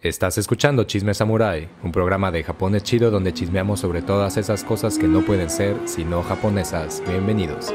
Estás escuchando Chisme Samurai, un programa de Japón chido donde chismeamos sobre todas esas cosas que no pueden ser sino japonesas. Bienvenidos.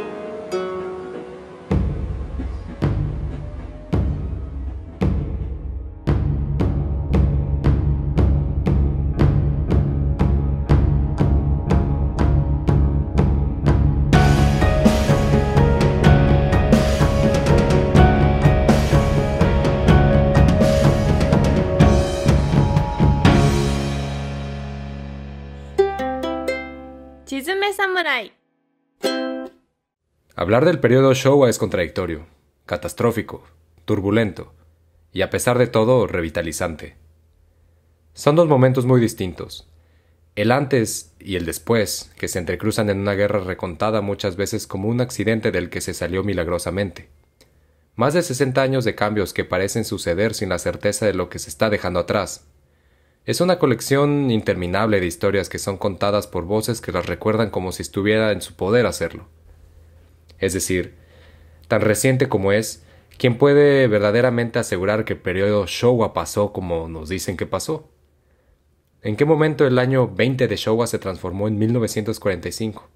Hablar del periodo Showa es contradictorio, catastrófico, turbulento y a pesar de todo revitalizante. Son dos momentos muy distintos. El antes y el después, que se entrecruzan en una guerra recontada muchas veces como un accidente del que se salió milagrosamente. Más de 60 años de cambios que parecen suceder sin la certeza de lo que se está dejando atrás. Es una colección interminable de historias que son contadas por voces que las recuerdan como si estuviera en su poder hacerlo es decir, tan reciente como es, ¿quién puede verdaderamente asegurar que el periodo Showa pasó como nos dicen que pasó? ¿En qué momento el año 20 de Showa se transformó en 1945?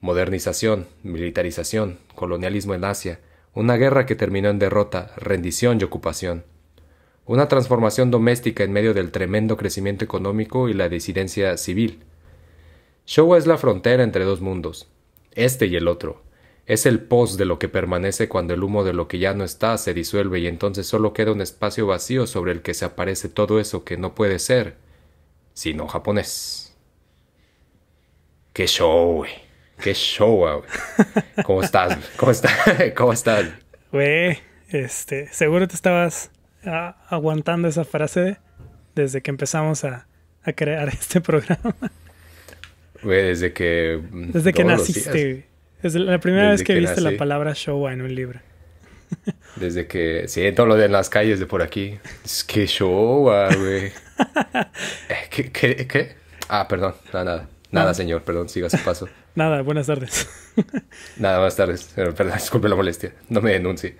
Modernización, militarización, colonialismo en Asia, una guerra que terminó en derrota, rendición y ocupación. Una transformación doméstica en medio del tremendo crecimiento económico y la disidencia civil. Showa es la frontera entre dos mundos, este y el otro, es el post de lo que permanece cuando el humo de lo que ya no está se disuelve y entonces solo queda un espacio vacío sobre el que se aparece todo eso que no puede ser, sino japonés. ¡Qué show, güey! ¡Qué show, ah, güey! ¿Cómo estás? ¿Cómo estás? ¿Cómo estás? Güey, este, seguro te estabas ah, aguantando esa frase desde que empezamos a, a crear este programa. Güey, desde que... Mm, desde que naciste, es la primera vez que, he viste la palabra Showa en un libro. Desde que. Sí, todo lo de las calles de por aquí. Es que Showa, ah, güey. Eh, ¿Qué, ¿Qué, Ah, perdón. Nada, nada. Nada, señor. Perdón, siga su paso. Nada, buenas tardes. nada, buenas tardes. Perdón, disculpe la molestia. No me denuncie.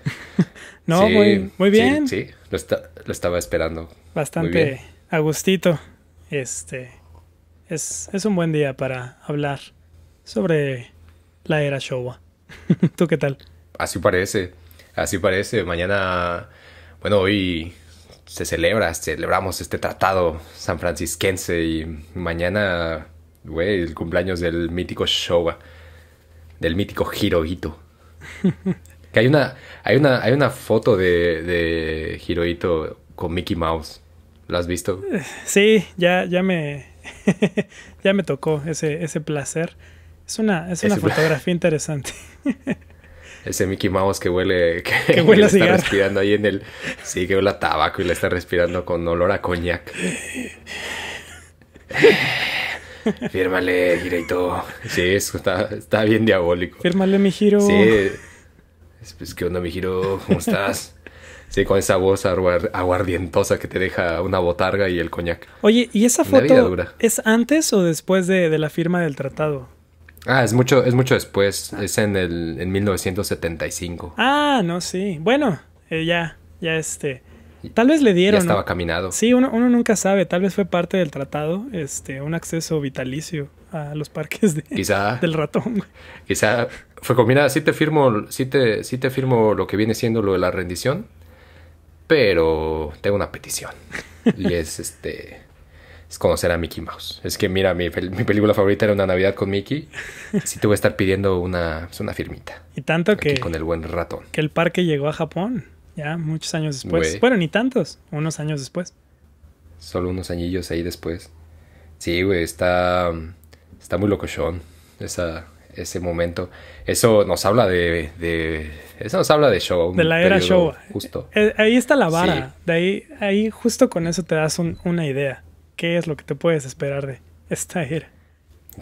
no, muy, muy, bien. Sí, sí. Lo, está, lo, estaba esperando. Bastante a gustito. Este. Es, es un buen día para hablar sobre la era Showa. ¿Tú qué tal? Así parece, así parece. Mañana, bueno, hoy se celebra, celebramos este tratado san Francisquense y mañana, güey, el cumpleaños del mítico Showa, del mítico Hirohito. que hay una, hay una, hay una foto de, de Hirohito con Mickey Mouse. ¿Lo has visto? Eh, sí, ya, ya me, ya me tocó ese, ese placer. Es una, es una fotografía interesante. Ese Mickey Mouse que huele, que, huele a respirando ahí en el. Sí, que huele a tabaco y le está respirando con olor a coñac. Fírmale, Gireito. Sí, eso está, está, bien diabólico. Fírmale, mi giro. Sí. Pues, ¿qué onda, mi giro? ¿Cómo estás? Sí, con esa voz aguardientosa que te deja una botarga y el coñac. Oye, ¿y esa foto es antes o después de, de la firma del tratado? Ah, es mucho, es mucho después, es en el en 1975. Ah, no, sí. Bueno, eh, ya, ya este. Tal vez le dieron. Ya estaba caminado. Sí, uno, uno, nunca sabe. Tal vez fue parte del tratado, este, un acceso vitalicio a los parques de, del ratón. Quizá fue como, mira, te firmo, sí te, sí te firmo lo que viene siendo lo de la rendición, pero tengo una petición. y es este es conocer a Mickey Mouse. Es que mira, mi, película favorita era Una Navidad con Mickey. Sí te voy a estar pidiendo una, una firmita. Y tanto que... Con el buen ratón. Que el parque llegó a Japón, ya muchos años después. Bueno, ni tantos, unos años después. Solo unos añillos ahí después. Sí, güey, está, está muy locochón esa, ese momento. Eso nos habla de, de eso nos habla de show. De la era show. Justo. Eh, ahí está la vara. De ahí, ahí justo con eso te das una idea qué es lo que te puedes esperar de esta era.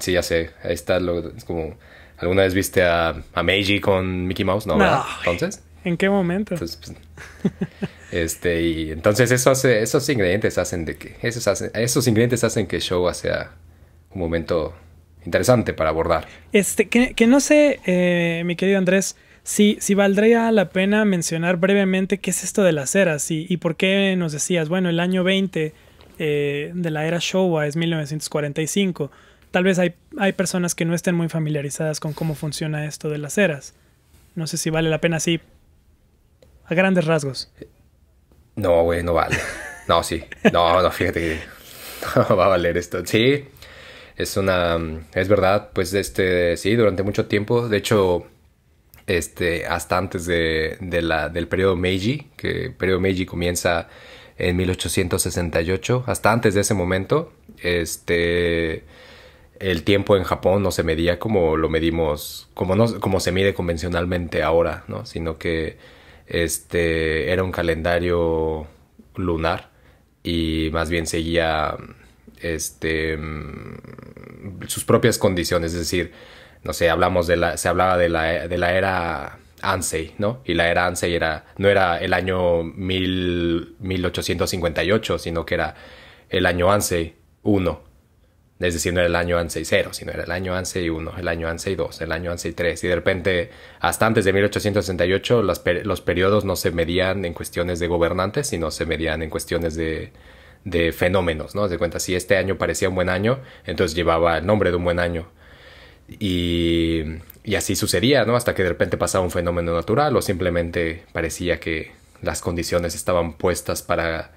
Sí, ya sé. Ahí está es como ¿Alguna vez viste a, Meiji con Mickey Mouse? No, Entonces. ¿En qué momento? Pues, este, y entonces esos ingredientes hacen de que, esos, ingredientes hacen que el show sea un momento interesante para abordar. Este, que, no sé, eh, mi querido Andrés, si, si valdría la pena mencionar brevemente qué es esto de las eras y, y por qué nos decías, bueno, el año 20 eh, de la era Showa es 1945. Tal vez hay, hay personas que no estén muy familiarizadas con cómo funciona esto de las eras. No sé si vale la pena así, a grandes rasgos. No, güey, no vale. No, sí. No, no, fíjate que no va a valer esto. Sí, es una... Es verdad, pues este, sí, durante mucho tiempo, de hecho, este, hasta antes de, de la, del periodo Meiji, que el periodo Meiji comienza en 1868. Hasta antes de ese momento, este, el tiempo en Japón no se medía como lo medimos, como, no, como se mide convencionalmente ahora, ¿no? sino que este, era un calendario lunar y más bien seguía este, sus propias condiciones, es decir, no sé, hablamos de la, se hablaba de la, de la era Ansei, ¿no? Y la era Ansei era, no era el año mil, 1858, sino que era el año Ansei 1. Es decir, no era el año Ansei 0, sino era el año Ansei 1, el año Ansei 2, el año Ansei 3. Y de repente, hasta antes de 1868, los periodos no se medían en cuestiones de gobernantes, sino se medían en cuestiones de, de fenómenos, ¿no? De cuenta, si este año parecía un buen año, entonces llevaba el nombre de un buen año. Y y así sucedía, ¿no? Hasta que de repente pasaba un fenómeno natural o simplemente parecía que las condiciones estaban puestas para,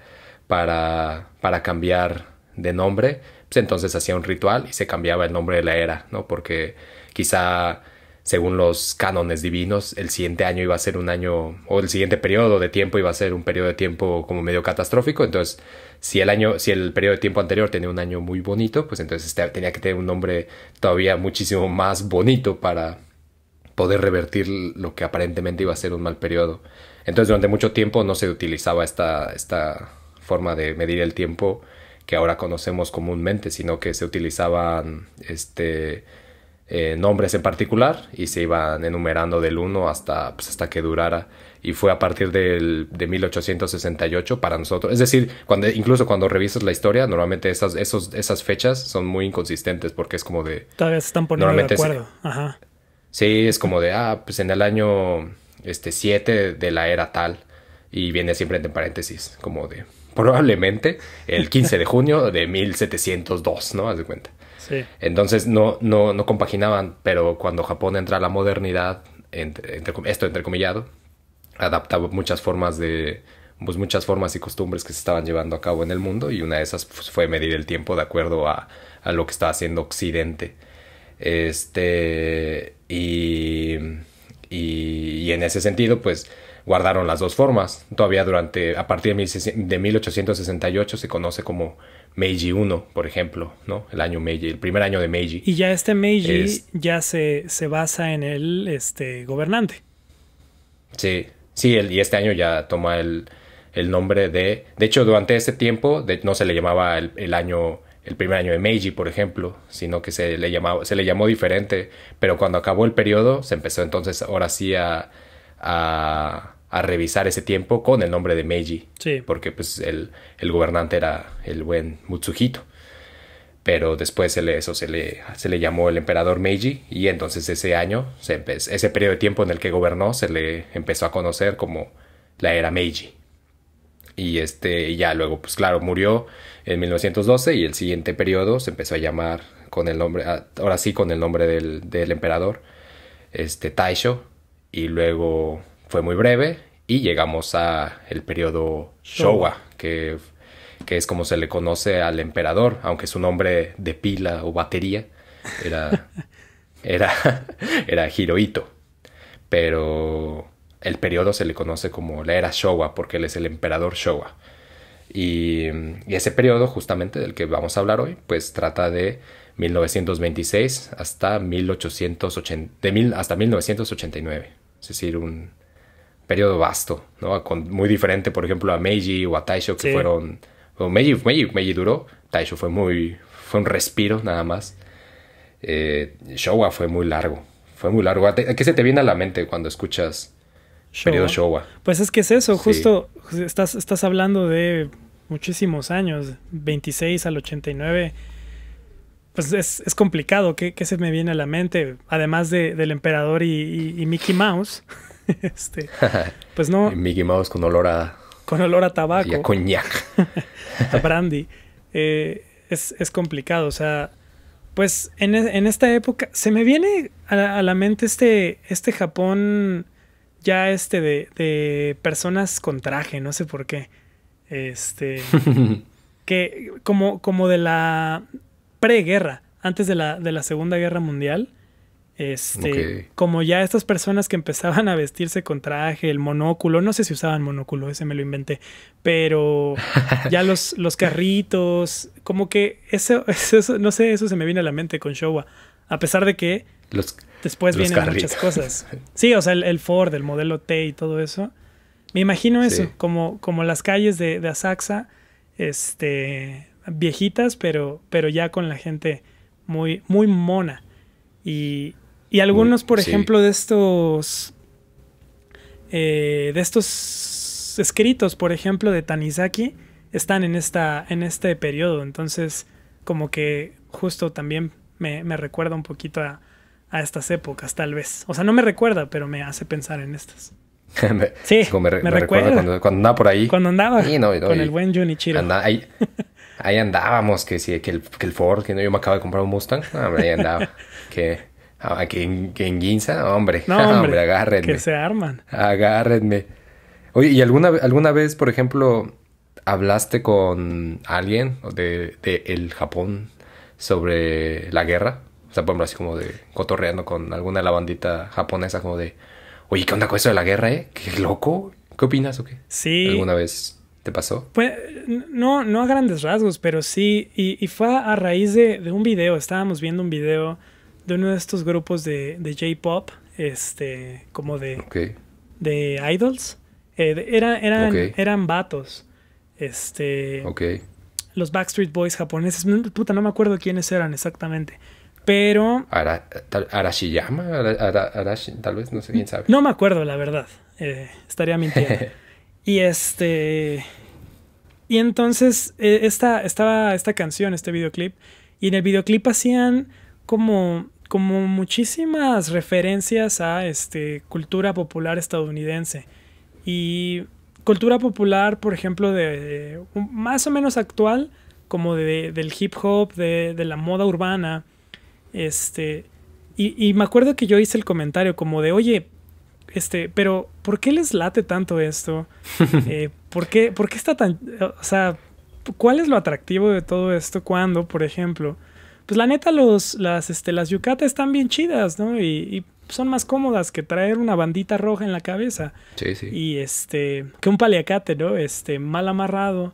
para, para cambiar de nombre, pues entonces hacía un ritual y se cambiaba el nombre de la era, ¿no? Porque quizá según los cánones divinos, el siguiente año iba a ser un año, o el siguiente periodo de tiempo iba a ser un periodo de tiempo como medio catastrófico. Entonces, si el año, si el periodo de tiempo anterior tenía un año muy bonito, pues entonces este tenía que tener un nombre todavía muchísimo más bonito para poder revertir lo que aparentemente iba a ser un mal periodo. Entonces, durante mucho tiempo no se utilizaba esta, esta forma de medir el tiempo que ahora conocemos comúnmente, sino que se utilizaban este eh, nombres en particular y se iban enumerando del 1 hasta, pues, hasta que durara. Y fue a partir del, de 1868 para nosotros. Es decir, cuando, incluso cuando revisas la historia, normalmente esas, esos, esas fechas son muy inconsistentes porque es como de... Todavía se están poniendo de acuerdo. Sí, es como de, ah, pues en el año este 7 de la era tal y viene siempre entre paréntesis, como de probablemente el 15 de junio de 1702, ¿no? Haz de cuenta. Entonces no, no, no compaginaban, pero cuando Japón entra a la modernidad, entre, esto entrecomillado, Adaptaba muchas formas de pues muchas formas y costumbres que se estaban llevando a cabo en el mundo y una de esas pues, fue medir el tiempo de acuerdo a, a lo que estaba haciendo Occidente. Este, y, y en ese sentido, pues guardaron las dos formas. Todavía durante, a partir de 1868 se conoce como Meiji 1, por ejemplo, ¿no? El año Meiji, el primer año de Meiji. Y ya este Meiji ya se, se, basa en el este, gobernante. Sí, sí, el, y este año ya toma el, el, nombre de... De hecho, durante ese tiempo no se le llamaba el, el año el primer año de Meiji, por ejemplo, sino que se le, llamaba, se le llamó diferente, pero cuando acabó el periodo se empezó entonces ahora sí a, a, revisar ese tiempo con el nombre de Meiji. Porque pues el, el gobernante era el buen Mutsuhito. Pero después se le, eso se le, se le llamó el emperador Meiji y entonces ese año, ese periodo de tiempo en el que gobernó, se le empezó a conocer como la era Meiji. Y este, ya luego, pues claro, murió en 1912 y el siguiente periodo se empezó a llamar con el nombre, ahora sí con el nombre del, del emperador, este Taisho, y luego fue muy breve y llegamos a el periodo Showa, que, es como se le conoce al emperador, aunque su nombre de pila o batería era, era, era Hirohito. Pero el periodo se le conoce como la era Showa, porque él es el emperador Showa. Y, ese periodo justamente del que vamos a hablar hoy, pues trata de 1926 hasta, 1880, mil, hasta 1989 es decir, un periodo vasto, ¿no? muy diferente, por ejemplo, a Meiji o a Taisho, que fueron... Meiji, Meiji, duró, Taisho fue muy... fue un respiro nada más. Eh, Showa fue muy largo, fue muy largo. ¿Qué se te viene a la mente cuando escuchas periodo Showa? Pues es que es eso, justo estás, estás hablando de muchísimos años, 26 al 89 pues es, complicado. ¿Qué, se me viene a la mente? Además de, del emperador y, Mickey Mouse. este, pues no. Mickey Mouse con olor a. Con olor a tabaco. Y a coñac. a brandy. Eh, es, complicado. O sea, pues en, e, esta época se me viene a la, mente este, este Japón ya este de, de, personas con traje, no sé por qué. Este. que como, como de la preguerra, antes de la, de la Segunda Guerra Mundial. Este, como ya estas personas que empezaban a vestirse con traje, el monóculo, no sé si usaban monóculo, ese me lo inventé, pero ya los, los carritos, como que eso, no sé, eso se me viene a la mente con Showa, a pesar de que después vienen muchas cosas. Sí, o sea, el, el, Ford, el modelo T y todo eso. Me imagino eso, como, como las calles de, de Asaxa, este, viejitas, pero, pero ya con la gente muy, muy mona. Y, y algunos, por ejemplo, de estos. Eh, de estos escritos, por ejemplo, de Tanizaki, están en, esta, en este periodo. Entonces, como que justo también me, me recuerda un poquito a, a, estas épocas, tal vez. O sea, no me recuerda, pero me hace pensar en estas. sí, me, recuerda, cuando, andaba por ahí. Cuando andaba con el buen Junichiro. ahí. Ahí andábamos, que sí, que el, que el Ford, que no, yo me acabo de comprar un Mustang. hombre, ahí andaba. que, ah, que, en, que Ginza, hombre. hombre, agárrenme. Que se arman. Agárrenme. Oye, ¿y alguna, alguna vez, por ejemplo, hablaste con alguien de, de el Japón sobre la guerra? O sea, por ejemplo, así como de cotorreando con alguna de la bandita japonesa, como de, oye, ¿qué onda con eso de la guerra, eh? Qué loco. ¿Qué opinas o qué? Sí. ¿Alguna vez? ¿Te pasó? Pues no, no a grandes rasgos, pero sí. Y, y fue a raíz de, un video. Estábamos viendo un video de uno de estos grupos de, J-pop, este, como de, de idols. Eh, era, eran, vatos. Este. Los Backstreet Boys japoneses. Puta, no me acuerdo quiénes eran exactamente. Pero. Ara, Arashiyama, tal vez, no sé quién sabe. No me acuerdo, la verdad. Eh, estaría mintiendo. Y este. Y entonces e, esta, estaba esta canción, este videoclip. Y en el videoclip hacían como, como muchísimas referencias a este, cultura popular estadounidense. Y cultura popular, por ejemplo, de, más o menos actual, como de, del hip hop, de, la moda urbana. Este, y, y, me acuerdo que yo hice el comentario como de, oye, este, pero, ¿por qué les late tanto esto? Eh, ¿por, qué, ¿Por está tan. O sea, ¿cuál es lo atractivo de todo esto? Cuando, por ejemplo, pues la neta, los, las, este, las están bien chidas, ¿no? Y, son más cómodas que traer una bandita roja en la cabeza. Sí, sí. Y este, que un paliacate, ¿no? Este, mal amarrado.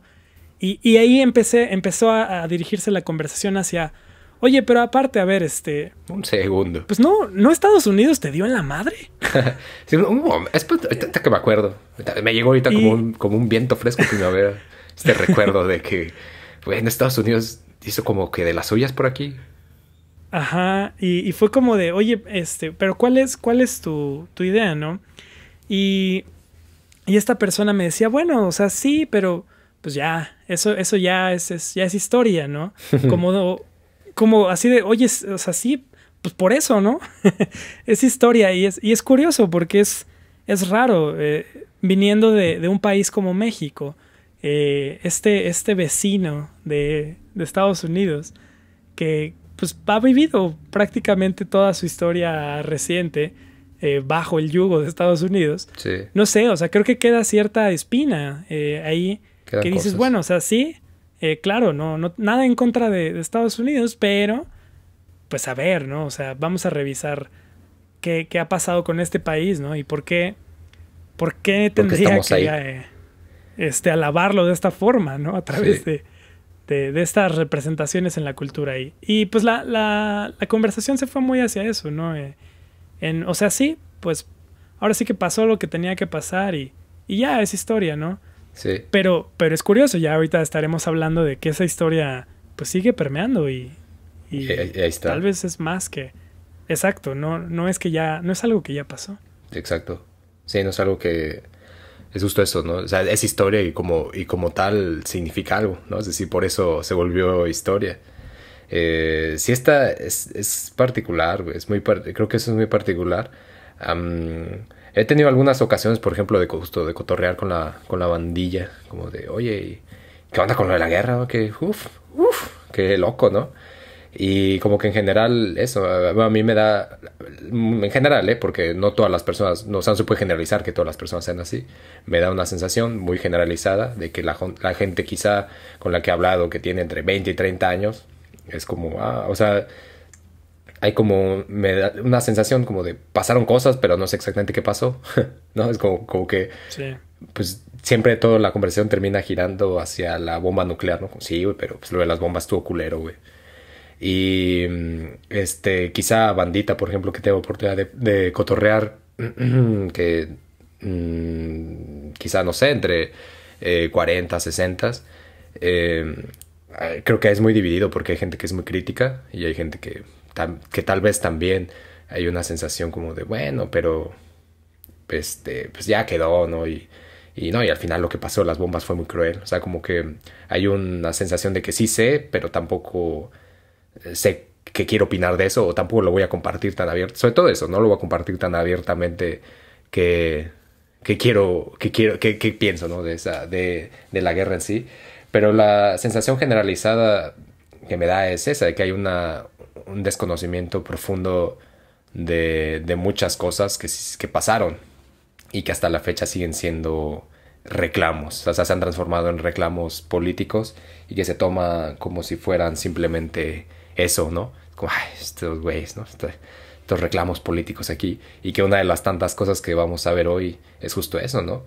Y, ahí empecé, empezó a dirigirse la conversación hacia Oye, pero aparte, a ver, este. Un segundo. Pues no, no Estados Unidos te dio en la madre. es pues, que me acuerdo. Me llegó ahorita como, un, como un viento fresco primavera. este recuerdo de que, en Estados Unidos hizo como que de las suyas por aquí. Ajá, y, fue como de, oye, este, pero ¿cuál es, cuál es tu, idea, no? Y, y, esta persona me decía, bueno, o sea, sí, pero pues ya, eso, eso ya es, ya es historia, ¿no? Como, como así de, oye, o sea, sí, pues por eso, ¿no? es historia y es, y es curioso porque es, es raro, eh, viniendo de, un país como México, eh, este, este vecino de, Estados Unidos, que pues ha vivido prácticamente toda su historia reciente eh, bajo el yugo de Estados Unidos. No sé, o sea, creo que queda cierta espina ahí que dices, bueno, o sea, sí, eh, claro, no, no, nada en contra de, Estados Unidos, pero pues a ver, ¿no? O sea, vamos a revisar qué, qué ha pasado con este país, ¿no? Y por qué, por qué tendría que eh, este, alabarlo de esta forma, ¿no? A través de, estas representaciones en la cultura. ahí. y pues la, la, la conversación se fue muy hacia eso, ¿no? Eh, en, o sea, sí, pues ahora sí que pasó lo que tenía que pasar y ya es historia, ¿no? Pero, pero es curioso, ya ahorita estaremos hablando de que esa historia pues sigue permeando y, tal vez es más que... Exacto, no, no es que ya, no es algo que ya pasó. Exacto. Sí, no es algo que... Es justo eso, ¿no? O sea, es historia y como, y como tal significa algo, ¿no? Es decir, por eso se volvió historia. Eh, sí esta es, particular, es muy, creo que eso es muy particular he tenido algunas ocasiones, por ejemplo, de de cotorrear con la, con la bandilla, como de, oye, ¿qué onda con lo de la guerra? Que, uf, qué loco, ¿no? Y como que en general, eso, a mí me da, en general, ¿eh? porque no todas las personas, no, o sea, no se puede generalizar que todas las personas sean así, me da una sensación muy generalizada de que la, la gente quizá con la que he hablado que tiene entre 20 y 30 años, es como, ah, o sea, hay como me da una sensación como de pasaron cosas, pero no sé exactamente qué pasó, ¿no? Es como, que, pues siempre toda la conversación termina girando hacia la bomba nuclear, ¿no? Sí, güey, pero pues lo de las bombas estuvo culero, güey. Y mm, este, quizá Bandita, por ejemplo, que tengo oportunidad de, cotorrear, que mm, quizá, no sé, entre eh, 40, 60, eh, creo que es muy dividido porque hay gente que es muy crítica y hay gente que que tal vez también hay una sensación como de, bueno, pero este, pues ya quedó, ¿no? Y, y no, y al final lo que pasó, las bombas fue muy cruel. O sea, como que hay una sensación de que sí sé, pero tampoco eh, sé que quiero opinar de eso o tampoco lo voy a compartir tan abierto. Sobre todo eso, no lo voy a compartir tan abiertamente que, que quiero, que quiero, que, pienso, ¿no? De, esa, de, de la guerra en sí. Pero la sensación generalizada que me da es esa, de que hay una, un desconocimiento profundo de, de muchas cosas que, que, pasaron y que hasta la fecha siguen siendo reclamos, o sea, se han transformado en reclamos políticos y que se toma como si fueran simplemente eso, ¿no? Como, ay, estos güeyes, ¿no? Estos, reclamos políticos aquí y que una de las tantas cosas que vamos a ver hoy es justo eso, ¿no?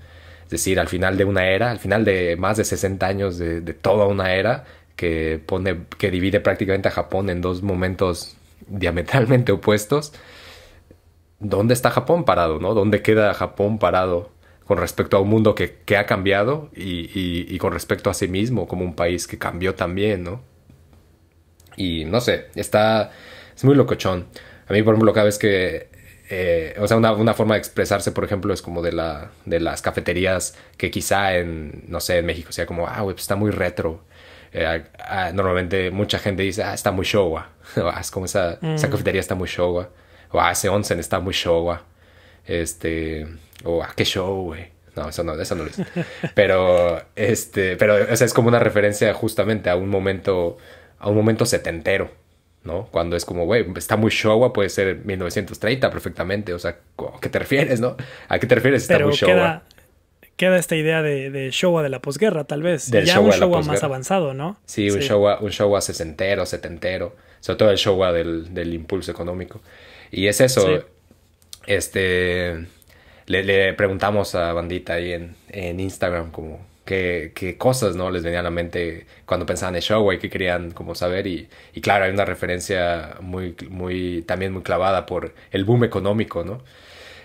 Es decir, al final de una era, al final de más de 60 años de toda una era, que, pone, que divide prácticamente a Japón en dos momentos diametralmente opuestos. ¿Dónde está Japón parado? ¿no? ¿Dónde queda Japón parado con respecto a un mundo que, que ha cambiado y, y, con respecto a sí mismo como un país que cambió también? ¿no? Y no sé, está... es muy locochón. A mí, por ejemplo, cada vez que eh, o sea, una, una, forma de expresarse, por ejemplo, es como de, la, de las cafeterías que quizá en, no sé, en México sea como, ah, pues está muy retro. Eh, normalmente mucha gente dice, ah, está muy showa, o ah, es como esa, mm. cafetería está muy showa, o hace ah, ese onsen está muy showa, este, o a ah, qué show, güey. No, eso no, eso no lo es. Pero, este, pero, o sea, es como una referencia justamente a un momento, a un momento setentero, ¿no? Cuando es como, güey, está muy showa, puede ser 1930 perfectamente, o sea, ¿a qué te refieres, no? ¿A qué te refieres? Está muy showa queda esta idea de, Showa de la posguerra, tal vez. ya un Showa más avanzado, ¿no? Sí, un, Showa, un Showa sesentero, setentero, sobre todo el Showa del, del impulso económico. Y es eso, este, le, preguntamos a Bandita ahí en, en Instagram como qué, qué cosas ¿no? les venían a la mente cuando pensaban en Showa y qué querían como saber. Y, y claro, hay una referencia muy, muy, también muy clavada por el boom económico, ¿no?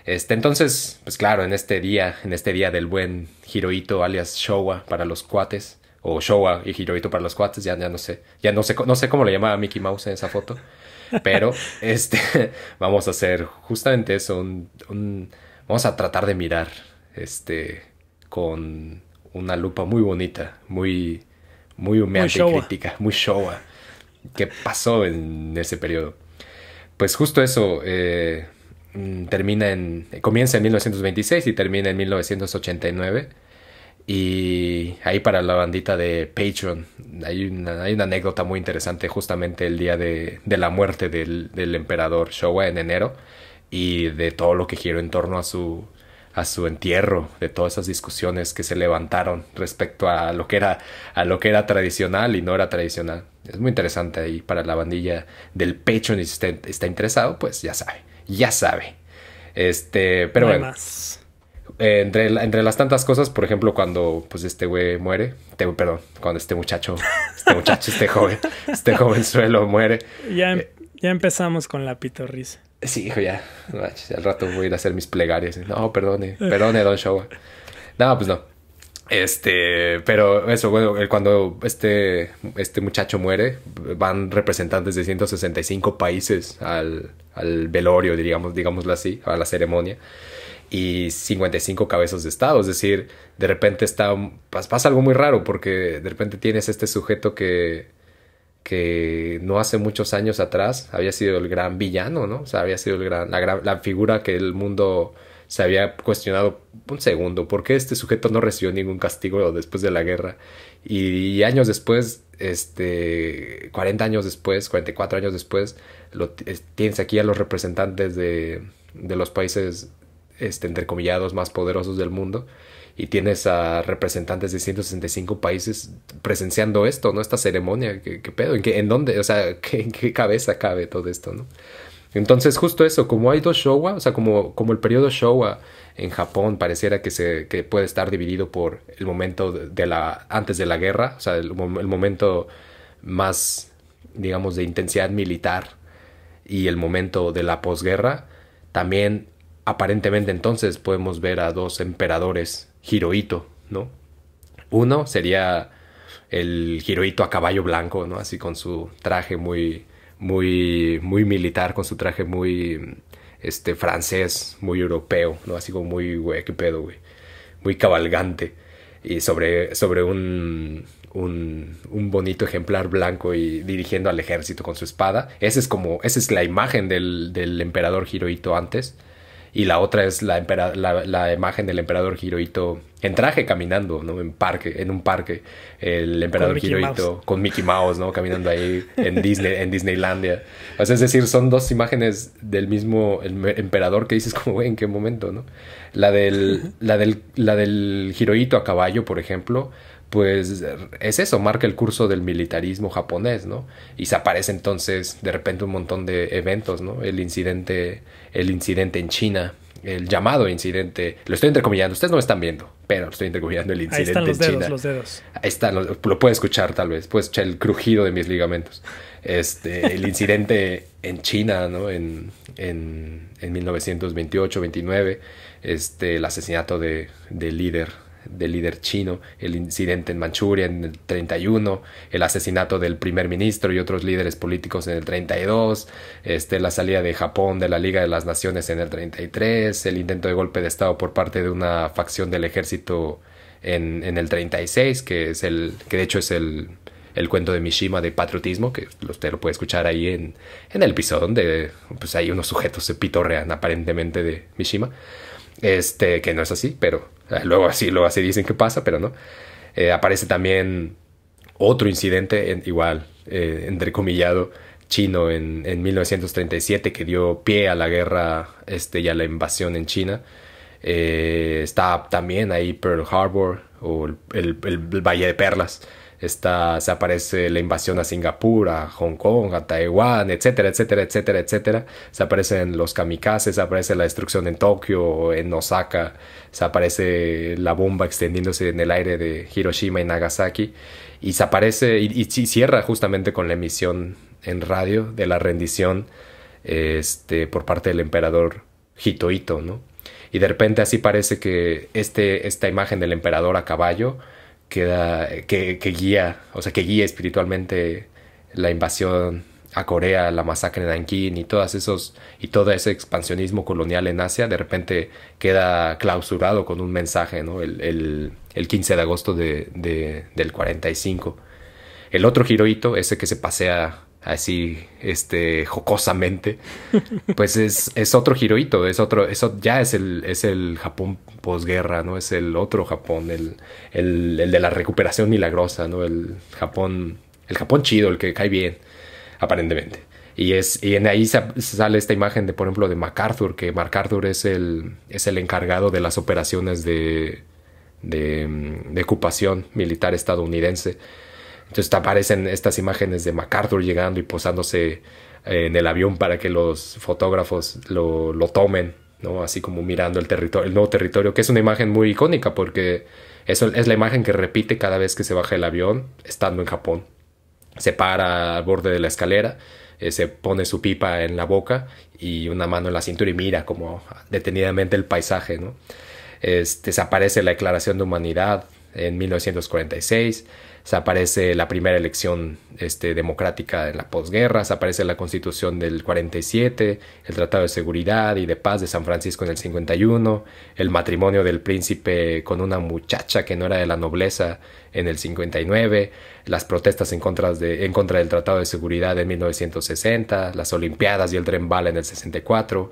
Este, entonces, pues claro, en este día, en este día del buen Hirohito alias Showa para los cuates, o Showa y Hirohito para los cuates, ya, no sé, ya no sé, no sé cómo le llamaba Mickey Mouse en esa foto, pero este, vamos a hacer justamente eso, vamos a tratar de mirar, este, con una lupa muy bonita, muy, muy humeante y crítica, muy Showa, qué pasó en ese periodo. Pues justo eso, eh, Mm, termina en, comienza en 1926 y termina en 1989. Y ahí para la bandita de Patreon hay una, hay una anécdota muy interesante justamente el día de, la muerte del, emperador Showa en enero y de todo lo que giró en torno a su, a su entierro, de todas esas discusiones que se levantaron respecto a lo que era, a lo que era tradicional y no era tradicional. Es muy interesante ahí para la bandilla del Patreon y si está interesado, pues ya sabe ya sabe. Este, pero bueno. Eh, entre, entre, las tantas cosas, por ejemplo, cuando pues este güey muere, perdón, cuando este muchacho, este muchacho, este joven, este suelo muere. Em, eh, ya, empezamos con la pitorrisa. Sí, hijo, ya. Al rato voy a ir a hacer mis plegarias. Eh. No, perdone, perdone, Don Showa. No, pues no. Este, pero eso, bueno, cuando este, este muchacho muere, van representantes de 165 países al, al velorio, digamos, digámoslo así, a la ceremonia, y 55 cabezas de Estado. Es decir, de repente está, pasa algo muy raro, porque de repente tienes este sujeto que, que no hace muchos años atrás había sido el gran villano, ¿no? O sea, había sido la, la figura que el mundo se había cuestionado un segundo, ¿por qué este sujeto no recibió ningún castigo después de la guerra? Y, años después, este, 40 años después, 44 años después, lo, tienes aquí a los representantes de, de los países este, entrecomillados más poderosos del mundo y tienes a representantes de 165 países presenciando esto, ¿no? Esta ceremonia, ¿qué, pedo? ¿En, qué, ¿En dónde? O sea, ¿en qué cabeza cabe todo esto, no? Entonces, justo eso, como hay dos Showa, o sea, como, como el periodo Showa en Japón pareciera que, se, que puede estar dividido por el momento de la, antes de la guerra, o sea, el, el momento más, digamos, de intensidad militar y el momento de la posguerra, también aparentemente entonces podemos ver a dos emperadores Hirohito, ¿no? Uno sería el Hirohito a caballo blanco, ¿no? Así con su traje muy muy, muy militar, con su traje muy este, francés, muy europeo, ¿no? Así como muy, güey, pedo, güey. Muy cabalgante. Y sobre, sobre un, un, bonito ejemplar blanco y dirigiendo al ejército con su espada. Esa es como, esa es la imagen del, del emperador Hirohito antes y la otra es la, la, la, imagen del emperador Hirohito en traje caminando, ¿no? En parque, en un parque, el emperador con con Mickey Mouse, ¿no? Caminando ahí en Disney, en Disneylandia. O sea, es decir, son dos imágenes del mismo em-, emperador que dices como, ¿en qué momento, no? La del, la del, la del Hirohito a caballo, por ejemplo, pues es eso, marca el curso del militarismo japonés, ¿no? Y se aparece entonces de repente un montón de eventos, ¿no? El incidente, el incidente en China, el llamado incidente, lo estoy entrecomillando, ustedes no me están viendo, pero lo estoy entrecomillando el incidente Ahí están los dedos, China. Los lo, puede escuchar tal vez, Pues el crujido de mis ligamentos. Este, el incidente en China, ¿no? En, en, en 1928-29, este, el asesinato de, del líder del líder chino, el incidente en Manchuria en el 31, el asesinato del primer ministro y otros líderes políticos en el 32, este, la salida de Japón de la Liga de las Naciones en el 33, el intento de golpe de Estado por parte de una facción del ejército en, el 36, que, es el, que de hecho es el, el cuento de Mishima de patriotismo, que usted lo puede escuchar ahí en, en el episodio donde pues, hay unos sujetos se pitorrean aparentemente de Mishima. Este, que no es así, pero luego así, así dicen que pasa, pero no. Eh, aparece también otro incidente, igual, eh, entrecomillado, chino en, en, 1937 que dio pie a la guerra este, y a la invasión en China. Eh, está también ahí Pearl Harbor o el, el Valle de Perlas, se aparece la invasión a Singapur, a Hong Kong, a Taiwán, etcétera, etcétera, etcétera, etcétera. Se aparecen los kamikazes, se aparece la destrucción en Tokio, en Osaka, se aparece la bomba extendiéndose en el aire de Hiroshima y Nagasaki. Y se aparece, y, cierra justamente con la emisión en radio de la rendición este, por parte del emperador Hitohito, ¿no? Y de repente así parece que este, esta imagen del emperador a caballo que, que, guía, o sea, que guía espiritualmente la invasión a Corea, la masacre de Nankín y todas esos y todo ese expansionismo colonial en Asia, de repente queda clausurado con un mensaje, ¿no? El, 15 de agosto del 45. El otro Hirohito, ese que se pasea así este jocosamente pues es, es otro giroito, es otro eso ya es el es el Japón posguerra no es el otro Japón el, el, de la recuperación milagrosa no el Japón el Japón chido el que cae bien aparentemente y es y en ahí sale esta imagen de por ejemplo de MacArthur que MacArthur es el es el encargado de las operaciones de, de ocupación militar estadounidense entonces aparecen estas imágenes de MacArthur llegando y posándose eh, en el avión para que los fotógrafos lo, tomen, ¿no? Así como mirando el territorio, el nuevo territorio, que es una imagen muy icónica porque es la imagen que repite cada vez que se baja el avión estando en Japón. Se para al borde de la escalera, eh, se pone su pipa en la boca y una mano en la cintura y mira como detenidamente el paisaje, ¿no? Este, la Declaración de Humanidad en 1946 se aparece la primera elección este, democrática de la posguerra, se aparece la constitución del 47, el Tratado de Seguridad y de Paz de San Francisco en el 51, el matrimonio del príncipe con una muchacha que no era de la nobleza en el 59, las protestas en contra, en contra del Tratado de Seguridad en 1960, las Olimpiadas y el tren en el 64,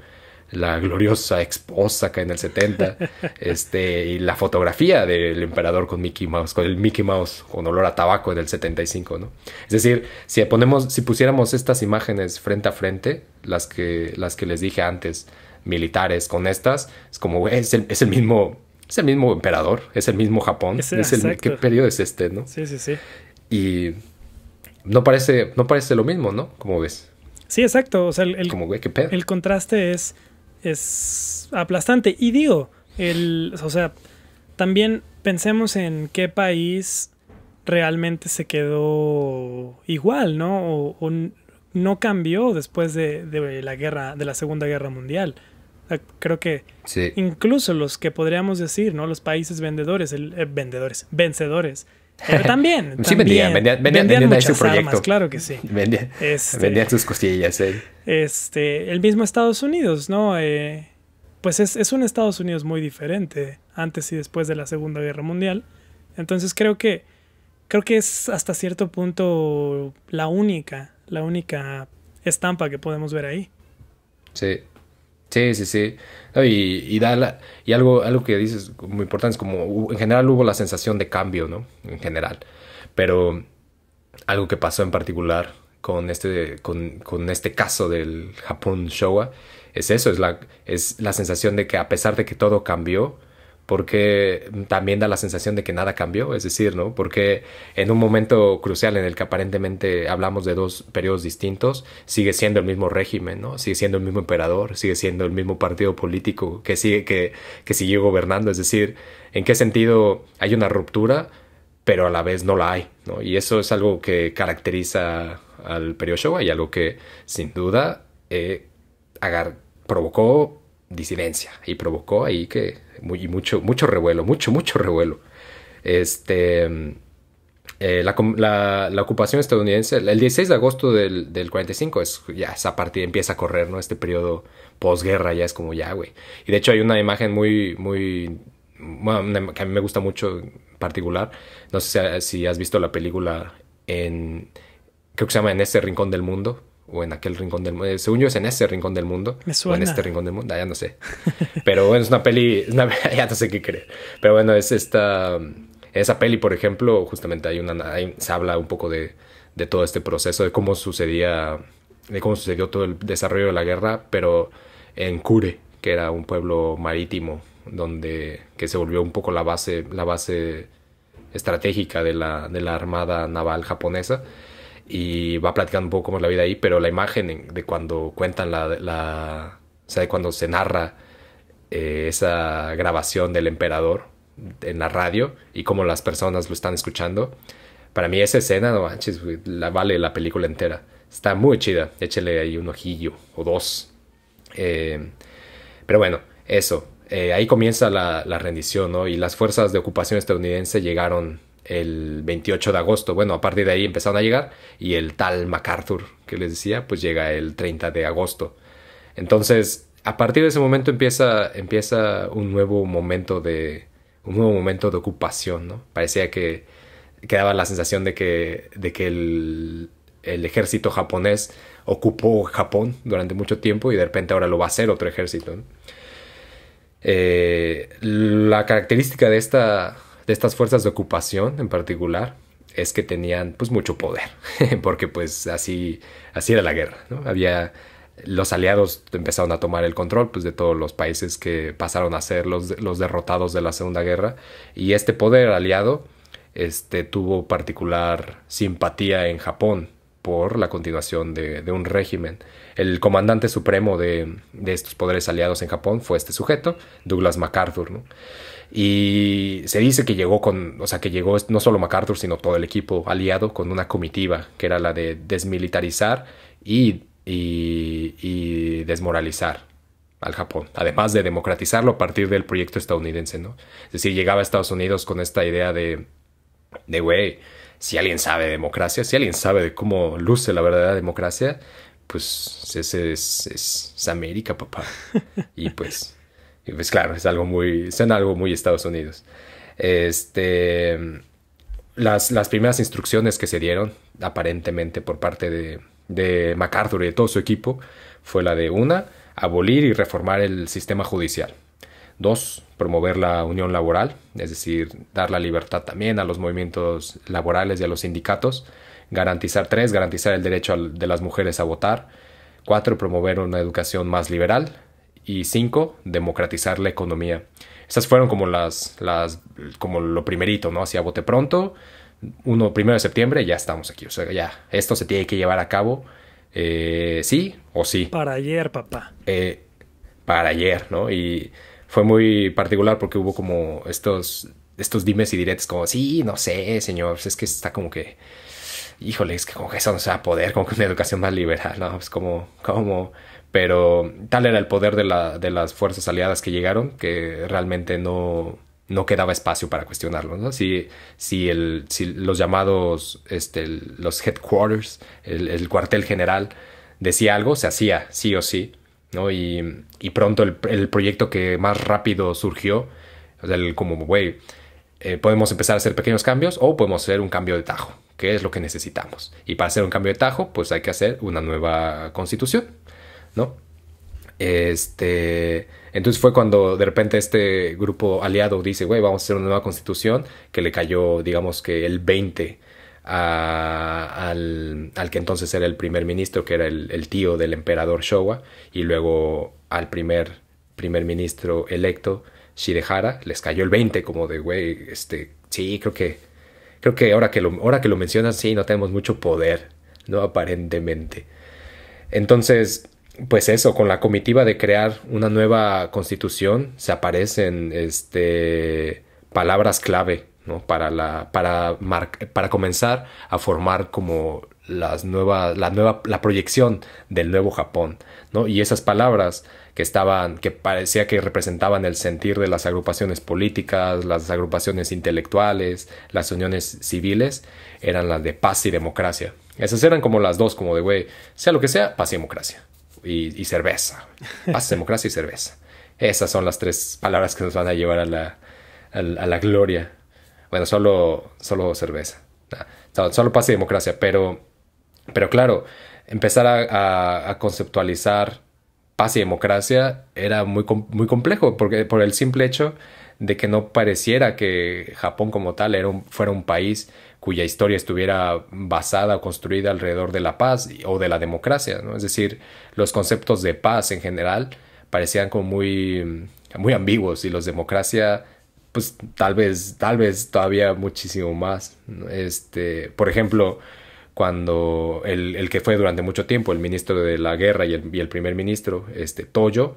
la gloriosa esposa acá en el 70, este, y la fotografía del emperador con Mickey Mouse, con el Mickey Mouse con olor a tabaco en el 75, ¿no? Es decir, si ponemos, si pusiéramos estas imágenes frente a frente, las que, las que les dije antes, militares con estas, es como, es el, es el mismo, es el mismo emperador, es el mismo Japón, es, el, ¿qué periodo es este, no? Sí, sí, sí. Y no parece, no parece lo mismo, ¿no? Como ves. Sí, exacto. O sea, el, el, Como, güey, ¿qué pedo? el contraste es es aplastante. Y digo, el, o sea, también pensemos en qué país realmente se quedó igual, ¿no? O, no cambió después de, la guerra, de la Segunda Guerra Mundial. creo que incluso los que podríamos decir, ¿no? Los países vendedores, el, eh, vendedores, vencedores también, vendían, vendían, su proyecto. Armas, claro que sí. Vendían, este, sus costillas. Eh. Este, el mismo Estados Unidos, ¿no? Eh, pues es, es, un Estados Unidos muy diferente antes y después de la Segunda Guerra Mundial. Entonces creo que, creo que es hasta cierto punto la única, la única estampa que podemos ver ahí. Sí, Sí, sí, sí. Y, y, da y algo, algo que dices muy importante es como en general hubo la sensación de cambio, ¿no? En general. Pero algo que pasó en particular con este, con, con este caso del Japón Showa es eso, es la, es la sensación de que a pesar de que todo cambió, porque también da la sensación de que nada cambió, es decir, ¿no? Porque en un momento crucial en el que aparentemente hablamos de dos periodos distintos, sigue siendo el mismo régimen, ¿no? Sigue siendo el mismo emperador, sigue siendo el mismo partido político que sigue, que, que gobernando, es decir, ¿en qué sentido hay una ruptura, pero a la vez no la hay, ¿no? Y eso es algo que caracteriza al periodo Showa y algo que sin duda eh, provocó disidencia y provocó ahí que muy, y mucho, mucho revuelo, mucho, mucho revuelo. Este, eh, la, ocupación estadounidense, el 16 de agosto del, 45, es, ya esa partida empieza a correr, ¿no? Este periodo posguerra ya es como ya, güey. Y de hecho hay una imagen muy, muy, que a mí me gusta mucho en particular. No sé si, has visto la película en, creo que se llama En este rincón del mundo, o en aquel rincón del mundo. Eh, según yo es en ese rincón del mundo. O en este rincón del mundo, ah, ya no sé. Pero bueno, es una peli, ya no sé qué creer. Pero bueno, es esta, esa peli, por ejemplo, justamente hay una, se habla un poco de, de, todo este proceso, de cómo sucedía, de cómo sucedió todo el desarrollo de la guerra, pero en Kure, que era un pueblo marítimo, donde, que se volvió un poco la base, la base estratégica de la, de la armada naval japonesa y va platicando un poco cómo es la vida ahí, pero la imagen de cuando cuentan la, o sea, de cuando se narra eh, esa grabación del emperador en la radio y cómo las personas lo están escuchando, para mí esa escena, no manches, la vale la película entera. Está muy chida, échele ahí un ojillo o dos. Eh, pero bueno, eso. Eh, ahí comienza la, la rendición, ¿no? Y las fuerzas de ocupación estadounidense llegaron el 28 de agosto. Bueno, a partir de ahí empezaron a llegar y el tal MacArthur que les decía, pues llega el 30 de agosto. Entonces, a partir de ese momento empieza, empieza un nuevo momento de un nuevo momento de ocupación, ¿no? Parecía que quedaba la sensación de que, de que el, ejército japonés ocupó Japón durante mucho tiempo y de repente ahora lo va a hacer otro ejército. Eh, la característica de esta, de estas fuerzas de ocupación en particular es que tenían pues mucho poder, porque pues así, así era la guerra, ¿no? Había los aliados empezaron a tomar el control pues, de todos los países que pasaron a ser los, los derrotados de la Segunda Guerra. Y este poder aliado este, tuvo particular simpatía en Japón por la continuación de, un régimen. El comandante supremo de, de, estos poderes aliados en Japón fue este sujeto, Douglas MacArthur. ¿no? Y se dice que llegó con, o sea, que llegó no solo MacArthur, sino todo el equipo aliado con una comitiva que era la de desmilitarizar y, y, desmoralizar al Japón, además de democratizarlo a partir del proyecto estadounidense, ¿no? Es decir, llegaba a Estados Unidos con esta idea de, de, güey, si alguien sabe de democracia, si alguien sabe de cómo luce la verdadera democracia, pues ese es, es América, papá. Y pues pues claro, es algo muy, suena algo muy Estados Unidos. Este, las, primeras instrucciones que se dieron, aparentemente por parte de, de MacArthur y de todo su equipo, fue la de una, abolir y reformar el sistema judicial. Dos, promover la unión laboral, es decir, dar la libertad también a los movimientos laborales y a los sindicatos. Garantizar, tres, garantizar el derecho de las mujeres a votar. Cuatro, promover una educación más liberal y cinco, democratizar la economía. esas fueron como las, las como lo primerito, ¿no? Hacia bote pronto, 1, primero de septiembre, ya estamos aquí. O sea, ya, esto se tiene que llevar a cabo, eh, sí o sí. Para ayer, papá. Eh, para ayer, ¿no? Y fue muy particular porque hubo como estos, estos dimes y diretes, como, sí, no sé, señor, pues es que está como que, híjole, es que como que eso no se va a poder, como que una educación más liberal, ¿no? Es pues como, como pero tal era el poder de, las fuerzas aliadas que llegaron que realmente no, quedaba espacio para cuestionarlo. ¿no? Si, si, los llamados este, los headquarters, el, cuartel general, decía algo, se hacía sí o sí. ¿no? Y, pronto el, proyecto que más rápido surgió, el, como, güey, eh, podemos empezar a hacer pequeños cambios o podemos hacer un cambio de tajo, que es lo que necesitamos. Y para hacer un cambio de tajo, pues hay que hacer una nueva constitución. ¿no? Este, entonces fue cuando de repente este grupo aliado dice, güey, vamos a hacer una nueva constitución que le cayó, digamos que el 20 al, al, que entonces era el primer ministro, que era el, tío del emperador Showa, y luego al primer, primer ministro electo, Shidehara, les cayó el 20 como de, güey, este, sí, creo que, creo que ahora que lo, ahora que lo mencionas, sí, no tenemos mucho poder, ¿no? Aparentemente. Entonces, pues eso, con la comitiva de crear una nueva constitución, se aparecen este, palabras clave para, comenzar a formar como las la, nueva, la proyección del nuevo Japón. Y esas palabras que estaban, que parecía que representaban el sentir de las agrupaciones políticas, las agrupaciones intelectuales, las uniones civiles, eran las de paz y democracia. Esas eran como las dos, como de, güey, sea lo que sea, paz y democracia y, cerveza. Paz, democracia y cerveza. Esas son las tres palabras que nos van a llevar a la, a, la gloria. Bueno, solo, solo cerveza. solo paz y democracia. Pero, pero claro, empezar a, a conceptualizar paz y democracia era muy, muy complejo porque por el simple hecho de que no pareciera que Japón como tal era un, fuera un país cuya historia estuviera basada o construida alrededor de la paz o de la democracia, ¿no? Es decir, los conceptos de paz en general parecían como muy, muy ambiguos y los democracia, pues tal vez, tal vez todavía muchísimo más. Este, por ejemplo, cuando el, el, que fue durante mucho tiempo el ministro de la guerra y el, primer ministro, este, Toyo,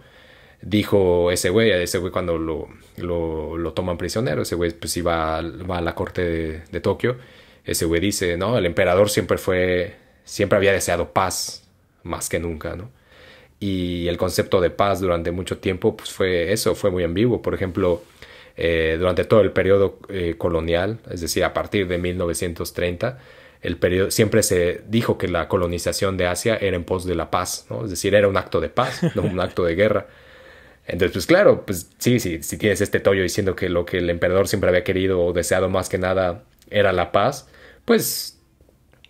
dijo ese güey, ese güey cuando lo, lo, toman prisionero, ese güey pues iba, va a la corte de Tokio ese dice, ¿no? El emperador siempre fue, siempre había deseado paz más que nunca, ¿no? Y el concepto de paz durante mucho tiempo pues fue eso, fue muy en vivo. Por ejemplo, eh, durante todo el periodo eh, colonial, es decir, a partir de 1930, el periodo, siempre se dijo que la colonización de Asia era en pos de la paz, ¿no? Es decir, era un acto de paz, no un acto de guerra. Entonces, pues claro, pues sí, sí, si tienes este tollo diciendo que lo que el emperador siempre había querido o deseado más que nada era la paz, pues,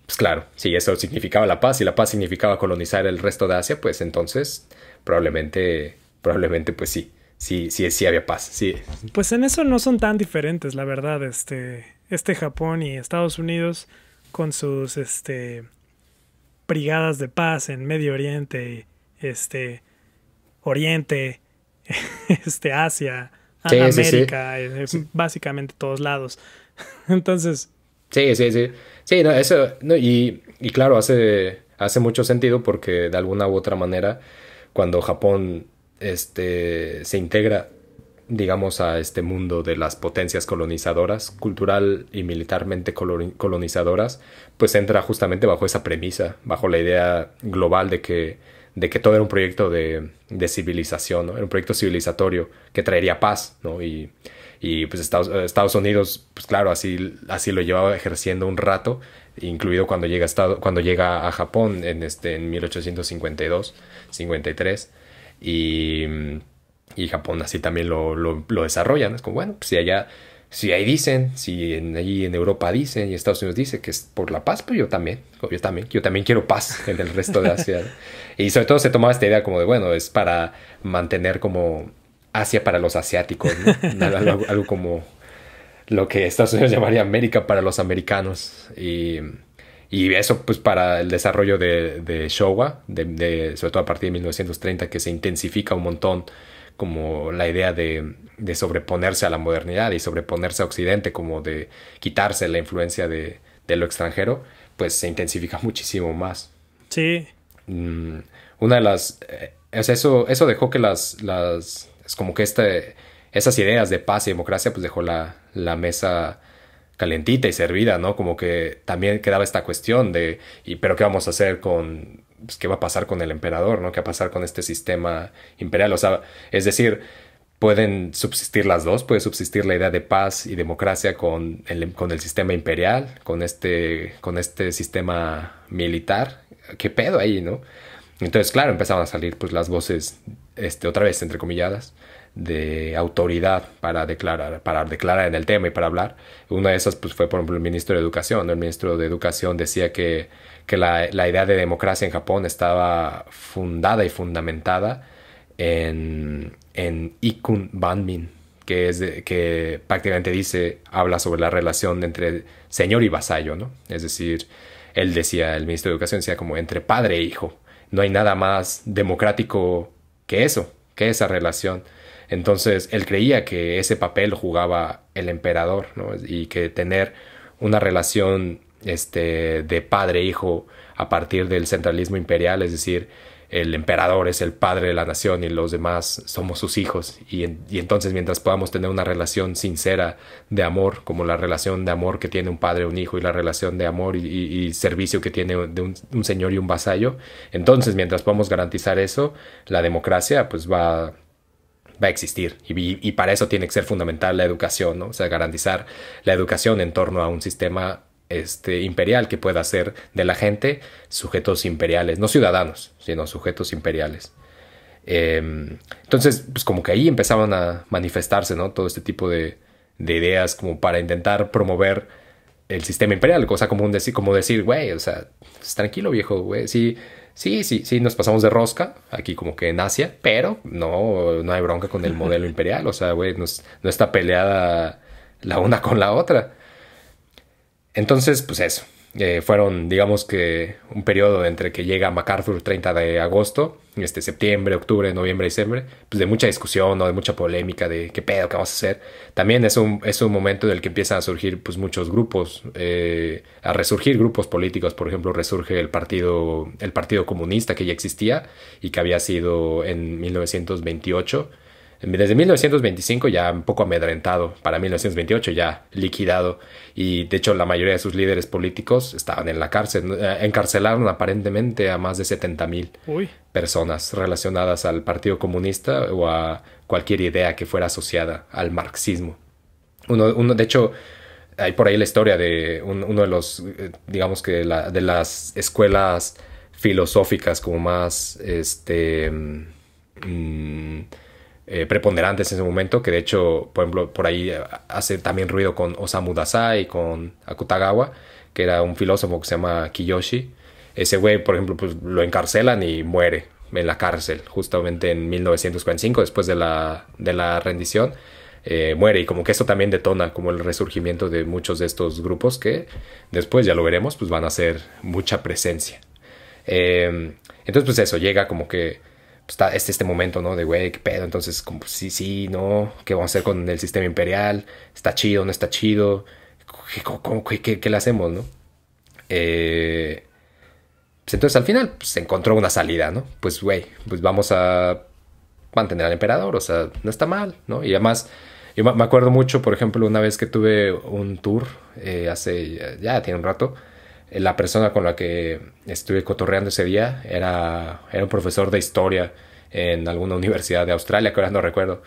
pues claro, si eso significaba la paz y la paz significaba colonizar el resto de Asia, pues entonces probablemente, probablemente pues sí, sí, sí, sí había paz, sí. Pues en eso no son tan diferentes, la verdad, este, este Japón y Estados Unidos con sus, este, brigadas de paz en Medio Oriente, este, Oriente, este, Asia, América, eh, básicamente todos lados. Entonces. Sí, sí, sí. Sí, no, eso. No, y, y claro, hace, hace mucho sentido porque de alguna u otra manera, cuando Japón este, se integra, digamos, a este mundo de las potencias colonizadoras, cultural y militarmente colonizadoras, pues entra justamente bajo esa premisa, bajo la idea global de que, de que todo era un proyecto de, de civilización, era un proyecto civilizatorio que traería paz, ¿no? Y y pues eh, Estados, Unidos, pues claro, así, así lo llevaba ejerciendo un rato, incluido cuando llega a, cuando llega a Japón en, este, en 1852, 53. Y, Japón así también lo, lo, desarrollan. Es como, bueno, pues si allá si ahí dicen, si en, allí en Europa dicen y Estados Unidos dice que es por la paz, pues yo también, yo también, yo también quiero paz en el resto de Asia. y sobre todo se tomaba esta idea como de, bueno, es para mantener como Asia para los asiáticos, algo, como lo que Estados Unidos llamaría América para los americanos. Y, eso pues para el desarrollo de, Showa, de, sobre todo a partir de 1930, que se intensifica un montón como la idea de, sobreponerse a la modernidad y sobreponerse a Occidente, como de quitarse la influencia de, lo extranjero, pues se intensifica muchísimo más. Sí. Mm, una de las... Eh, eso, eso dejó que las, las es como que este, esas ideas de paz y democracia pues dejó la, mesa calentita y servida, ¿no? Como que también quedaba esta cuestión de, y, pero ¿qué vamos a hacer con, pues, qué va a pasar con el emperador, ¿no? ¿Qué va a pasar con este sistema imperial? O sea, es decir, pueden subsistir las dos, puede subsistir la idea de paz y democracia con el, con el sistema imperial, con este, con este sistema militar. ¿Qué pedo ahí, no? Entonces, claro, empezaban a salir pues las voces este, otra vez entre comilladas, de autoridad para declarar, para declarar en el tema y para hablar. Una de esas pues, fue, por ejemplo, el ministro de Educación. El ministro de Educación decía que, la, idea de democracia en Japón estaba fundada y fundamentada en, Ikun Banmin, que, es que prácticamente dice, habla sobre la relación entre señor y vasallo, ¿no? Es decir, él decía, el ministro de Educación decía como entre padre e hijo. No hay nada más democrático que eso, que esa relación. Entonces él creía que ese papel jugaba el emperador, ¿no? Y que tener una relación este, de padre-hijo e a partir del centralismo imperial, es decir, el emperador es el padre de la nación y los demás somos sus hijos. Y, entonces mientras podamos tener una relación sincera de amor, como la relación de amor que tiene un padre, un hijo, y la relación de amor y, servicio que tiene un, señor y un vasallo, entonces mientras podamos garantizar eso, la democracia pues va, va a existir y, para eso tiene que ser fundamental la educación, ¿no? o sea, garantizar la educación en torno a un sistema este, imperial que pueda hacer de la gente, sujetos imperiales, no ciudadanos, sino sujetos imperiales. Em, entonces, pues como que ahí empezaban a manifestarse, ¿no? Todo este tipo de, ideas como para intentar promover el sistema imperial, cosa como, un como decir, güey, o sea, pues, tranquilo viejo, güey, sí, sí, sí, sí, nos pasamos de rosca, aquí como que en Asia, pero no, no hay bronca con el modelo imperial, o sea, güey, no está peleada la una con la otra. Entonces, pues eso. Eh, fueron, digamos que, un periodo entre que llega MacArthur 30 de agosto, este septiembre, octubre, noviembre, diciembre, pues de mucha discusión, de mucha polémica, de qué pedo, qué vamos a hacer. También es un, es un momento en el que empiezan a surgir pues, muchos grupos, eh, a resurgir grupos políticos, por ejemplo, resurge el partido, el partido Comunista que ya existía y que había sido en 1928 desde 1925 ya un poco amedrentado, para 1928 ya liquidado y de hecho la mayoría de sus líderes políticos estaban en la cárcel, eh, encarcelaron aparentemente a más de 70 mil personas relacionadas al Partido Comunista o a cualquier idea que fuera asociada al marxismo. Uno, uno de hecho, hay por ahí la historia de uno de los, eh, digamos que de las escuelas filosóficas como más, este... Mm, eh, preponderantes en ese momento, que de hecho, por ejemplo, por ahí eh, hace también ruido con Osamu y con Akutagawa, que era un filósofo que se llama Kiyoshi. Ese güey, por ejemplo, pues, lo encarcelan y muere en la cárcel, justamente en 1945, después de la, de la rendición. Eh, muere y como que esto también detona como el resurgimiento de muchos de estos grupos que después ya lo veremos pues van a ser mucha presencia entonces pues eso llega como que está este, este momento, ¿no? De, güey, qué pedo, entonces, como, pues, sí, sí, no, ¿qué vamos a hacer con el sistema imperial? ¿Está chido, no está chido? ¿Qué, le hacemos, no? Eh, pues, entonces al final pues, se encontró una salida, ¿no? Pues, güey, pues vamos a mantener al emperador, o sea, no está mal, ¿no? Y además, yo me acuerdo mucho, por ejemplo, una vez que tuve un tour, eh, hace, ya tiene un rato, eh, la persona con la que estuve cotorreando ese día era, era un profesor de historia en alguna universidad de Australia, que ahora no recuerdo,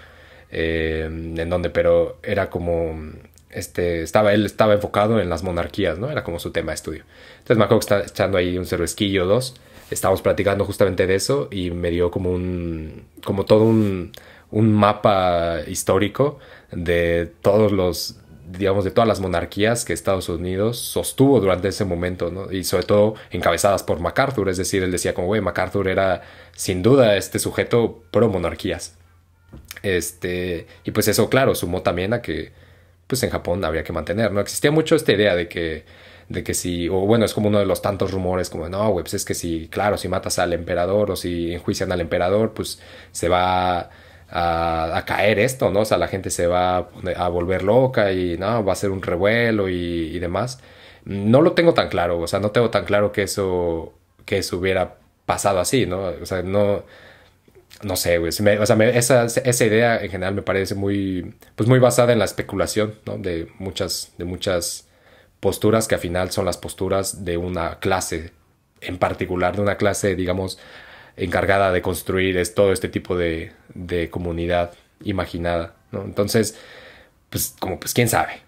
eh, en dónde, pero era como, este, estaba, él estaba enfocado en las monarquías, ¿no? Era como su tema de estudio. Entonces me acuerdo que está echando ahí un cervezquillo o dos, estábamos platicando justamente de eso y me dio como un, como todo un, un mapa histórico de todos los digamos, de todas las monarquías que Estados Unidos sostuvo durante ese momento, ¿no? Y sobre todo encabezadas por MacArthur, es decir, él decía como, güey, MacArthur era sin duda este sujeto pro monarquías. Este, y pues eso, claro, sumó también a que, pues en Japón había que mantener, ¿no? Existía mucho esta idea de que, de que si, o bueno, es como uno de los tantos rumores, como, no, güey, pues es que si, claro, si matas al emperador o si enjuician al emperador, pues se va a, caer esto, ¿no? O sea, la gente se va a, volver loca y no, va a ser un revuelo y, demás. No lo tengo tan claro, o sea, no tengo tan claro que eso, que eso hubiera pasado así, ¿no? O sea, no, no sé, güey. o sea, esa, esa, idea en general me parece muy, pues muy basada en la especulación, ¿no? De muchas, de muchas posturas que al final son las posturas de una clase en particular, de una clase, digamos, encargada de construir es todo este tipo de, de comunidad imaginada, ¿no? Entonces, pues como pues quién sabe.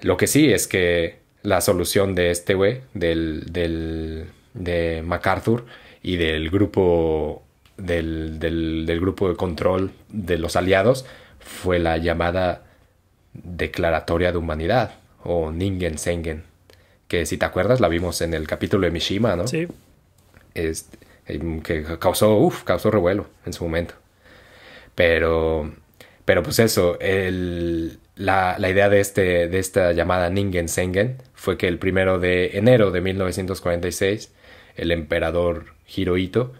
Lo que sí es que la solución de este güey, del, del, de MacArthur y del grupo, del, del, grupo de control de los aliados fue la llamada declaratoria de humanidad o Ningen Sengen, que si te acuerdas la vimos en el capítulo de Mishima, ¿no? Sí. Este, eh, que causó, causó revuelo en su momento. Pero, pero pues eso, el, la, la, idea de, este, de esta llamada Ningen Sengen fue que el primero de enero de 1946 el emperador Hirohito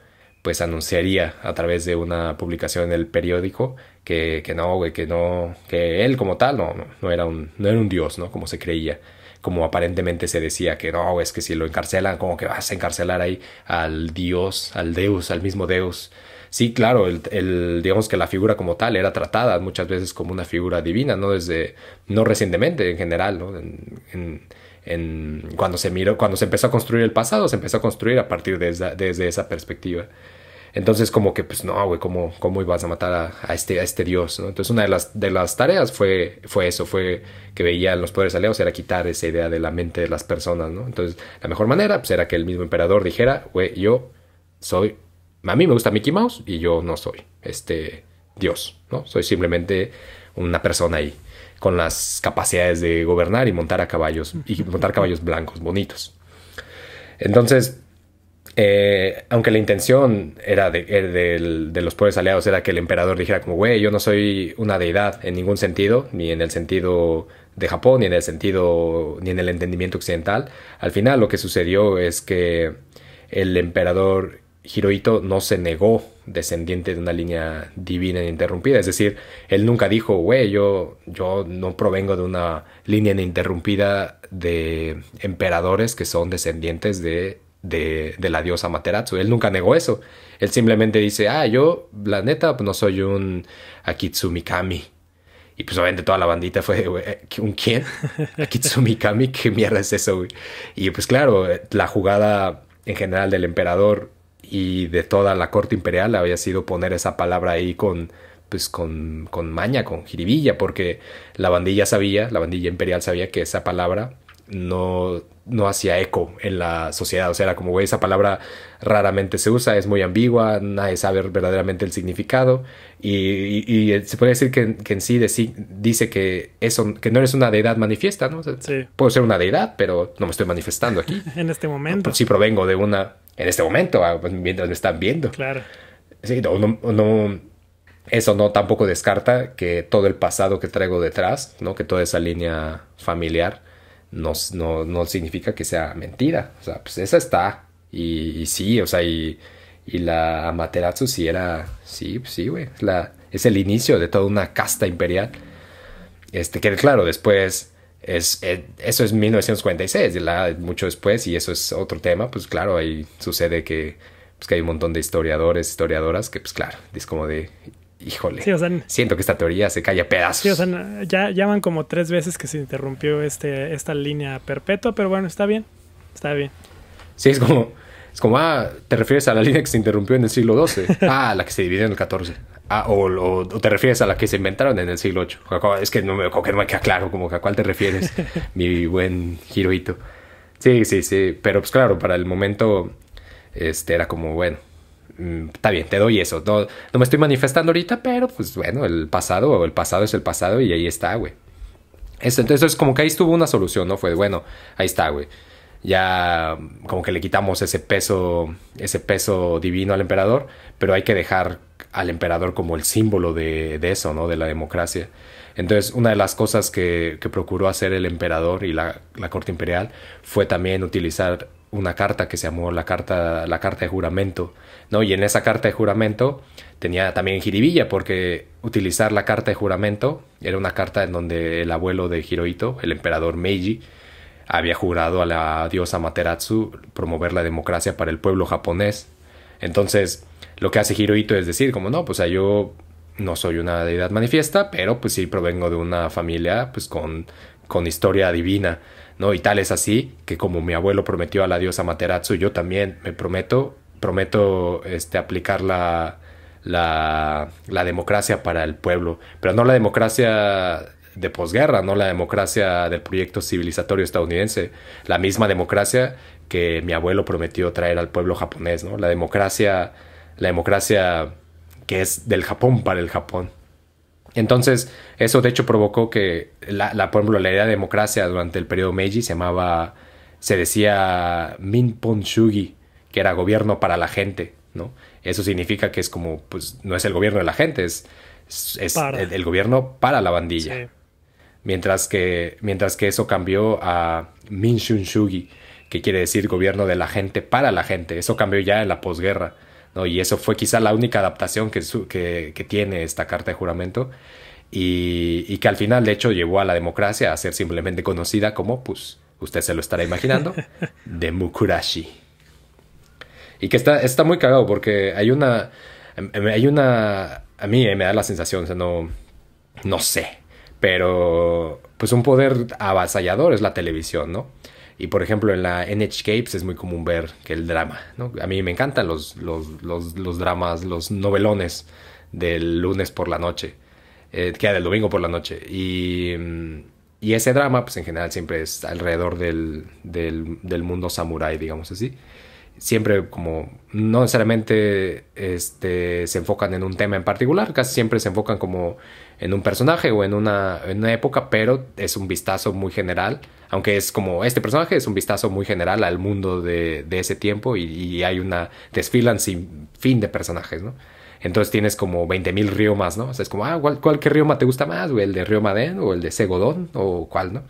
pues anunciaría a través de una publicación en el periódico que, que no, que no, que él como tal no, no, no, era un, no era un dios, ¿no? Como se creía, como aparentemente se decía que no, es que si lo encarcelan, como que vas a encarcelar ahí al Dios, al Deus, al mismo Deus. Sí, claro, el, digamos que la figura como tal era tratada muchas veces como una figura divina, no desde, no recientemente en general, ¿no? cuando se miró, cuando se empezó a construir el pasado, se empezó a construir a partir de desde esa perspectiva. Entonces como que pues no, güey, ¿cómo, ¿cómo, ibas a matar a, este, a este dios? ¿no? Entonces una de las, de las tareas fue, fue eso, fue que veían los poderes aliados era quitar esa idea de la mente de las personas, ¿no? Entonces la mejor manera pues, era que el mismo emperador dijera, güey, yo soy, a mí me gusta Mickey Mouse y yo no soy este dios, ¿no? Soy simplemente una persona ahí con las capacidades de gobernar y montar a caballos y montar caballos blancos bonitos. Entonces, eh, aunque la intención era, de, los pueblos aliados era que el emperador dijera como, güey, yo no soy una deidad en ningún sentido, ni en el sentido de Japón, ni en el sentido, ni en el entendimiento occidental. Al final lo que sucedió es que el emperador Hirohito no se negó descendiente de una línea divina ininterrumpida, es decir, él nunca dijo, güey, yo, yo no provengo de una línea ininterrumpida de emperadores que son descendientes de de, la diosa Materatsu. Él nunca negó eso. Él simplemente dice, ah, yo, la neta, pues, no soy un Akitsumikami. Y pues obviamente toda la bandita fue, eh, ¿un quién? Akitsumikami, ¿qué mierda es eso, Y pues claro, la jugada en general del emperador y de toda la corte imperial había sido poner esa palabra ahí con, pues con, con maña, con jiribilla, porque la bandilla sabía, la bandilla imperial sabía que esa palabra no, no hacía eco en la sociedad. O sea, como, esa palabra raramente se usa, es muy ambigua, nadie sabe verdaderamente el significado. Y, se puede decir que, en sí dice que, eso, que no eres una deidad manifiesta, ¿no? Puedo ser una deidad, pero no me estoy manifestando aquí. en este momento. sí provengo de una... En este momento, ah, pues, mientras me están viendo. Claro. Sí, no eso no tampoco descarta que todo el pasado que traigo detrás, ¿no? Que toda esa línea familiar no, significa que sea mentira. O sea, pues esa está. Y, sí, o sea, y, y la Amaterasu sí era, sí, pues sí, güey. Es el inicio de toda una casta imperial. Este, que claro, después es, eh, eso es 1946, la, mucho después, y eso es otro tema, pues claro, ahí sucede que, pues que hay un montón de historiadores, historiadoras, que pues claro, es como de, híjole, siento que esta teoría se cae a pedazos. o ya, ya van como tres veces que se interrumpió este, esta línea perpetua, pero bueno, está bien, está bien. Sí, es como, es como, ah, te refieres a la línea que se interrumpió en el siglo XII, ah, la que se dividió en el XIV, ah, o, te refieres a la que se inventaron en el siglo VIII. Es que no me, que no me queda claro como que a cuál te refieres, mi buen giroito. Sí, sí, sí, pero pues claro, para el momento este era como, bueno, Mm, está bien, te doy eso. No, me estoy manifestando ahorita, pero pues bueno, el pasado o el pasado es el pasado y ahí está, güey. Eso, entonces como que ahí estuvo una solución, ¿no? Fue, bueno, ahí está, güey. Ya mm, como que le quitamos ese peso, ese peso divino al emperador, pero hay que dejar al emperador como el símbolo de, de eso, ¿no? De la democracia. Entonces, una de las cosas que, que procuró hacer el emperador y la, la corte imperial fue también utilizar una carta que se llamó la carta, la carta de juramento, ¿no? Y en esa carta de juramento tenía también jiribilla, porque utilizar la carta de juramento era una carta en donde el abuelo de Hirohito, el emperador Meiji, había jurado a la diosa Materatsu promover la democracia para el pueblo japonés. Entonces, lo que hace Hirohito es decir, como no, pues yo no soy una deidad manifiesta, pero pues sí provengo de una familia pues con, con historia divina. ¿no? Y tal es así que como mi abuelo prometió a la diosa Materatsu, yo también me prometo, prometo este, aplicar la, la, la democracia para el pueblo, pero no la democracia de posguerra, no la democracia del proyecto civilizatorio estadounidense, la misma democracia que mi abuelo prometió traer al pueblo japonés, ¿no? La democracia, la democracia que es del Japón para el Japón. Entonces, eso de hecho provocó que, la, la, por la idea de democracia durante el periodo Meiji se llamaba, se decía Minponshugi, que era gobierno para la gente, ¿no? Eso significa que es como, pues, no es el gobierno de la gente, es, el, gobierno para la bandilla. Mientras, que, mientras que eso cambió a Shugi, que quiere decir gobierno de la gente para la gente. Eso cambió ya en la posguerra y eso fue quizá la única adaptación que, que, tiene esta carta de juramento y, y, que al final de hecho llevó a la democracia a ser simplemente conocida como, pues usted se lo estará imaginando, de Mukurashi. Y que está, está muy cagado porque hay una, em, em, hay una, a mí eh, me da la sensación, o sea, no, no sé, pero pues un poder avasallador es la televisión, ¿no? Y por ejemplo, en la NH Capes es muy común ver que el drama, ¿no? A mí me encantan los, los, dramas, los novelones del lunes por la noche, eh, que del domingo por la noche. Y, mm, y, ese drama, pues en general siempre es alrededor del, del, mundo samurái, digamos así. Siempre como, no necesariamente este, se enfocan en un tema en particular, casi siempre se enfocan como en un personaje o en una, en una época, pero es un vistazo muy general, aunque es como este personaje es un vistazo muy general al mundo de, ese tiempo y, hay una desfilan sin fin de personajes, ¿no? Entonces tienes como 20.000 riomas, ¿no? O sea, es como, ah, ¿cuál, cuál qué rioma te gusta más? el de río Madén? ¿O el de Segodón? ¿O cuál, no?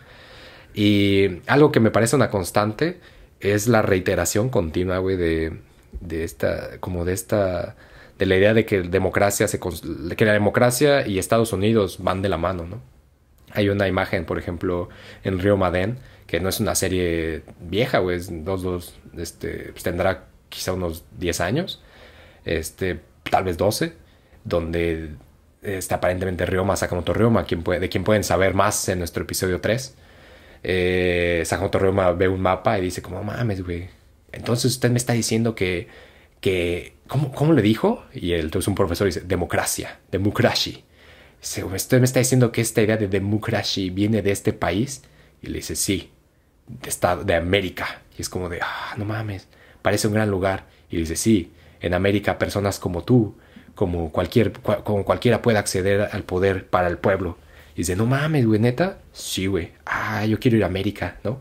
Y algo que me parece una constante es la reiteración continua, güey, de, de esta, como de esta de la idea de que la democracia y Estados Unidos van de la mano, ¿no? Hay una imagen, por ejemplo, en Río Madén, que no es una serie vieja, güey, es dos, dos, este, pues tendrá quizá unos 10 años, este, tal vez 12, donde está aparentemente Rioma, Sakamoto Rioma, quien puede, de quien pueden saber más en nuestro episodio 3. Eh, Sakamoto ve un mapa y dice como, mames, güey, entonces usted me está diciendo que, que ¿cómo, ¿cómo, le dijo? Y el, entonces un profesor dice, democracia, democracy. Dice, ¿usted me está diciendo que esta idea de democracia viene de este país? Y le dice, sí, de, estado, de América. Y es como de, ah, no mames, parece un gran lugar. Y dice, sí, en América personas como tú, como, cualquier, cualquiera puede acceder al poder para el pueblo. Y dice, no mames, güey, neta. Sí, güey. Ah, yo quiero ir a América, ¿no?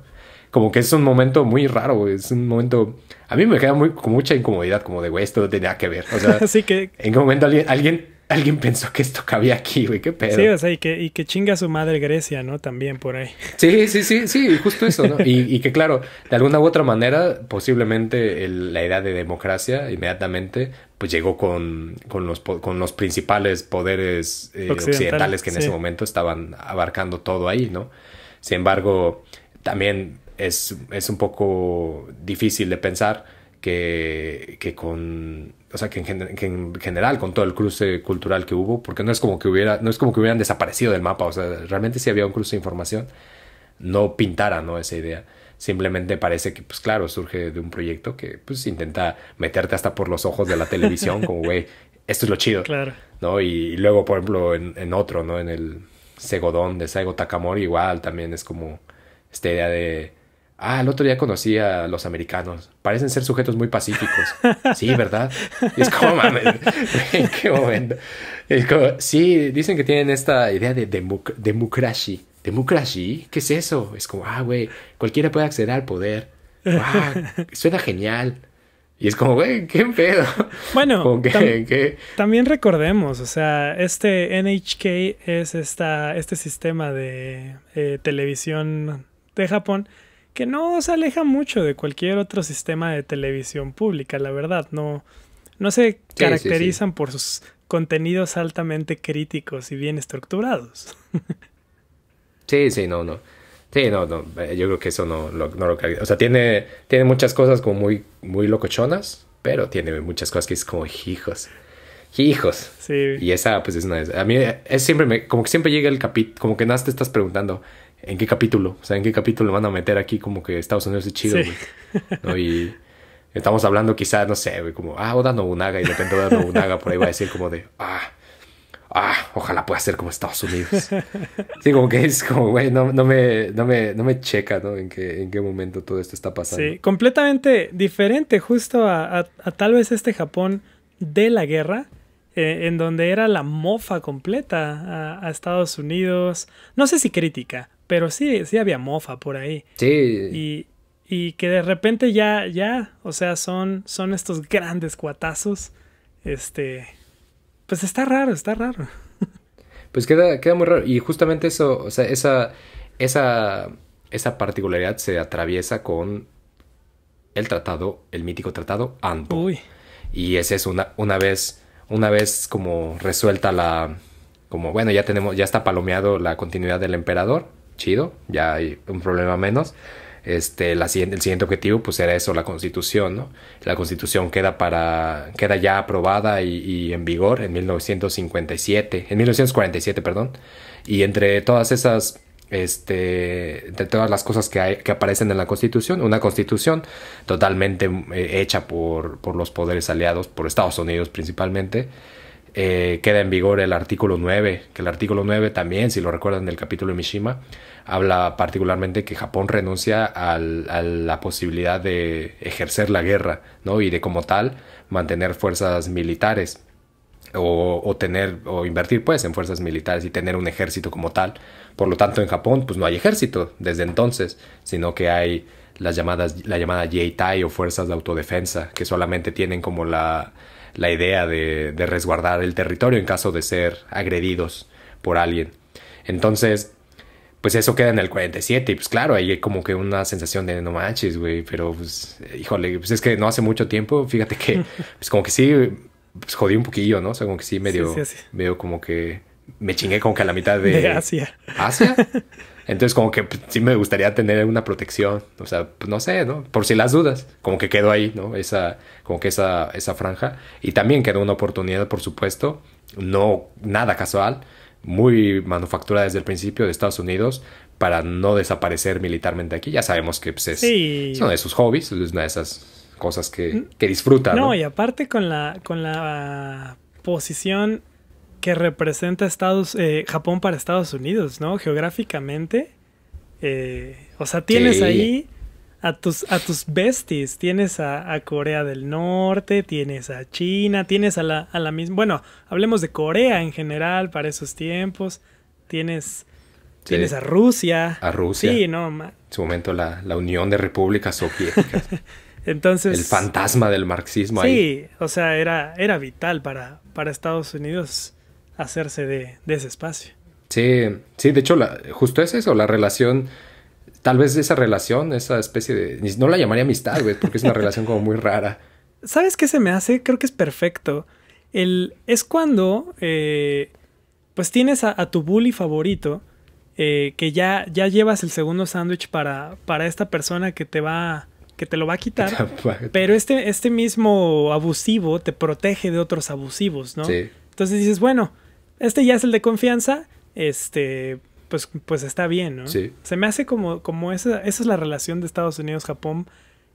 Como que es un momento muy raro, Es un momento a mí me queda muy, con mucha incomodidad, como de, güey, esto no tenía que ver. O sea, en qué momento alguien, alguien, pensó que esto cabía aquí, güey, qué pedo. Sí, o sea, y que, chinga su madre Grecia, ¿no? También por ahí. Sí, sí, sí, sí, justo eso, ¿no? Y, que claro, de alguna u otra manera, posiblemente la idea de democracia inmediatamente pues llegó con, los, con los principales poderes eh, occidentales que en ese momento estaban abarcando todo ahí, ¿no? Sin embargo, también es, es un poco difícil de pensar que, que con o sea, que en, general con todo el cruce cultural que hubo, porque no es como que hubiera, no es como que hubieran desaparecido del mapa, o sea, realmente si había un cruce de información, no pintara, ¿no? Esa idea. Simplemente parece que, pues claro, surge de un proyecto que, pues, intenta meterte hasta por los ojos de la televisión, como, güey, esto es lo chido, claro. ¿no? Y, luego, por ejemplo, en, en, otro, ¿no? En el Segodón de Saigo Takamori, igual, también es como esta idea de Ah, el otro día conocí a los americanos. Parecen ser sujetos muy pacíficos. Sí, ¿verdad? es como, mames, ¿en qué momento? sí, dicen que tienen esta idea de democracy. ¿Democracy? ¿Qué es eso? Es como, ah, güey, cualquiera puede acceder al poder. Ah, suena genial. Y es como, güey, qué pedo. Bueno, también recordemos, o sea, este NHK es esta, este sistema de eh, televisión de Japón que no se aleja mucho de cualquier otro sistema de televisión pública, la verdad, no, no se caracterizan por sus contenidos altamente críticos y bien estructurados. sí, sí, no, no. Sí, no, no, eh, yo creo que eso no, no, lo O sea, tiene, tiene muchas cosas como muy, muy locochonas, pero tiene muchas cosas que es como hijos. Hijos. Sí. Y esa, pues, es una... A mí eh, es siempre me... Como que siempre llega el capítulo, como que nada te estás preguntando, ¿en qué capítulo? O sea, ¿en qué capítulo van a meter aquí como que Estados Unidos es chido, güey? Y estamos hablando quizás, no sé, güey, como, ah, Oda Nobunaga, y de repente Oda Nobunaga por ahí va a decir como de, ah, ah, ojalá pueda ser como Estados Unidos. Sí, como que es como, güey, no, me, no, me, checa, ¿no? En qué, en qué momento todo esto está pasando. Sí, completamente diferente justo a, tal vez este Japón de la guerra. Eh, en donde era la mofa completa a, Estados Unidos. No sé si crítica, pero sí, sí había mofa por ahí. Sí. Y, y que de repente ya, ya, o sea, son, son estos grandes cuatazos. Este, pues está raro, está raro. Pues queda, queda muy raro. Y justamente eso, o sea, esa, esa, esa particularidad se atraviesa con el tratado, el mítico tratado Ando. Uy. Y ese es una, una vez, una vez como resuelta la, como bueno, ya tenemos, ya está palomeado la continuidad del emperador, chido, ya hay un problema menos. Este, el siguiente objetivo pues era eso, la constitución, ¿no? La constitución queda, para, queda ya aprobada y, en vigor en 1957, en 1947, perdón. Y entre todas esas, este, todas las cosas que, que aparecen en la constitución, una constitución totalmente eh, hecha por, por los poderes aliados, por Estados Unidos principalmente, eh, queda en vigor el artículo 9, que el artículo 9 también, si lo recuerdan del capítulo de Mishima, habla particularmente que Japón renuncia a la posibilidad de ejercer la guerra, ¿no? Y de como tal mantener fuerzas militares o, tener o invertir pues en fuerzas militares y tener un ejército como tal. Por lo tanto, en Japón pues no hay ejército desde entonces, sino que hay las llamadas, la llamada Yeitai o fuerzas de autodefensa, que solamente tienen como la, la idea de, de resguardar el territorio en caso de ser agredidos por alguien. Entonces, pues eso queda en el 47 y pues claro, ahí hay como que una sensación de no manches, güey, pero pues híjole, pues es que no hace mucho tiempo, fíjate que pues como que sí pues jodí un poquillo, ¿no? O sea, como que sí medio medio como que me chingué como que a la mitad de, de Asia. Asia. Entonces, como que pues, sí me gustaría tener una protección, o sea, pues, no sé, ¿no? Por si las dudas, como que quedó ahí, ¿no? Esa, como que esa, esa franja. Y también quedó una oportunidad, por supuesto, no nada casual, muy manufacturada desde el principio de Estados Unidos para no desaparecer militarmente aquí. Ya sabemos que pues, es, sí. uno de sus hobbies, es una de esas cosas que, que disfruta. No, no, y aparte con la, con la posición que representa Estados, eh, Japón para Estados Unidos, ¿no? Geográficamente. Eh, o sea, tienes ahí a tus, a tus besties. Tienes a, Corea del Norte, tienes a China, tienes a la, a la misma. Bueno, hablemos de Corea en general para esos tiempos. Tienes. Tienes a Rusia. A Rusia. Sí, no. En su momento la, la Unión de Repúblicas Soviéticas. Entonces. El fantasma del marxismo ahí. Sí, o sea, era, era vital para, para Estados Unidos hacerse de, ese espacio. Sí, sí, de hecho, la, justo es eso, la relación, tal vez esa relación, esa especie de, no la llamaría amistad, güey, porque es una relación como muy rara. ¿Sabes qué se me hace? Creo que es perfecto. El, es cuando, eh, pues tienes a, tu bully favorito, eh, que ya, ya llevas el segundo sándwich para, para esta persona que te va que te lo va a quitar, pero este, este mismo abusivo te protege de otros abusivos, ¿no? Sí. Entonces dices, bueno, este ya es el de confianza, este, pues, pues está bien, ¿no? Sí. Se me hace como, como esa, esa es la relación de Estados Unidos-Japón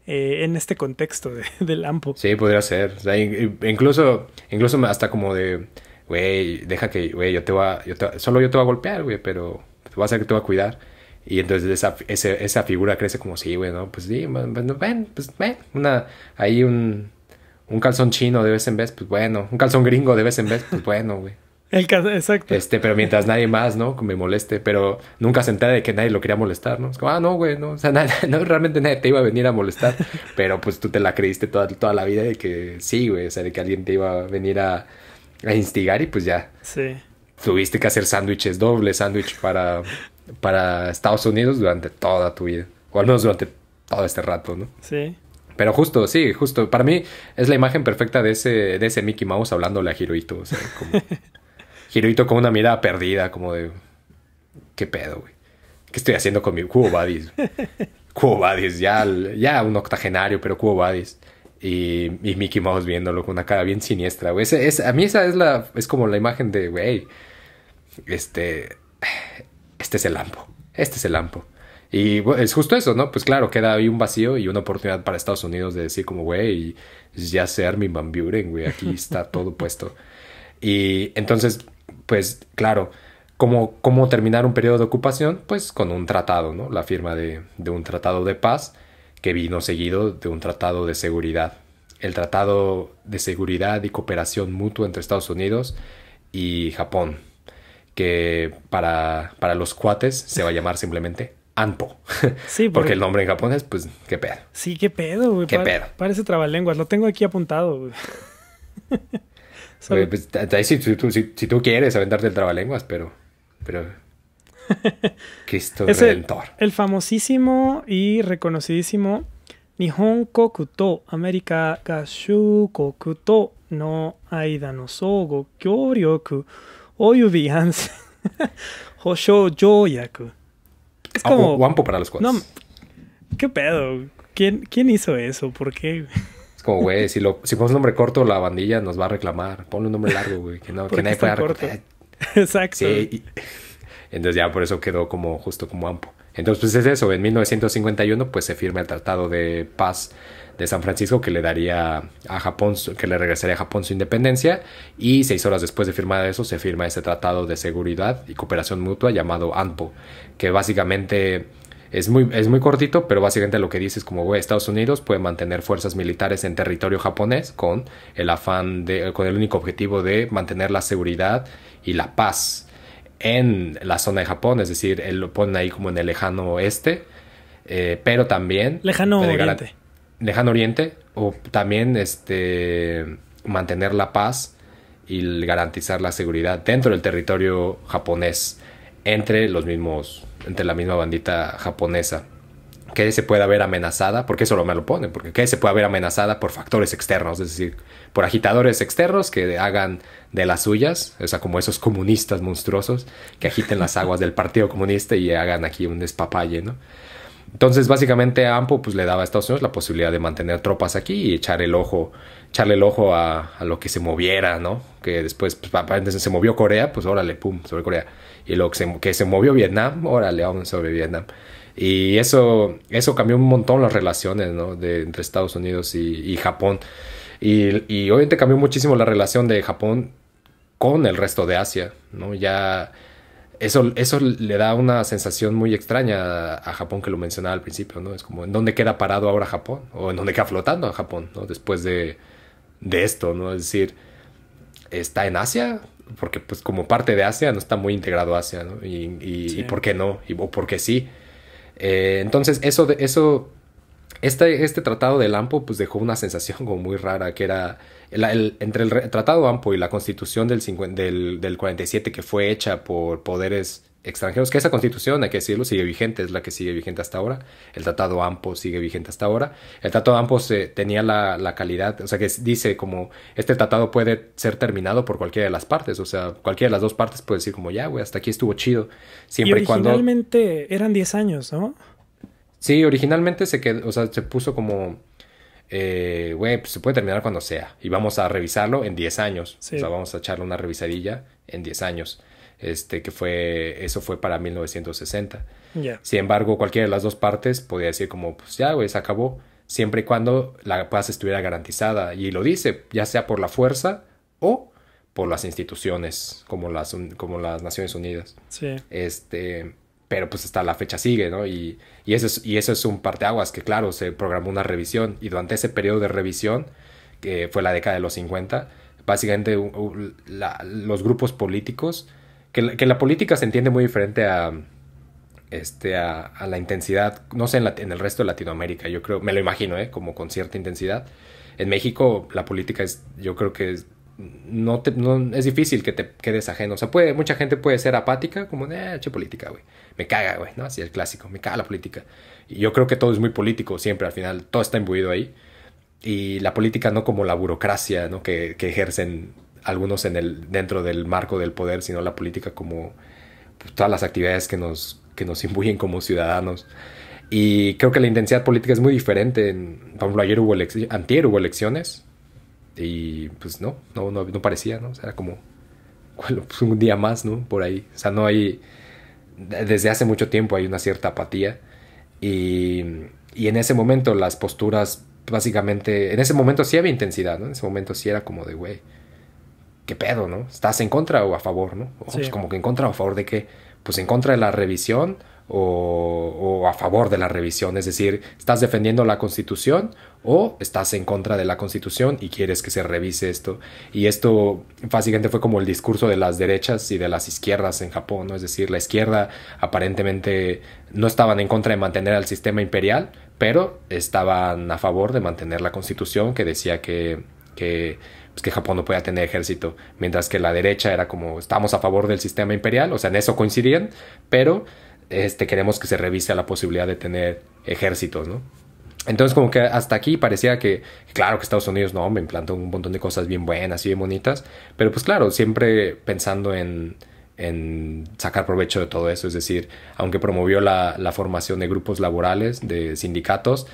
eh, en este contexto de, del AMPO. Sí, podría ser. O incluso, incluso hasta como de, güey, deja que, güey, yo te voy yo solo yo te voy a golpear, güey, pero te voy a hacer que te voy a cuidar. Y entonces esa, esa, figura crece como sí, güey, ¿no? Pues sí, ven, pues ven, una, ahí un, un calzón chino de vez en vez, pues bueno, un calzón gringo de vez en vez, pues bueno, güey exacto. Este, pero mientras nadie más, ¿no? Me moleste, pero nunca se entera de que nadie lo quería molestar, ¿no? Es como, ah, no, güey, no, o sea, no, realmente nadie te iba a venir a molestar, pero pues tú te la creíste toda, la vida de que sí, güey, o sea, de que alguien te iba a venir a, instigar y pues ya. Sí. Tuviste que hacer sándwiches doble sándwich para, para Estados Unidos durante toda tu vida, o al menos durante todo este rato, ¿no? Sí. Pero justo, sí, justo. Para mí es la imagen perfecta de ese, de ese Mickey Mouse hablándole a Hirohito. O sea, como... Hirohito con una mirada perdida, como de. ¿Qué pedo, güey? ¿Qué estoy haciendo con mi Cubo Badis? Cubo ya, ya un octogenario, pero Cubo Y, Mickey Mouse viéndolo con una cara bien siniestra, güey. es, a mí esa es la. Es como la imagen de, güey. Este. Este es el Ampo. Este es el Ampo. Y es justo eso, ¿no? Pues claro, queda ahí un vacío y una oportunidad para Estados Unidos de decir como, güey, ya sea mi Van güey, aquí está todo puesto. Y entonces pues claro, ¿cómo, cómo terminar un periodo de ocupación? Pues con un tratado, ¿no? La firma de, un tratado de paz que vino seguido de un tratado de seguridad. El tratado de seguridad y cooperación mutua entre Estados Unidos y Japón, que para, para los cuates se va a llamar simplemente ANPO. Sí, porque, el nombre en japonés, pues, qué pedo. Sí, qué pedo, güey. Qué pedo. Parece trabalenguas. Lo tengo aquí apuntado, güey. Pues, si, tú, si, si, tú quieres aventarte el trabalenguas, pero. pero... Cristo es Redentor. El, el, famosísimo y reconocidísimo Nihon Kokuto, América Gashu Kokuto, no Aida no Sogo, Kyoryoku, Oyubi Hans, Hosho Es ah, como. Wampo para los cuatro. No, ¿Qué pedo? ¿Quién, ¿Quién hizo eso? ¿Por qué? güey, si, lo, si ponemos un nombre corto, la bandilla nos va a reclamar. Ponle un nombre largo, güey, que, no, que Exacto. entonces ya por eso quedó como justo como AMPO. Entonces, pues es eso, en 1951 pues se firma el Tratado de Paz de San Francisco que le daría a Japón, que le regresaría a Japón su independencia y seis horas después de firmar eso se firma ese Tratado de Seguridad y Cooperación Mutua llamado Ampo que básicamente es muy, es muy cortito, pero básicamente lo que dice es como, Estados Unidos puede mantener fuerzas militares en territorio japonés con el afán de, con el único objetivo de mantener la seguridad y la paz en la zona de Japón, es decir, él lo pone ahí como en el lejano oeste, eh, pero también... Lejano Oriente. Lejano Oriente, o también este, mantener la paz y garantizar la seguridad dentro del territorio japonés entre los mismos, entre la misma bandita japonesa. Que se pueda ver amenazada, porque eso lo me lo pone porque que se pueda ver amenazada por factores externos, es decir, por agitadores externos que hagan de las suyas, o sea, como esos comunistas monstruosos que agiten las aguas del Partido Comunista y hagan aquí un despapalle, ¿no? Entonces, básicamente, AMPO pues, le daba a Estados Unidos la posibilidad de mantener tropas aquí y echar el ojo, echarle el ojo a, lo que se moviera, ¿no? Que después, pues, se movió Corea, pues órale, pum, sobre Corea. Y lo que se, movió Vietnam, órale, vamos sobre Vietnam. Y eso, eso cambió un montón las relaciones ¿no? de, entre Estados Unidos y, Japón. Y, obviamente cambió muchísimo la relación de Japón con el resto de Asia. ¿no? Ya eso, eso le da una sensación muy extraña a, Japón que lo mencionaba al principio. ¿no? Es como, ¿en dónde queda parado ahora Japón? ¿O en dónde queda flotando Japón ¿no? después de, de esto? ¿no? Es decir, ¿está en Asia? porque pues como parte de Asia no está muy integrado Asia, ¿no? Y, y, por qué no, y, o por qué sí. Eh, entonces, eso, de, eso este, este, tratado del AMPO pues dejó una sensación como muy rara, que era el, entre el tratado Ampo y la constitución del, del, del, 47 que fue hecha por poderes extranjeros, que esa constitución, hay que decirlo, sigue vigente, es la que sigue vigente hasta ahora. El Tratado AMPO sigue vigente hasta ahora. El Tratado AMPO eh, tenía la, calidad, o sea, que dice como este tratado puede ser terminado por cualquiera de las partes, o sea, cualquiera de las dos partes puede decir como ya, güey, hasta aquí estuvo chido. Siempre y originalmente eran 10 años, ¿no? Sí, originalmente se quedó, o sea, se puso como eh, güey, pues se puede terminar cuando sea. Y vamos a revisarlo en 10 años. O sea, vamos a echarle una revisadilla en 10 años. Este, que fue, eso fue para 1960. Sin embargo, cualquiera de las dos partes podía decir como, pues ya, güey, se acabó, siempre y cuando la paz estuviera garantizada. Y lo dice, ya sea por la fuerza o por las instituciones, como las, como las Naciones Unidas. Este, pero pues hasta la fecha sigue, ¿no? Y, eso es, y eso es un parteaguas que, claro, se programó una revisión. Y durante ese periodo de revisión, que fue la década de los 50, básicamente los grupos políticos que la, política se entiende muy diferente a, este, a, la intensidad, no sé, en, el resto de Latinoamérica, yo creo, me lo imagino, ¿eh? como con cierta intensidad. En México la política es, yo creo que es, no, no es difícil que te quedes ajeno. O sea, puede, mucha gente puede ser apática, como, eh, che política, güey. Me caga, güey, ¿no? Así el clásico, me caga la política. Y yo creo que todo es muy político siempre, al final, todo está imbuido ahí. Y la política no como la burocracia, ¿no? Que, que ejercen algunos en el, dentro del marco del poder, sino la política como pues, todas las actividades que nos, que nos imbuyen como ciudadanos. Y creo que la intensidad política es muy diferente. Por ejemplo, ayer hubo, antier hubo elecciones y pues no, no, no, parecía, ¿no? O sea, era como pues, un día más, ¿no? Por ahí. O sea, no hay... Desde hace mucho tiempo hay una cierta apatía y, y en ese momento las posturas básicamente... En ese momento sí había intensidad, ¿no? En ese momento sí era como de, güey, ¿qué pedo, no? ¿Estás en contra o a favor, no? O, pues, como que en contra o a favor de qué? Pues en contra de la revisión o, a favor de la revisión. Es decir, ¿estás defendiendo la Constitución o estás en contra de la Constitución y quieres que se revise esto? Y esto básicamente fue como el discurso de las derechas y de las izquierdas en Japón, ¿no? Es decir, la izquierda aparentemente no estaban en contra de mantener al sistema imperial, pero estaban a favor de mantener la Constitución que decía que, que pues, que Japón no podía tener ejército, mientras que la derecha era como estamos a favor del sistema imperial, o sea, en eso coincidían, pero este, queremos que se revise la posibilidad de tener ejércitos, ¿no? Entonces como que hasta aquí parecía que, claro que Estados Unidos no, me implantó un montón de cosas bien buenas y bien bonitas, pero pues claro, siempre pensando en, sacar provecho de todo eso, es decir, aunque promovió la, formación de grupos laborales, de sindicatos,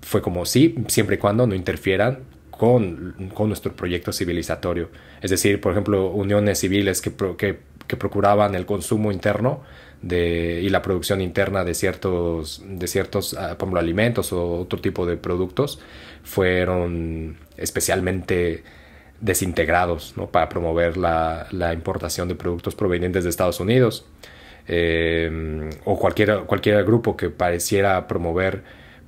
fue como sí, siempre y cuando no interfieran con, nuestro proyecto civilizatorio. Es decir, por ejemplo, uniones civiles que, que, procuraban el consumo interno de, y la producción interna de ciertos, de ciertos ah, alimentos o otro tipo de productos fueron especialmente desintegrados para promover la, importación de productos provenientes de Estados Unidos eh, o cualquier, cualquier grupo que pareciera promover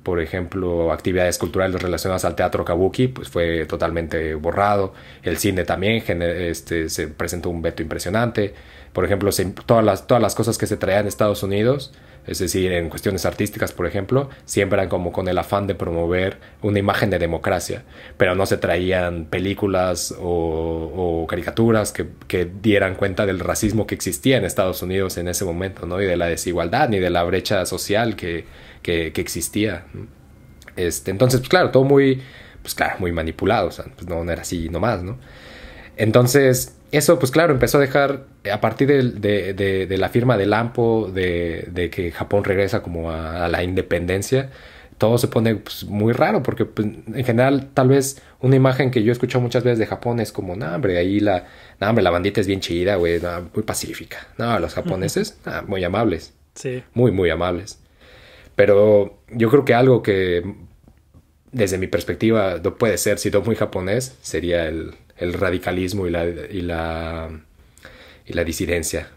por ejemplo, actividades culturales relacionadas al teatro kabuki, pues fue totalmente borrado. El cine también este, se presentó un veto impresionante. Por ejemplo, todas, las, todas las cosas que se traían en Estados Unidos, es decir, en cuestiones artísticas, por ejemplo, siempre eran como con el afán de promover una imagen de democracia, pero no se traían películas o, caricaturas que, que, dieran cuenta del racismo que existía en Estados Unidos en ese momento, ¿no? Y de la desigualdad, ni de la brecha social que, que, existía. Este, entonces, pues claro, todo muy, pues claro, muy manipulado, o sea, pues no, era así nomás, ¿no? Entonces, eso, pues claro, empezó a dejar, a partir de, de, de, la firma de Lampo... de, que Japón regresa como a, la independencia, todo se pone pues, muy raro, porque pues, en general, tal vez una imagen que yo he escuchado muchas veces de Japón es como, no, nah, hombre, ahí la, nah, hombre, la bandita es bien chida, güey, muy pacífica. No, los japoneses, ah, muy amables. Sí. Muy, muy amables. Pero yo creo que algo que desde mi perspectiva puede ser, sido muy japonés, sería el, radicalismo y la, y la, y la disidencia,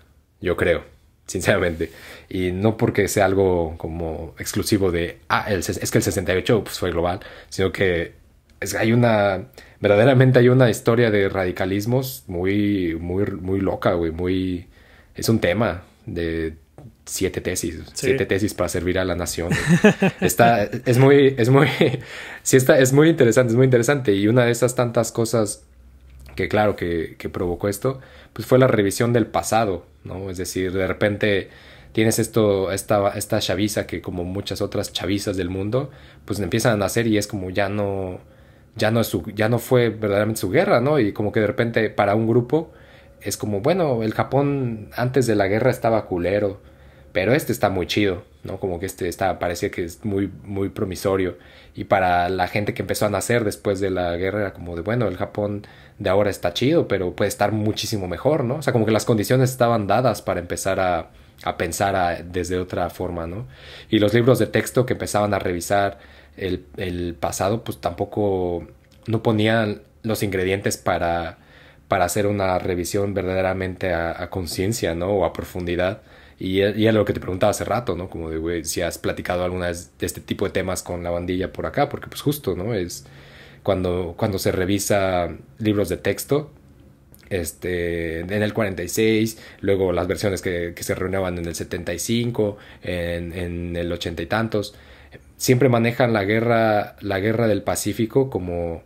yo creo, sinceramente. Y no porque sea algo como exclusivo de, ah, el, es que el 68 pues, fue global, sino que es, hay una, verdaderamente hay una historia de radicalismos muy, muy, muy loca, güey, muy, es un tema de siete tesis, siete tesis para servir a la nación. Está, es muy, es muy, es muy interesante, es muy interesante. Y una de esas tantas cosas que claro que, provocó esto, pues fue la revisión del pasado, ¿no? Es decir, de repente tienes esto, esta, esta chaviza que como muchas otras chavizas del mundo, pues empiezan a nacer y es como ya no, ya no, es ya no fue verdaderamente su guerra, ¿no? Y como que de repente para un grupo es como, bueno, el Japón antes de la guerra estaba culero pero este está muy chido, ¿no? Como que este está, parecía que es muy, muy promisorio. Y para la gente que empezó a nacer después de la guerra, era como de, bueno, el Japón de ahora está chido, pero puede estar muchísimo mejor, ¿no? O sea, como que las condiciones estaban dadas para empezar a, pensar desde otra forma, ¿no? Y los libros de texto que empezaban a revisar el, pasado, pues tampoco, no ponían los ingredientes para, para hacer una revisión verdaderamente a, a conciencia, ¿no? O a profundidad. Y, y era lo que te preguntaba hace rato, ¿no? Como de, güey, si has platicado alguna vez de este tipo de temas con la bandilla por acá, porque pues justo, ¿no? Es cuando, cuando se revisa libros de texto, este, en el 46, luego las versiones que, se reunían en el 75, en, el 80 y tantos, siempre manejan la guerra, la guerra del Pacífico como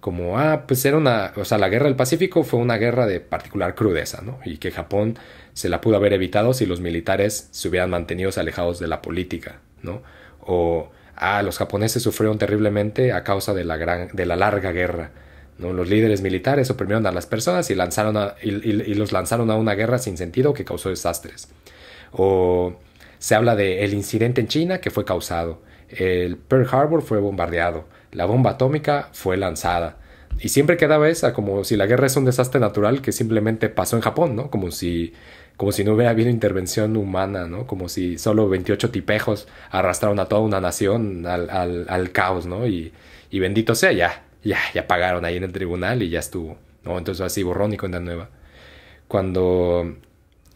como, ah, pues era una, o sea, la guerra del Pacífico fue una guerra de particular crudeza, ¿no? Y que Japón se la pudo haber evitado si los militares se hubieran mantenido alejados de la política, ¿no? O, ah, los japoneses sufrieron terriblemente a causa de la, gran, de la larga guerra, ¿no? Los líderes militares oprimieron a las personas y, lanzaron a, y, los lanzaron a una guerra sin sentido que causó desastres. O se habla del el incidente en China que fue causado. El Pearl Harbor fue bombardeado la bomba atómica fue lanzada. Y siempre quedaba esa, como si la guerra es un desastre natural que simplemente pasó en Japón, ¿no? Como si, como si no hubiera habido intervención humana, ¿no? Como si solo 28 tipejos arrastraron a toda una nación al, caos, ¿no? Y, y, bendito sea, ya, ya, ya pagaron ahí en el tribunal y ya estuvo, ¿no? Entonces así borrónico en la nueva. Cuando,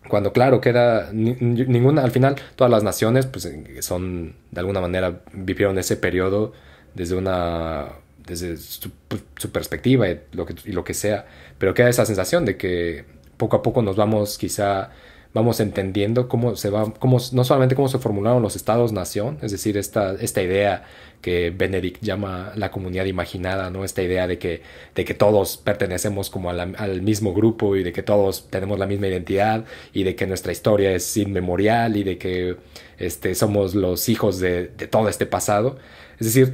cuando claro, queda ninguna, al final todas las naciones, pues son, de alguna manera, vivieron ese periodo desde una desde su, perspectiva y lo, que, lo que sea, pero queda esa sensación de que poco a poco nos vamos quizá vamos entendiendo cómo se va, cómo, no solamente cómo se formularon los estados-nación, es decir, esta, esta idea que Benedict llama la comunidad imaginada, ¿no? Esta idea de que, de que todos pertenecemos como al mismo grupo y de que todos tenemos la misma identidad y de que nuestra historia es inmemorial y de que este, somos los hijos de, de todo este pasado. Es decir,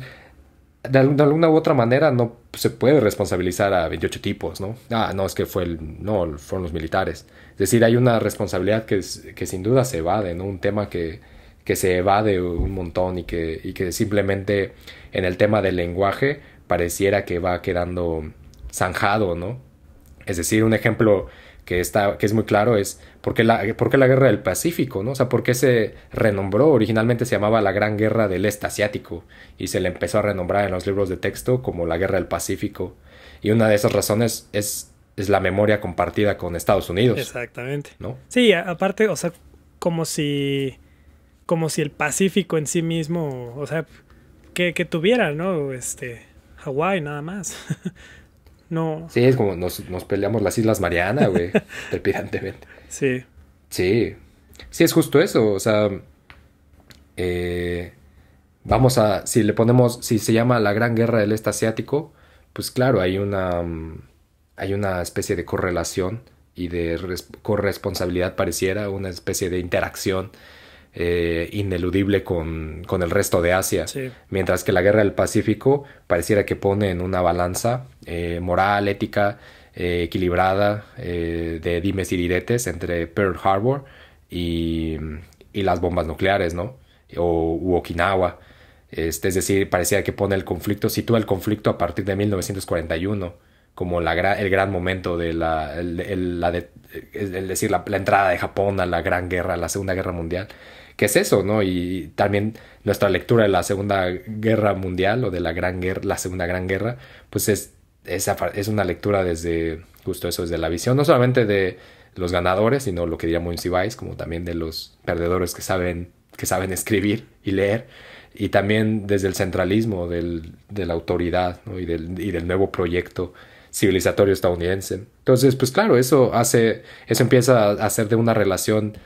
de, alguna u otra manera no se puede responsabilizar a 28 tipos, ¿no? Ah, no, es que fue el, no, fueron los militares. Es decir, hay una responsabilidad que, que sin duda se evade, ¿no? Un tema que, que se evade un montón y que, y que simplemente en el tema del lenguaje pareciera que va quedando zanjado, ¿no? Es decir, un ejemplo que, está, que es muy claro es, ¿Por qué, la, la guerra del Pacífico? ¿no? O sea, ¿por qué se renombró? Originalmente se llamaba la Gran Guerra del Este Asiático y se le empezó a renombrar en los libros de texto como la Guerra del Pacífico. Y una de esas razones es, es la memoria compartida con Estados Unidos. Exactamente. ¿no? Sí, aparte, o sea, como si, como si el Pacífico en sí mismo, o sea, que, tuvieran, tuviera, ¿no? Este, Hawái nada más. no. Sí, es como nos, nos peleamos las Islas Mariana, güey, trepidantemente. Sí. Sí. Sí, es justo eso. O sea, eh, vamos a, si le ponemos, si se llama la Gran Guerra del Este Asiático, pues claro, hay una, mm, hay una especie de correlación y de corresponsabilidad pareciera, una especie de interacción eh, ineludible con, con, el resto de Asia. Mientras que la Guerra del Pacífico pareciera que pone en una balanza eh, moral, ética, eh, equilibrada eh, de dimes y diretes entre Pearl Harbor y, las bombas nucleares, ¿no? O Okinawa. Este, es decir, parecía que pone el conflicto, sitúa el conflicto a partir de 1941 como el gran momento de la, la de, es decir, la, entrada de Japón a la Gran Guerra, a la Segunda Guerra Mundial. ¿Qué es eso, no? Y también nuestra lectura de la Segunda Guerra Mundial o de la Gran Guerra, la Segunda Gran Guerra, pues es es, una lectura desde justo eso, desde la visión, no solamente de los ganadores, sino lo que diría Vice, como también de los perdedores que saben, que saben escribir y leer, y también desde el centralismo del, de la autoridad y, del, y del nuevo proyecto civilizatorio estadounidense. Entonces, pues claro, eso hace, eso empieza a hacer de una relación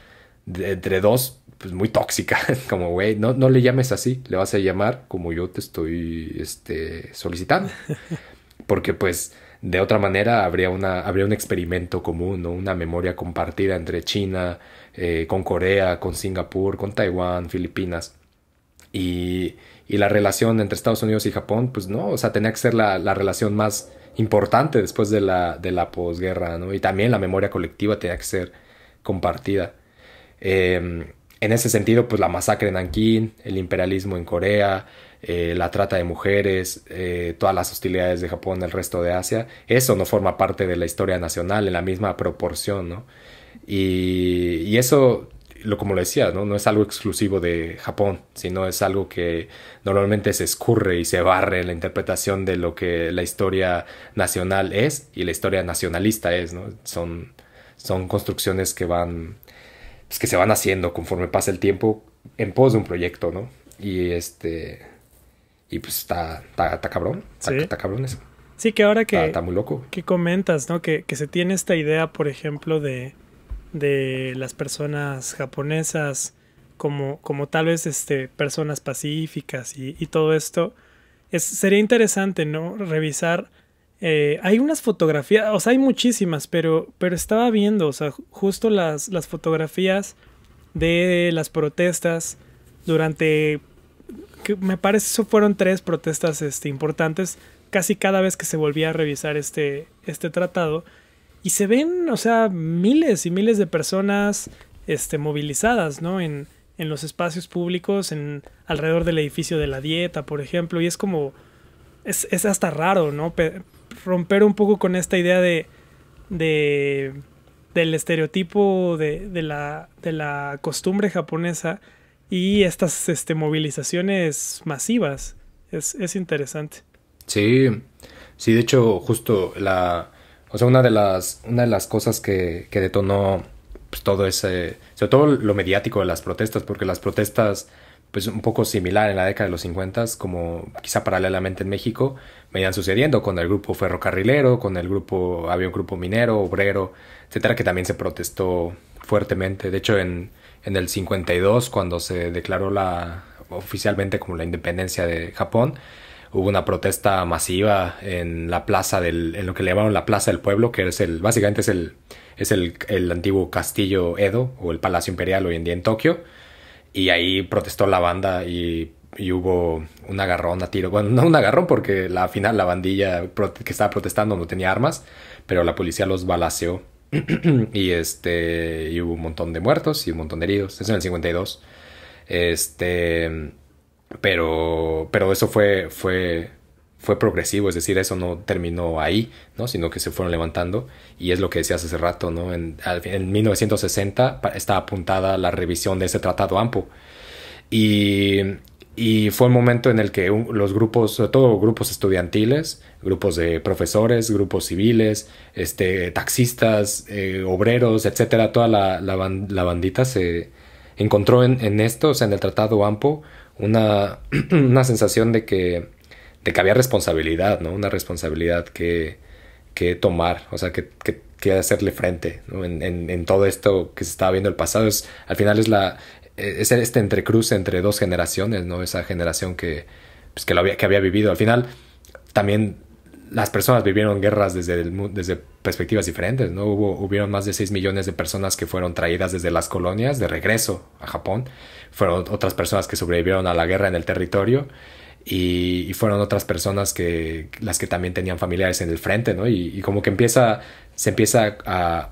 entre dos pues muy tóxica, como güey, no, no le llames así, le vas a llamar como yo te estoy este, solicitando porque pues de otra manera habría, una, habría un experimento común, ¿no? una memoria compartida entre China, eh, con Corea, con Singapur, con Taiwán, Filipinas. Y, y, la relación entre Estados Unidos y Japón, pues no, o sea, tenía que ser la, relación más importante después de la, de la posguerra, ¿no? Y también la memoria colectiva tenía que ser compartida. Eh, en ese sentido, pues la masacre en Nankín, el imperialismo en Corea, eh, la trata de mujeres, eh, todas las hostilidades de Japón en el resto de Asia, eso no forma parte de la historia nacional en la misma proporción, ¿no? Y, eso, lo, como lo decía, ¿no? no es algo exclusivo de Japón, sino es algo que normalmente se escurre y se barre en la interpretación de lo que la historia nacional es y la historia nacionalista es, ¿no? Son, son construcciones que van pues, que se van haciendo conforme pasa el tiempo en pos de un proyecto, ¿no? Y este. Y pues está, está, cabrón. Está, cabrón eso. Sí, que ahora que. Está, muy loco. qué comentas, ¿no? Que, que se tiene esta idea, por ejemplo, de, de las personas japonesas como, como tal vez este, personas pacíficas y, y todo esto. Es, sería interesante, ¿no? Revisar eh, hay unas fotografías, o sea, hay muchísimas, pero, pero estaba viendo, o sea, justo las, las fotografías de las protestas durante, me parece eso fueron tres protestas este, importantes, casi cada vez que se volvía a revisar este, este tratado. Y se ven, o sea, miles y miles de personas este, movilizadas, ¿no? En, los espacios públicos, en, alrededor del edificio de la dieta, por ejemplo, y es como, es, hasta raro, ¿no? romper un poco con esta idea de, de del estereotipo de, de, la, de la costumbre japonesa y estas este, movilizaciones masivas. Es, es interesante. Sí, sí, de hecho, justo la. O sea, una de las, una de las cosas que, que detonó pues, todo ese. Sobre todo lo mediático de las protestas, porque las protestas, pues un poco similar en la década de los 50, como quizá paralelamente en México, venían sucediendo con el grupo ferrocarrilero, con el grupo, había un grupo minero, obrero, etcétera, que también se protestó fuertemente. De hecho, en, el 52, cuando se declaró la, oficialmente como la independencia de Japón, hubo una protesta masiva en la plaza del, en lo que le llamaron la plaza del pueblo, que es el, básicamente es el, es el, el antiguo castillo Edo o el Palacio Imperial hoy en día en Tokio. Y ahí protestó la banda y y hubo un agarrón a tiro. Bueno, no un agarrón porque la, al final la bandilla que estaba protestando no tenía armas, pero la policía los balaseó y este hubo un montón de muertos y un montón de heridos. Eso en el 52. Este pero pero eso fue fue fue progresivo, es decir, eso no terminó ahí, ¿no? sino que se fueron levantando y es lo que decías hace rato, ¿no? En, en 1960 está apuntada la revisión de ese tratado AMPO y y fue un momento en el que los grupos, sobre todo grupos estudiantiles, grupos de profesores, grupos civiles, este, taxistas, eh, obreros, etcétera, toda la, bandita se encontró en, en, esto, o sea, en el Tratado AMPO, una, una sensación de que, de que había responsabilidad, ¿no? Una responsabilidad que, que tomar, o sea, que, que hacerle frente en, en, en, todo esto que se estaba viendo el pasado. al final es la, eh, es este entrecruce entre dos generaciones, ¿no? Esa generación que, pues, que, lo había, que había vivido. Al final, también las personas vivieron guerras desde, desde perspectivas diferentes, ¿no? Hubo, hubieron más de 6 millones de personas que fueron traídas desde las colonias de regreso a Japón. Fueron otras personas que sobrevivieron a la guerra en el territorio. Y, fueron otras personas que las que también tenían familiares en el frente, ¿no? Y, como que empieza, se empieza a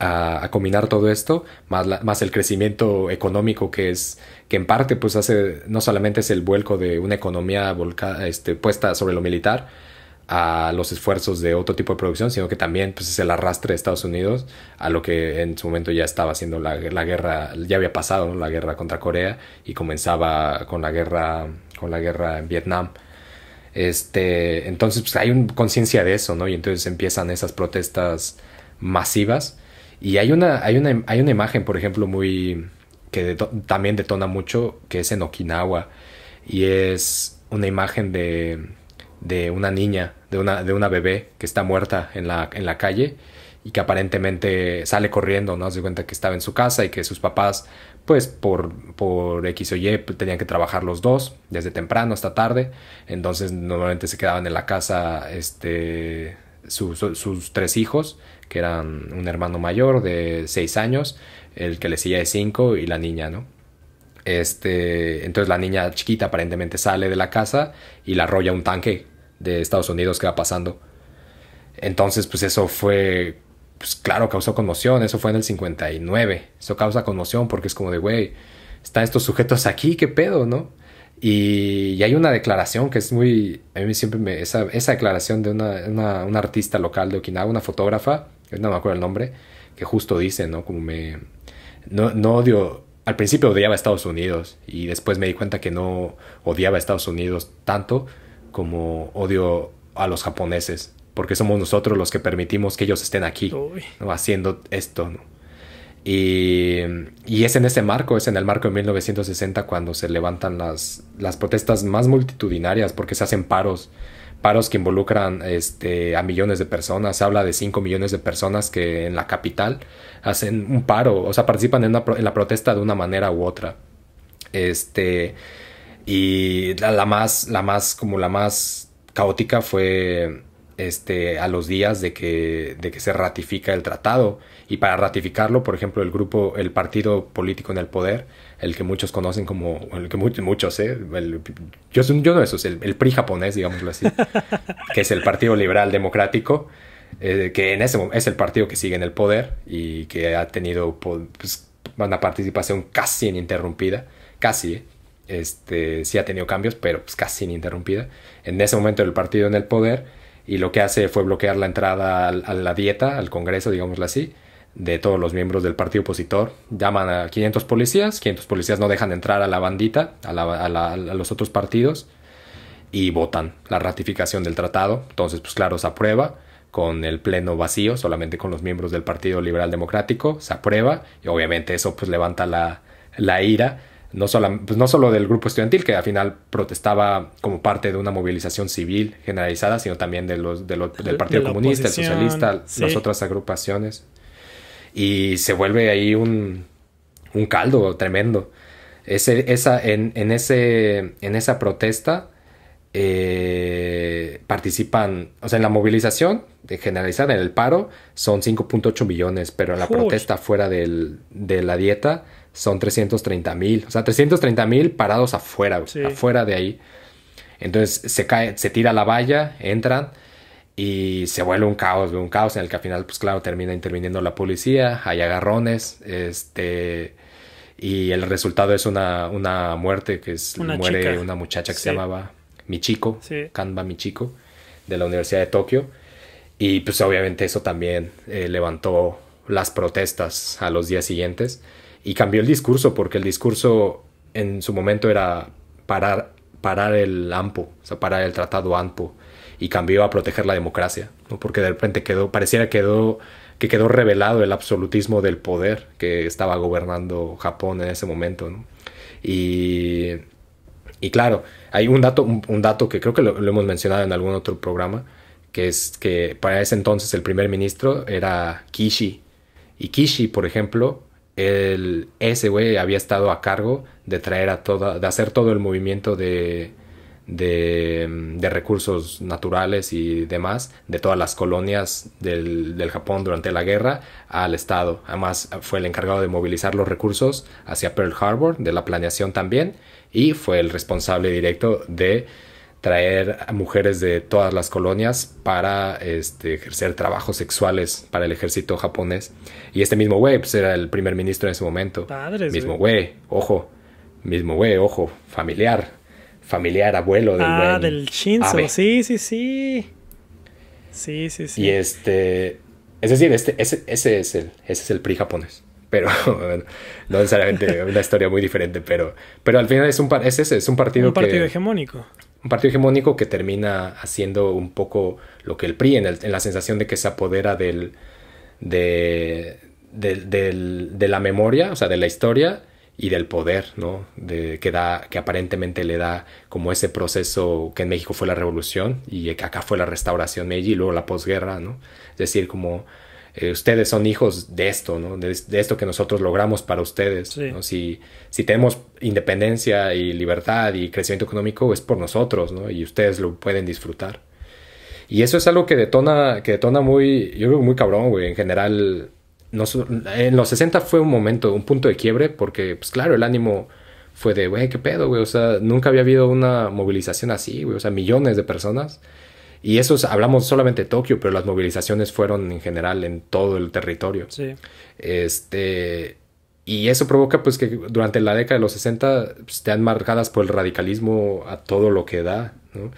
a, combinar todo esto, más, más el crecimiento económico que es, que en parte pues hace, no solamente es el vuelco de una economía volcada este, puesta sobre lo militar, a los esfuerzos de otro tipo de producción, sino que también pues, es el arrastre de Estados Unidos a lo que en su momento ya estaba haciendo la, guerra, ya había pasado la guerra contra Corea y comenzaba con la guerra, con la guerra en Vietnam. Este, entonces pues, hay una conciencia de eso, ¿no? Y entonces empiezan esas protestas masivas y hay una, hay una, hay una imagen, por ejemplo, muy que también detona mucho, que es en Okinawa. Y es una imagen de, de una niña, de una, de una bebé que está muerta en la, en la calle y que aparentemente sale corriendo, ¿no? Se cuenta que estaba en su casa y que sus papás, pues por, por X o Y, pues, tenían que trabajar los dos, desde temprano hasta tarde. Entonces normalmente se quedaban en la casa este, sus tres hijos que eran un hermano mayor de 6 años, el que le seguía de 5 y la niña, ¿no? Este, entonces la niña chiquita aparentemente sale de la casa y la arrolla un tanque de Estados Unidos que va pasando. Entonces, pues eso fue, pues claro, causó conmoción, eso fue en el 59, eso causa conmoción porque es como de, güey, están estos sujetos aquí, qué pedo, ¿no? Y, hay una declaración que es muy. A mí siempre me. Esa, declaración de una, una, artista local de Okinawa, una fotógrafa, no me acuerdo el nombre, que justo dice, ¿no? Como me... No, odio... Al principio odiaba a Estados Unidos y después me di cuenta que no odiaba a Estados Unidos tanto como odio a los japoneses, porque somos nosotros los que permitimos que ellos estén aquí, haciendo esto. Y, es en ese marco, es en el marco de 1960 cuando se levantan las, las protestas más multitudinarias, porque se hacen paros paros que involucran este, a millones de personas. Se habla de 5 millones de personas que en la capital hacen un paro, o sea, participan en, una, en la protesta de una manera u otra. Este, y la, la, más, la más, como la más caótica fue este, a los días de que, de que se ratifica el tratado. Y para ratificarlo, por ejemplo, el grupo, el partido político en el poder, el que muchos conocen como, el que muchos, muchos, ¿eh? yo no eso de el, PRI japonés, digámoslo así, que es el Partido Liberal Democrático, eh, que en ese es el partido que sigue en el poder y que ha tenido pues, una participación casi ininterrumpida, casi, ¿eh? este, sí ha tenido cambios, pero pues, casi ininterrumpida. En ese momento el partido en el poder y lo que hace fue bloquear la entrada a la dieta, al Congreso, digámoslo así, de todos los miembros del partido opositor. Llaman a 500 policías, 500 policías no dejan entrar a la bandita, a, los otros partidos, y votan la ratificación del tratado. Entonces, pues claro, se aprueba con el pleno vacío, solamente con los miembros del Partido Liberal Democrático, se aprueba, y obviamente eso pues levanta la, ira no, solo, pues, no solo del grupo estudiantil, que al final protestaba como parte de una movilización civil generalizada, sino también de los, del Partido Comunista, el Socialista, las otras agrupaciones y se vuelve ahí un, caldo tremendo. Ese, esa, en, en, ese, en esa protesta eh, participan, o sea, en la movilización de generalizada, en el paro, son 5.8 millones, pero en la protesta fuera de la dieta son 330 mil, o sea, 330 mil parados afuera, afuera de ahí. Entonces se cae, se tira la valla, entran y se vuelve un caos, un caos en el que al final, pues claro, termina interviniendo la policía, hay agarrones, este, y el resultado es una, una muerte, que es, una muere una muchacha que se llamaba Michiko, Kanba Michiko, de la Universidad de Tokio, y pues obviamente eso también eh, levantó las protestas a los días siguientes, y cambió el discurso, porque el discurso en su momento era parar, parar el AMPO, o sea, parar el tratado AMPO, y cambió a proteger la democracia, porque de repente quedó, pareciera quedó, que quedó revelado el absolutismo del poder que estaba gobernando Japón en ese momento. Y, y, claro, hay un dato, un, dato que creo que lo, hemos mencionado en algún otro programa, que es que para ese entonces el primer ministro era Kishi. Y Kishi, por ejemplo, el, ese güey había estado a cargo de traer a toda, de hacer todo el movimiento de de, recursos naturales y demás de todas las colonias del, Japón durante la guerra al Estado. Además fue el encargado de movilizar los recursos hacia Pearl Harbor, de la planeación también, y fue el responsable directo de traer mujeres de todas las colonias para este, ejercer trabajos sexuales para el ejército japonés. Y este mismo güey pues, era el primer ministro en ese momento. mismo güey, ojo. Mismo güey, ojo, familiar familiar, abuelo del Ah, del Shinzo, sí, sí, sí. Sí, sí, sí. Y este. Es decir, este, ese, es el, ese es el PRI japonés. Pero bueno, no necesariamente una historia muy diferente, pero, pero al final es un, es ese, es un partido. Un partido hegemónico. Un partido hegemónico que termina haciendo un poco lo que el PRI, en, la sensación de que se apodera del, de la memoria, o sea, de la historia, y del poder, ¿no? De, que, da, que aparentemente le da como ese proceso que en México fue la revolución y que acá fue la restauración Meiji y luego la posguerra, ¿no? Es decir, como eh, ustedes son hijos de esto, ¿no? De, esto que nosotros logramos para ustedes, Si, si tenemos independencia y libertad y crecimiento económico es por nosotros, ¿no? Y ustedes lo pueden disfrutar. Y eso es algo que detona, que detona muy, yo creo muy cabrón, güey, en general en los 60 fue un momento, un punto de quiebre, porque, pues claro, el ánimo fue de, güey, qué pedo, güey. O sea, nunca había habido una movilización así, güey. O sea, millones de personas. Y eso hablamos solamente de Tokio, pero las movilizaciones fueron en general en todo el territorio. Sí. Este. Y eso provoca, pues, que durante la década de los 60 pues, estén marcadas por el radicalismo a todo lo que da, ¿no?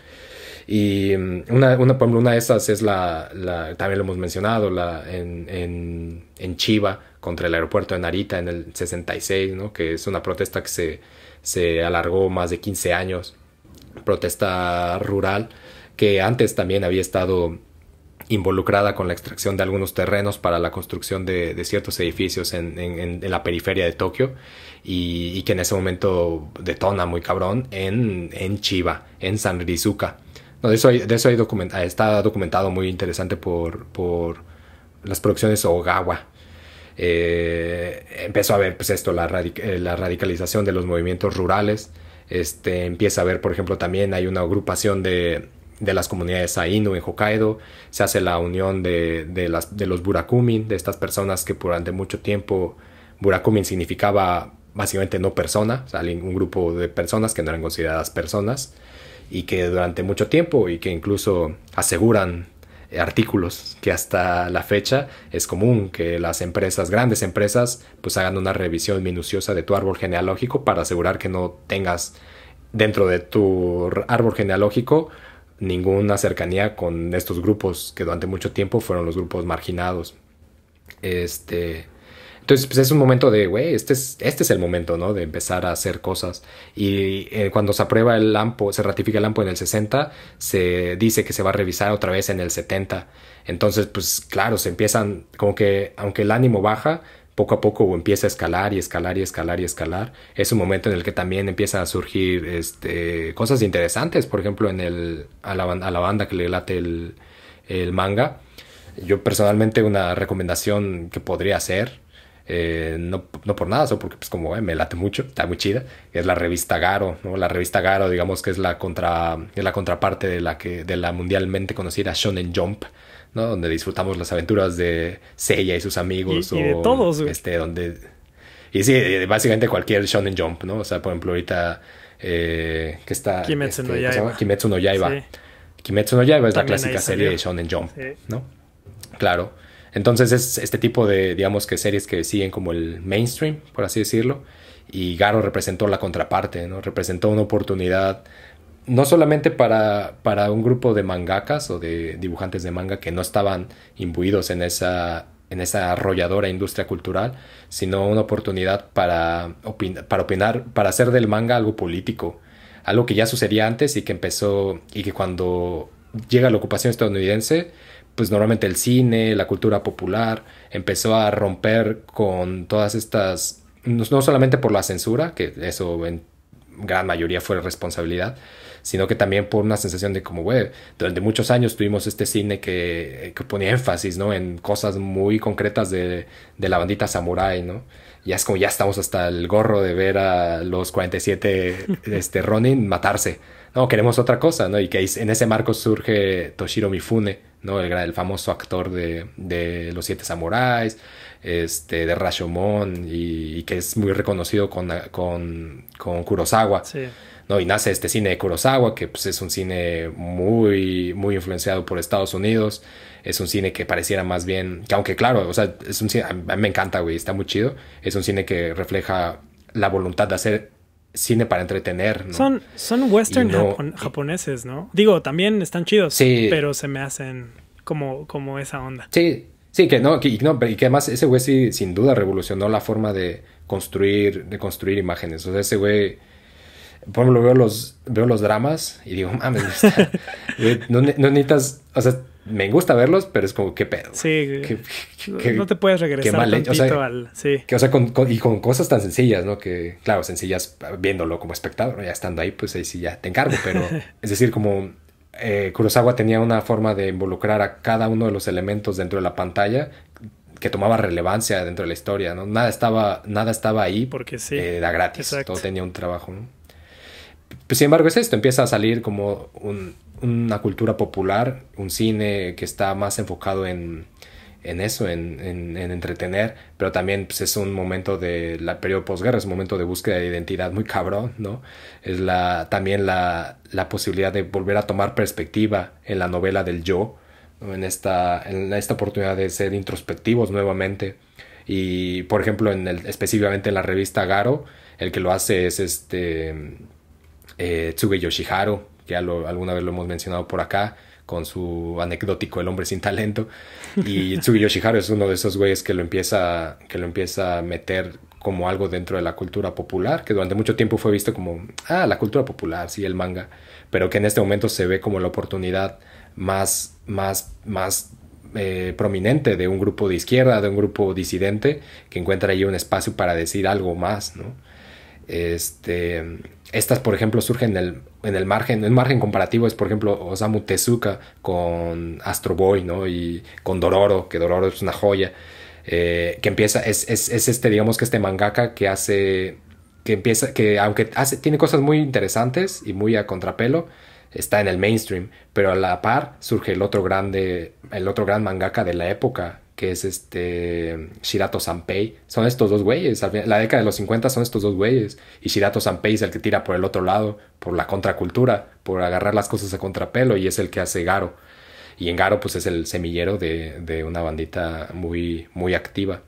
Y mm, una, una, por ejemplo, una de esas es la, también lo hemos mencionado, la en, en, Chiva contra el aeropuerto de Narita en el 66, ¿no? que es una protesta que se, alargó más de 15 años, protesta rural, que antes también había estado involucrada con la extracción de algunos terrenos para la construcción de, ciertos edificios en, la periferia de Tokio y, que en ese momento detona muy cabrón en, en Chiba, en Sanrizuka de eso está documentado muy interesante por, las producciones Ogawa. Eh, empezó a ver pues, esto, eh, la, radicalización de los movimientos rurales. Este, empieza a ver, por ejemplo, también hay una agrupación de, las comunidades Ainu en Hokkaido, se hace la unión de, los Burakumin, de estas personas que durante mucho tiempo Burakumin significaba básicamente no persona, un grupo de personas que no eran consideradas personas y que durante mucho tiempo y que incluso aseguran eh, artículos que hasta la fecha es común que las empresas, grandes empresas, pues hagan una revisión minuciosa de tu árbol genealógico para asegurar que no tengas dentro de tu árbol genealógico ninguna cercanía con estos grupos que durante mucho tiempo fueron los grupos marginados. Este, entonces, pues es un momento de, güey, este es, este es el momento, ¿no? De empezar a hacer cosas. Y eh, cuando se aprueba el AMPO, se ratifica el AMPO en el 60, se dice que se va a revisar otra vez en el 70. Entonces, pues claro, se empiezan, como que, aunque el ánimo baja, poco a poco empieza a escalar y escalar y escalar y escalar. Es un momento en el que también empiezan a surgir este, cosas interesantes, por ejemplo, en el, a, la, banda que le late el, el manga. Yo personalmente una recomendación que podría hacer eh, no, por nada, solo porque pues como eh, me late mucho, está muy chida, es la revista Garo, ¿no? La revista Garo, digamos que es la, contra, es la contraparte de la, que, de la mundialmente conocida Shonen Jump, ¿no? Donde disfrutamos las aventuras de Seiya y sus amigos. Y, todos, Este, donde... Y sí, eh, básicamente cualquier Shonen Jump, ¿no? O sea, por ejemplo, ahorita que está... Kimetsu no este, Yaiba. Kimetsu no Yaiba. es la clásica serie de Shonen Jump, ¿no? Claro. Entonces es este tipo de, digamos que series que siguen como el mainstream, por así decirlo, y Garo representó la contraparte, ¿no? Representó una oportunidad no solamente para, un grupo de mangakas o de dibujantes de manga que no estaban imbuidos en esa, arrolladora industria cultural, sino una oportunidad para, para opinar, para hacer del manga algo político, algo que ya sucedía antes y que empezó, y que cuando llega la ocupación estadounidense, pues normalmente el cine, la cultura popular, empezó a romper con todas estas, no, solamente por la censura, que eso en gran mayoría fue responsabilidad, sino que también por una sensación de como, güey, durante muchos años tuvimos este cine que, que ponía énfasis, ¿no? En cosas muy concretas de, de la bandita samurai, ¿no? Ya es como, ya estamos hasta el gorro de ver a los 47 este, Ronin matarse. No, queremos otra cosa, ¿no? Y que en ese marco surge Toshiro Mifune, el, famoso actor de, Los Siete Samuráis, este, de Rashomon, y, que es muy reconocido con, con, con Kurosawa. ¿no? Y nace este cine de Kurosawa, que pues, es un cine muy, muy influenciado por Estados Unidos. Es un cine que pareciera más bien, que aunque claro, o sea, es un me encanta, güey, está muy chido. Es un cine que refleja la voluntad de hacer cine para entretener. ¿no? Son, son western japoneses, ¿no? Digo, también están chidos, pero se me hacen como, como esa onda. Sí, sí, que no, que, no, y que además ese güey sí, sin duda revolucionó la forma de construir, de construir imágenes. O sea, ese güey... Por ejemplo, veo los, veo los dramas y digo, mames, no, no necesitas, o sea, me gusta verlos, pero es como, ¿qué pedo? Sí, no te puedes regresar qué mal Sí. Que, o sea, con, y con cosas tan sencillas, ¿no? Que, claro, sencillas viéndolo como espectador, ya estando ahí, pues ahí sí ya te encargo, pero es decir, como eh, Kurosawa tenía una forma de involucrar a cada uno de los elementos dentro de la pantalla que tomaba relevancia dentro de la historia, ¿no? Nada estaba, nada estaba ahí Porque sí, eh, da gratis, todo tenía un trabajo, ¿no? Pues, sin embargo, es esto, empieza a salir como un, una cultura popular, un cine que está más enfocado en, eso, en, entretener, pero también pues, es un momento de la periodo posguerra, es un momento de búsqueda de identidad muy cabrón, ¿no? Es la, también la, posibilidad de volver a tomar perspectiva en la novela del yo, en, esta, en esta oportunidad de ser introspectivos nuevamente. Y, por ejemplo, en el, específicamente en la revista Garo, el que lo hace es este eh, Tsuge Yoshiharu, alguna vez lo hemos mencionado por acá, con su anecdótico El hombre sin talento. Y Tsugi es uno de esos güeyes que lo empieza, que lo empieza a meter como algo dentro de la cultura popular, que durante mucho tiempo fue visto como, ah, la cultura popular, sí, el manga, pero que en este momento se ve como la oportunidad más, más, más eh, prominente de un grupo de izquierda, de un grupo disidente, que encuentra allí un espacio para decir algo más, ¿no? Este, estas, por ejemplo, surgen el, en el margen, el margen comparativo es, por ejemplo, Osamu Tezuka con Astro Boy, ¿no? Y con Dororo, que Dororo es una joya. Eh, que empieza, es, es, es, este, digamos que este mangaka que hace, que empieza, que aunque hace, tiene cosas muy interesantes y muy a contrapelo, está en el mainstream, pero a la par surge el otro grande, el otro gran mangaka de la época, que es este Shirato Sanpei. Son estos dos güeyes. La década de los 50 son estos dos güeyes. Y Shirato Sanpei es el que tira por el otro lado, por la contracultura, por agarrar las cosas a contrapelo y es el que hace Garo. Y en Garo pues es el semillero de, una bandita muy, muy activa.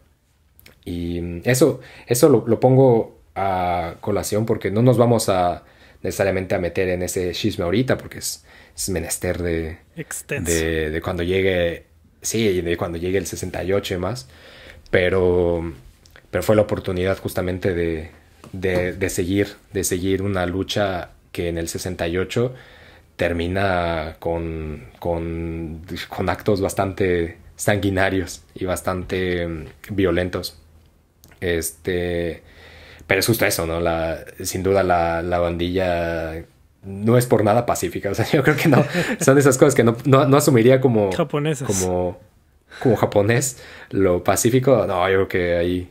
Y eso, eso lo, pongo a colación porque no nos vamos a necesariamente a meter en ese chisme ahorita porque es, es menester de, de, de, cuando llegue sí, cuando llegue el 68 y más, pero, pero fue la oportunidad justamente de, de, seguir, de seguir una lucha que en el 68 termina con, con, actos bastante sanguinarios y bastante mm, violentos. Este, pero es justo eso, ¿no? La, sin duda la, la bandilla no es por nada pacífica. O sea, yo creo que no. Son esas cosas que no, no, asumiría como. Japoneses. Como, como japonés. Lo pacífico, no, yo creo que ahí.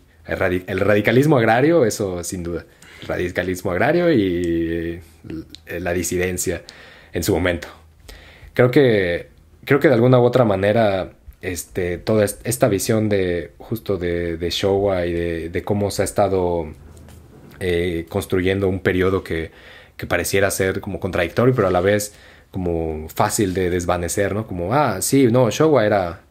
El, radicalismo agrario, eso sin duda. radicalismo agrario y la disidencia en su momento. Creo que. Creo que de alguna u otra manera. Este, toda esta visión de justo de, Showa y de, cómo se ha estado eh, construyendo un periodo que, que pareciera ser como contradictorio, pero a la vez como fácil de desvanecer, ¿no? Como, ah, sí, no, Showa era,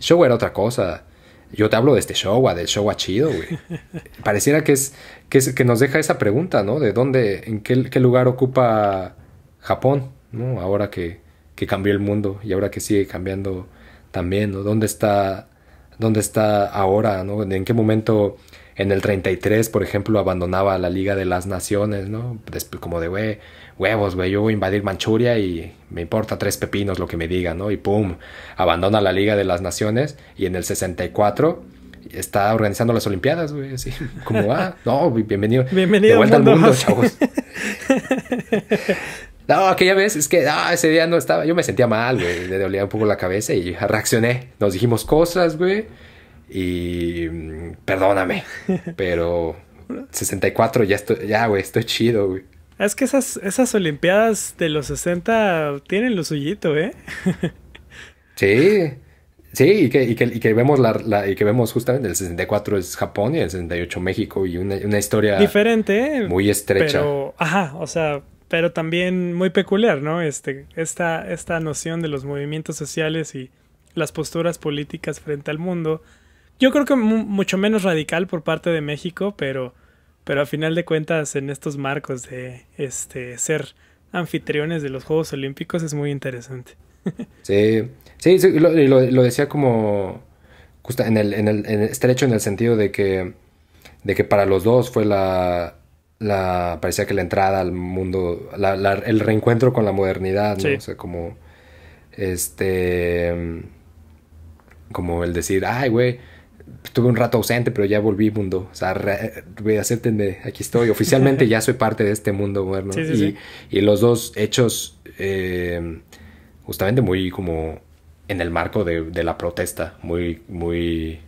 Showa era otra cosa. Yo te hablo de este Showa, del Showa chido, güey. pareciera que es, que que nos deja esa pregunta, ¿no? De dónde, en qué, lugar ocupa Japón, ¿no? Ahora que, que cambió el mundo y ahora que sigue cambiando también, ¿no? ¿Dónde está, dónde está ahora, ¿no? ¿En qué momento en el 33, por ejemplo, abandonaba la Liga de las Naciones, ¿no? como de, güey, huevos, güey, yo voy a invadir Manchuria y me importa tres pepinos lo que me digan, ¿no? Y pum, abandona la Liga de las Naciones y en el 64 está organizando las Olimpiadas, güey, así como, ah, no, bienvenido. Bienvenido. De vuelta al mundo, chavos. No, aquella vez es que ah, ese día no estaba, yo me sentía mal, güey, le dolía un poco la cabeza y reaccioné. Nos dijimos cosas, güey y perdóname, pero 64 ya estoy, ya, güey, estoy chido, güey. Es que esas, esas Olimpiadas de los 60 tienen lo suyito, ¿eh? sí, sí, y que, y que, y que vemos la, y que vemos justamente el 64 es Japón y el 68 México y una, una historia diferente, muy estrecha. Pero, ajá, o sea, pero también muy peculiar, ¿no? Este, esta, esta noción de los movimientos sociales y las posturas políticas frente al mundo yo creo que mucho menos radical por parte de México, pero, pero a final de cuentas en estos marcos de este, ser anfitriones de los Juegos Olímpicos es muy interesante. sí, sí, lo, decía como en el, en el estrecho en el sentido de que, de que para los dos fue la, la parecía que la entrada al mundo, el reencuentro con la modernidad, como este, como el decir, ay, güey, tuve un rato ausente, pero ya volví mundo. O sea, acéptenme, aquí estoy. Oficialmente ya soy parte de este mundo bueno. y, los dos hechos, eh, justamente muy como en el marco de, la protesta, muy, muy,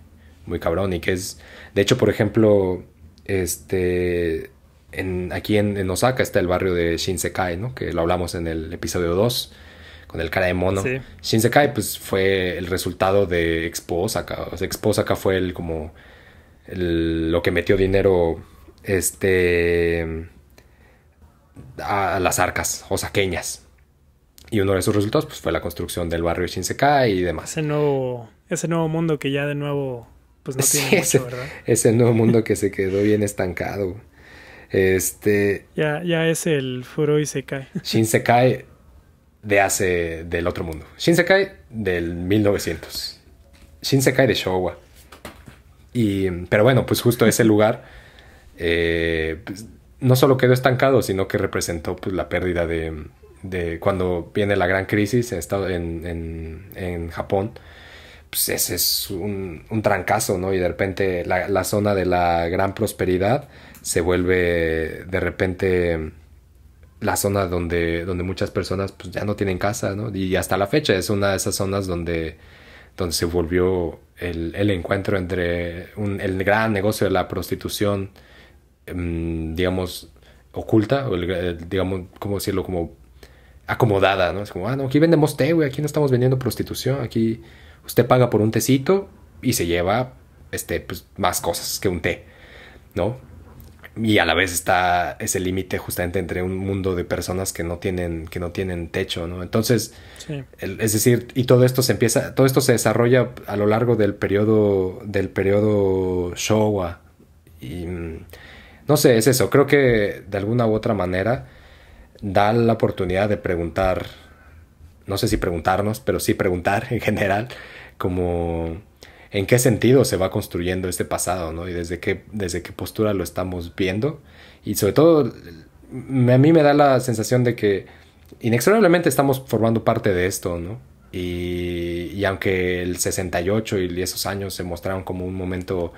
muy cabrón. Y que es, de hecho, por ejemplo, este, en, aquí en, Osaka está el barrio de Shinsekai, ¿no? Que lo hablamos en el episodio 2 con el cara de mono. Shinsekai, pues fue el resultado de Expo ...Exposaka fue el como lo que metió dinero este a las arcas osaqueñas. Y uno de sus resultados pues, fue la construcción del barrio Shinsekai y demás. Ese nuevo, ese nuevo mundo que ya de nuevo pues no tiene ese, ¿verdad? Ese nuevo mundo que se quedó bien estancado. Este. Ya, ya es el se Sekai. Shinsekai de hace del otro mundo. Shinsekai del 1900. Shinsekai de Showa. Y, pero bueno, pues justo ese lugar eh, pues, no solo quedó estancado, sino que representó pues, la pérdida de, de, cuando viene la gran crisis en, en, en Japón. Pues ese es un, un, trancazo, ¿no? Y de repente la, la zona de la gran prosperidad se vuelve de repente la zona donde, donde muchas personas pues, ya no tienen casa, ¿no? Y hasta la fecha es una de esas zonas donde, donde se volvió el, encuentro entre el gran negocio de la prostitución, em, digamos, oculta, o digamos, ¿cómo decirlo? Como acomodada, ¿no? Es como, ah, no, aquí vendemos té, güey, aquí no estamos vendiendo prostitución, aquí usted paga por un tecito y se lleva, este, pues, más cosas que un té, ¿no? y a la vez está ese límite justamente entre un mundo de personas que no tienen que no tienen techo no entonces es decir y todo esto se empieza todo esto se desarrolla a lo largo del periodo del periodo Showa y mm, no sé es eso creo que de alguna u otra manera da la oportunidad de preguntar no sé si preguntarnos pero sí preguntar en general como en qué sentido se va construyendo este pasado, Y desde qué, desde qué postura lo estamos viendo. Y sobre todo, a mí me da la sensación de que inexorablemente estamos formando parte de esto, ¿no? Y, y aunque el 68 y esos años se mostraron como un momento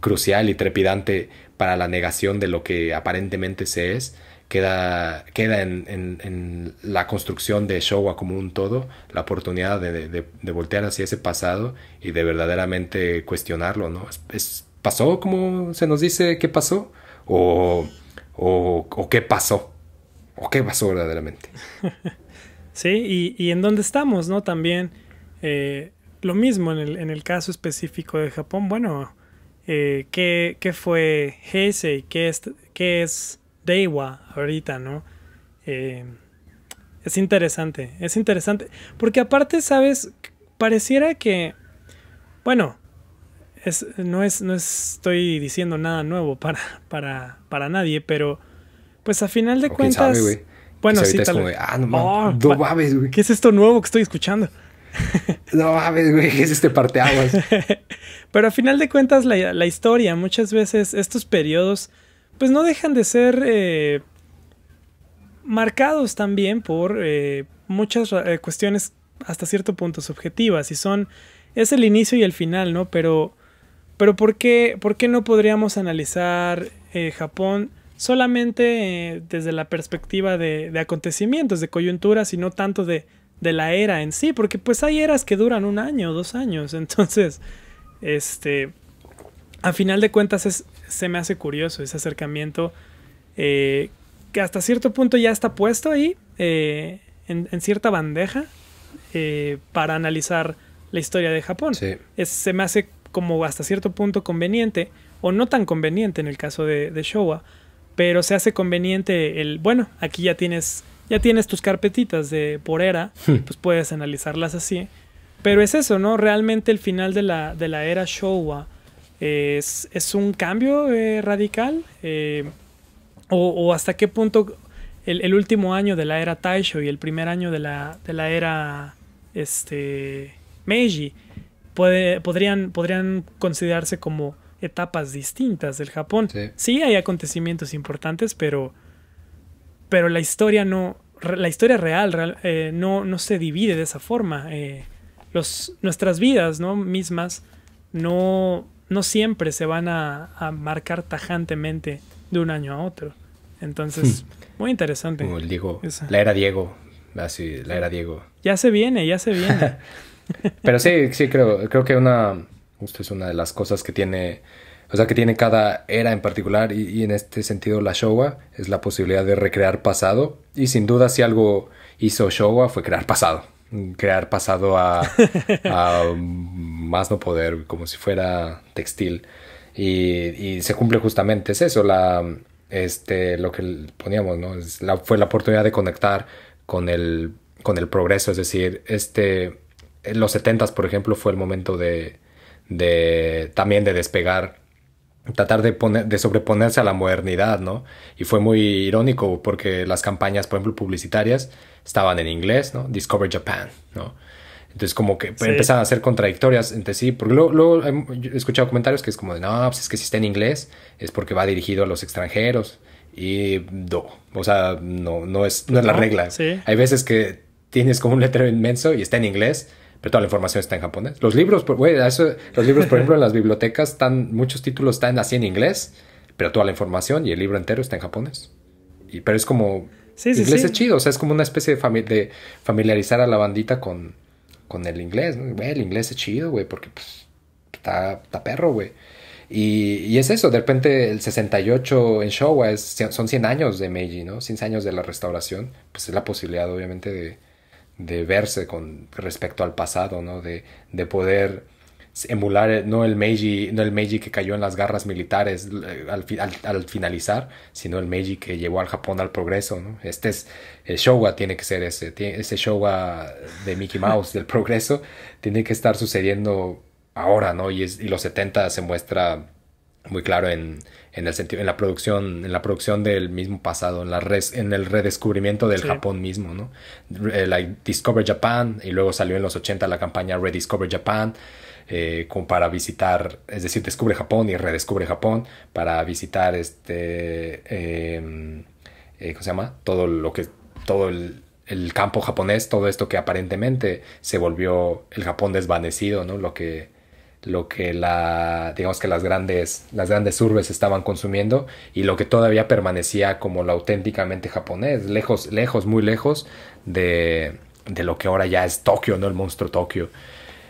crucial y trepidante para la negación de lo que aparentemente se es, queda, queda en, la construcción de Showa como un todo la oportunidad de, voltear hacia ese pasado y de verdaderamente cuestionarlo, ¿no? ¿Es, pasó como se nos dice qué pasó? ¿O, qué pasó? ¿O qué pasó verdaderamente? sí, y, en dónde estamos, ¿no? También eh, lo mismo en el, en el, caso específico de Japón, bueno, eh, ¿qué, ¿qué, fue Heisei? ¿Qué ¿Qué es Dewa ahorita, ¿no? Eh, es interesante, es interesante. Porque aparte, ¿sabes? Pareciera que, bueno, es, no, es, no estoy diciendo nada nuevo para, para, para nadie, pero pues a final de cuentas... bueno, sí, tal vez... Ah, no, ah, mames, no ¿Qué es esto nuevo que estoy escuchando? no mames, güey, ¿qué es este parteaguas? Pero a final de cuentas, la, la, historia, muchas veces estos periodos pues no dejan de ser eh, marcados también por eh, muchas eh, cuestiones hasta cierto punto subjetivas y son, es el inicio y el final, ¿no? Pero, pero ¿por, qué, ¿por qué no podríamos analizar Japón solamente desde la perspectiva de, acontecimientos, de coyunturas y no tanto de, de la era en sí? Porque pues hay eras que duran un año, dos años, entonces, este, a final de cuentas es se me hace curioso ese acercamiento eh, que hasta cierto punto ya está puesto ahí eh, en, cierta bandeja eh, para analizar la historia de Japón. se me hace como hasta cierto punto conveniente, o no tan conveniente en el caso de, Showa, pero se hace conveniente el, bueno, aquí ya tienes, ya tienes tus carpetitas de por era, hmm. pues puedes analizarlas así. Pero es eso, ¿no? Realmente el final de la, de la era Showa es, un cambio eh, radical eh, o, hasta qué punto el, último año de la era Taisho y el primer año de la, era este, Meiji puede, podrían, podrían considerarse como etapas distintas del Japón. Sí. hay acontecimientos importantes, pero, pero la historia no, la historia real, eh, no, se divide de esa forma. los, nuestras vidas ¿no? mismas no, no siempre se van a, marcar tajantemente de un año a otro. Entonces, hmm. muy interesante. Como el Diego, la era Diego, así, la era Diego. Ya se viene, ya se viene. Pero sí, sí, creo, creo que una, esto es una de las cosas que tiene, o sea, que tiene cada era en particular y, y en este sentido la Showa es la posibilidad de recrear pasado y sin duda si algo hizo Showa fue crear pasado crear pasado a, más no poder, como si fuera textil. Y, se cumple justamente es eso, la, este, lo que poníamos, ¿no? fue la oportunidad de conectar con el, con el progreso, es decir, este, en los 70s, por ejemplo, fue el momento de, de también de despegar tratar de, sobreponerse a la modernidad, ¿no? Y fue muy irónico porque las campañas, por ejemplo, publicitarias estaban en inglés, ¿no? Discover Japan, ¿no? Entonces como que sí. empezaban a ser contradictorias entre sí, porque luego, em, he escuchado comentarios que es como de, no, pues es que si está en inglés es porque va dirigido a los extranjeros y no, o sea, no, es, no es la regla. Hay veces que tienes como un letrero inmenso y está en inglés pero toda la información está en japonés. Los libros, güey, los libros, por ejemplo, en las bibliotecas están, muchos títulos están así en inglés, pero toda la información y el libro entero está en japonés. Y, pero es como, sí, sí, inglés es chido, o sea, es como una especie de, de familiarizar a la bandita con, con el inglés. Güey, el inglés es chido, güey, porque pues, está, está perro, güey. Y, y, es eso, de repente el 68 en Showa es, son 100 años de Meiji, ¿no? 100 años de la restauración, pues es la posibilidad obviamente de, de verse con respecto al pasado, ¿no? De, de poder emular eh, no el Meiji, no el Meiji que cayó en las garras militares eh, al, al, finalizar, sino el Meiji que llevó al Japón al progreso, ¿no? Este es el Showa tiene que ser ese, ese Showa de Mickey Mouse del progreso tiene que estar sucediendo ahora, ¿no? Y, es, y los 70 se muestra muy claro en, el sentido, en la producción, en la producción del mismo pasado, en la res, en el redescubrimiento del Japón mismo, ¿no? Eh, Discover Japan, y luego salió en los 80 la campaña Rediscover Japan, eh, para visitar, es decir, descubre Japón y redescubre Japón, para visitar este em, eh, ¿cómo se llama? todo lo que, todo el el campo japonés, todo esto que aparentemente se volvió el Japón desvanecido, ¿no? Lo que lo que la, digamos que las grandes, las grandes urbes estaban consumiendo y lo que todavía permanecía como lo auténticamente japonés, lejos, lejos, muy lejos de, de lo que ahora ya es Tokio, ¿no? El monstruo Tokio.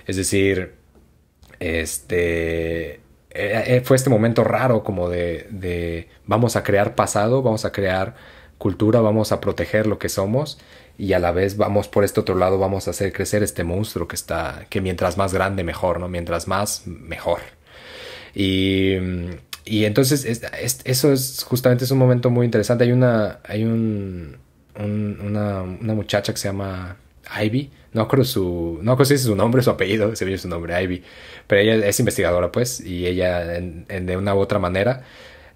Es decir, este, eh, eh, fue este momento raro como de, de vamos a crear pasado, vamos a crear cultura, vamos a proteger lo que somos y a la vez vamos por este otro lado, vamos a hacer crecer este monstruo que está, que mientras más grande mejor, ¿no? Mientras más, mejor. Y, y entonces eso es justamente es un momento muy interesante. Hay una, hay un, una, una, muchacha que se llama Ivy, no creo su, no si es su nombre, su apellido, se ve su nombre, Ivy, pero ella es investigadora pues y ella de una u otra manera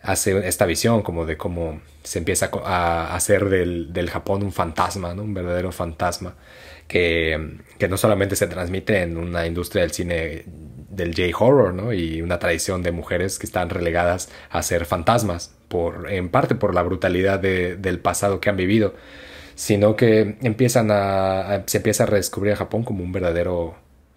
hace esta visión como de cómo se empieza a hacer del, Japón un fantasma, ¿no? un verdadero fantasma, que, no solamente se transmite en una industria del cine del J-horror ¿no? y una tradición de mujeres que están relegadas a ser fantasmas, por, en parte por la brutalidad del pasado que han vivido, sino que empiezan se empieza a redescubrir a Japón como un verdadero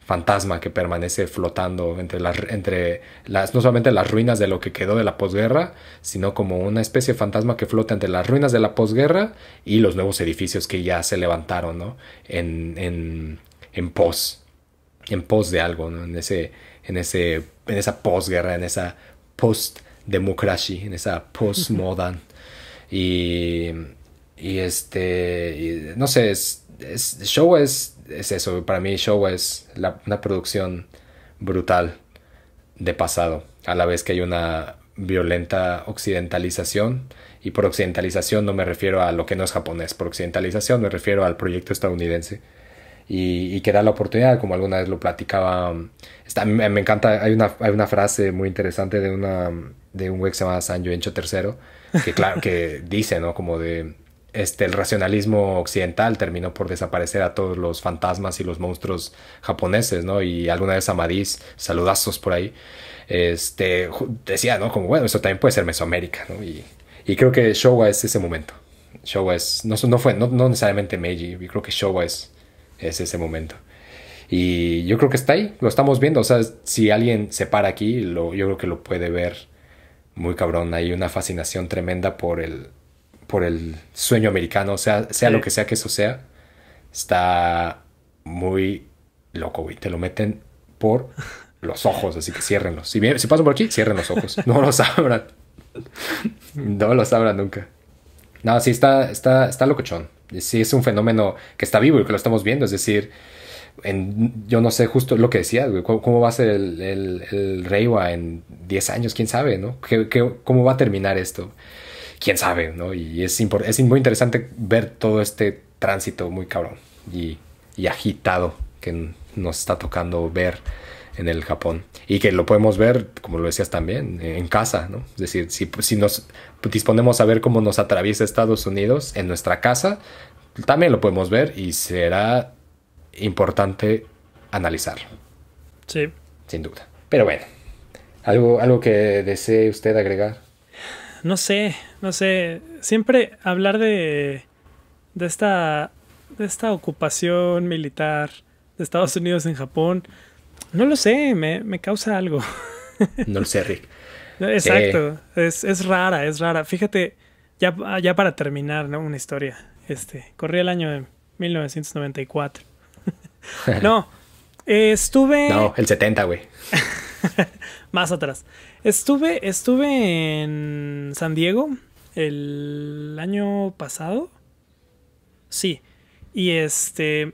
fantasma que permanece flotando entre las, entre las, no solamente las ruinas de lo que quedó de la posguerra, sino como una especie de fantasma que flota entre las ruinas de la posguerra y los nuevos edificios que ya se levantaron, ¿no? En, en, en pos, en pos de algo, ¿no? En, ese, en, ese, en esa posguerra, en esa post-democracy, en esa post-modern. y, este, no sé, es, show es es eso, para mí Showa es una producción brutal de pasado, a la vez que hay una violenta occidentalización, y por occidentalización no me refiero a lo que no es japonés, por occidentalización me refiero al proyecto estadounidense. Y, que da la oportunidad, como alguna vez lo platicaba. Está, me, encanta, hay una, hay una frase muy interesante de, una, de un güey que se llama Sanjo Encho III, que, claro, que dice, ¿no? Como de, este, el racionalismo occidental terminó por desaparecer a todos los fantasmas y los monstruos japoneses, ¿no? Y alguna vez Amadís, saludazos por ahí, este, decía, ¿no? Como, bueno, eso también puede ser Mesoamérica, ¿no? Y, creo que Showa es ese momento. Showa es, no, no fue, no, no, necesariamente Meiji, yo creo que Showa es, es ese momento. Y yo creo que está ahí, lo estamos viendo, o sea, si alguien se para aquí, lo, yo creo que lo puede ver muy cabrón, hay una fascinación tremenda por el por el sueño americano, sea, sea lo que sea que eso sea, está muy loco, güey. Te lo meten por los ojos, así que ciérrenlos. Si, pasan por aquí, cierren los ojos. No lo sabrán... No lo sabrán nunca. No, sí, está, está, está locochón. Sí, es un fenómeno que está vivo y que lo estamos viendo. Es decir, en, yo no sé justo lo que decías, güey. ¿Cómo, va a ser el, el, el en 10 años? ¿Quién sabe, no? qué, cómo va a terminar esto? quién sabe, ¿no? Y es, es muy interesante ver todo este tránsito muy cabrón y, agitado que nos está tocando ver en el Japón. Y que lo podemos ver, como lo decías también, en casa, ¿no? Es decir, si, si nos disponemos a ver cómo nos atraviesa Estados Unidos en nuestra casa, también lo podemos ver y será importante analizarlo. Sí. Sin duda. Pero bueno, ¿algo, algo que desee usted agregar? no sé, no sé, siempre hablar de, de, esta, de esta ocupación militar de Estados Unidos en Japón, no lo sé, me, causa algo. No lo sé, Rick. Exacto, eh. es, rara, es rara. Fíjate, ya, para terminar, ¿no? Una historia. Este, corrí el año de 1994. no, estuve... No, el 70, güey. más atrás. Estuve, estuve en San Diego el año pasado. Sí. Y este.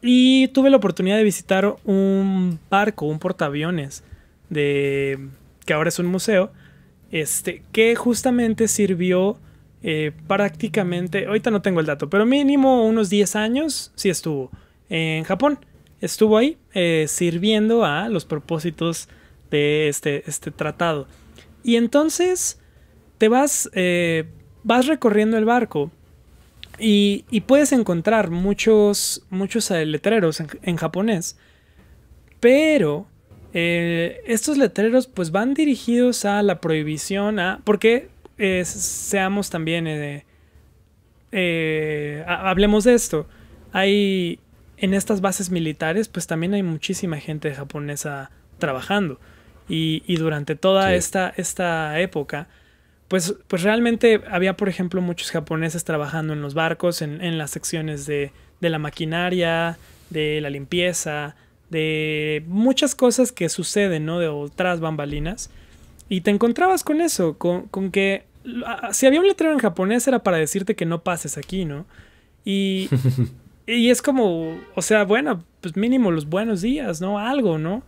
Y tuve la oportunidad de visitar un barco, un portaaviones, de, que ahora es un museo, este, que justamente sirvió eh, prácticamente, ahorita no tengo el dato, pero mínimo unos 10 años sí estuvo en Japón. Estuvo ahí eh, sirviendo a los propósitos de este, este tratado. Y entonces te vas, eh, vas recorriendo el barco y, puedes encontrar muchos, muchos eh, letreros en, japonés, pero eh, estos letreros pues van dirigidos a la prohibición, a, porque seamos también, hablemos de esto, hay en estas bases militares pues también hay muchísima gente japonesa trabajando. Y, durante toda esta, esta época, pues, pues realmente había, por ejemplo, muchos japoneses trabajando en los barcos, en, en las secciones de, de la maquinaria, de la limpieza, de muchas cosas que suceden, ¿no? De otras bambalinas. Y te encontrabas con eso, con, con, que ah, ah, si había un letrero en japonés era para decirte que no pases aquí, ¿no? Y, y es como, o sea, bueno, pues mínimo los buenos días, ¿no? Algo, ¿no?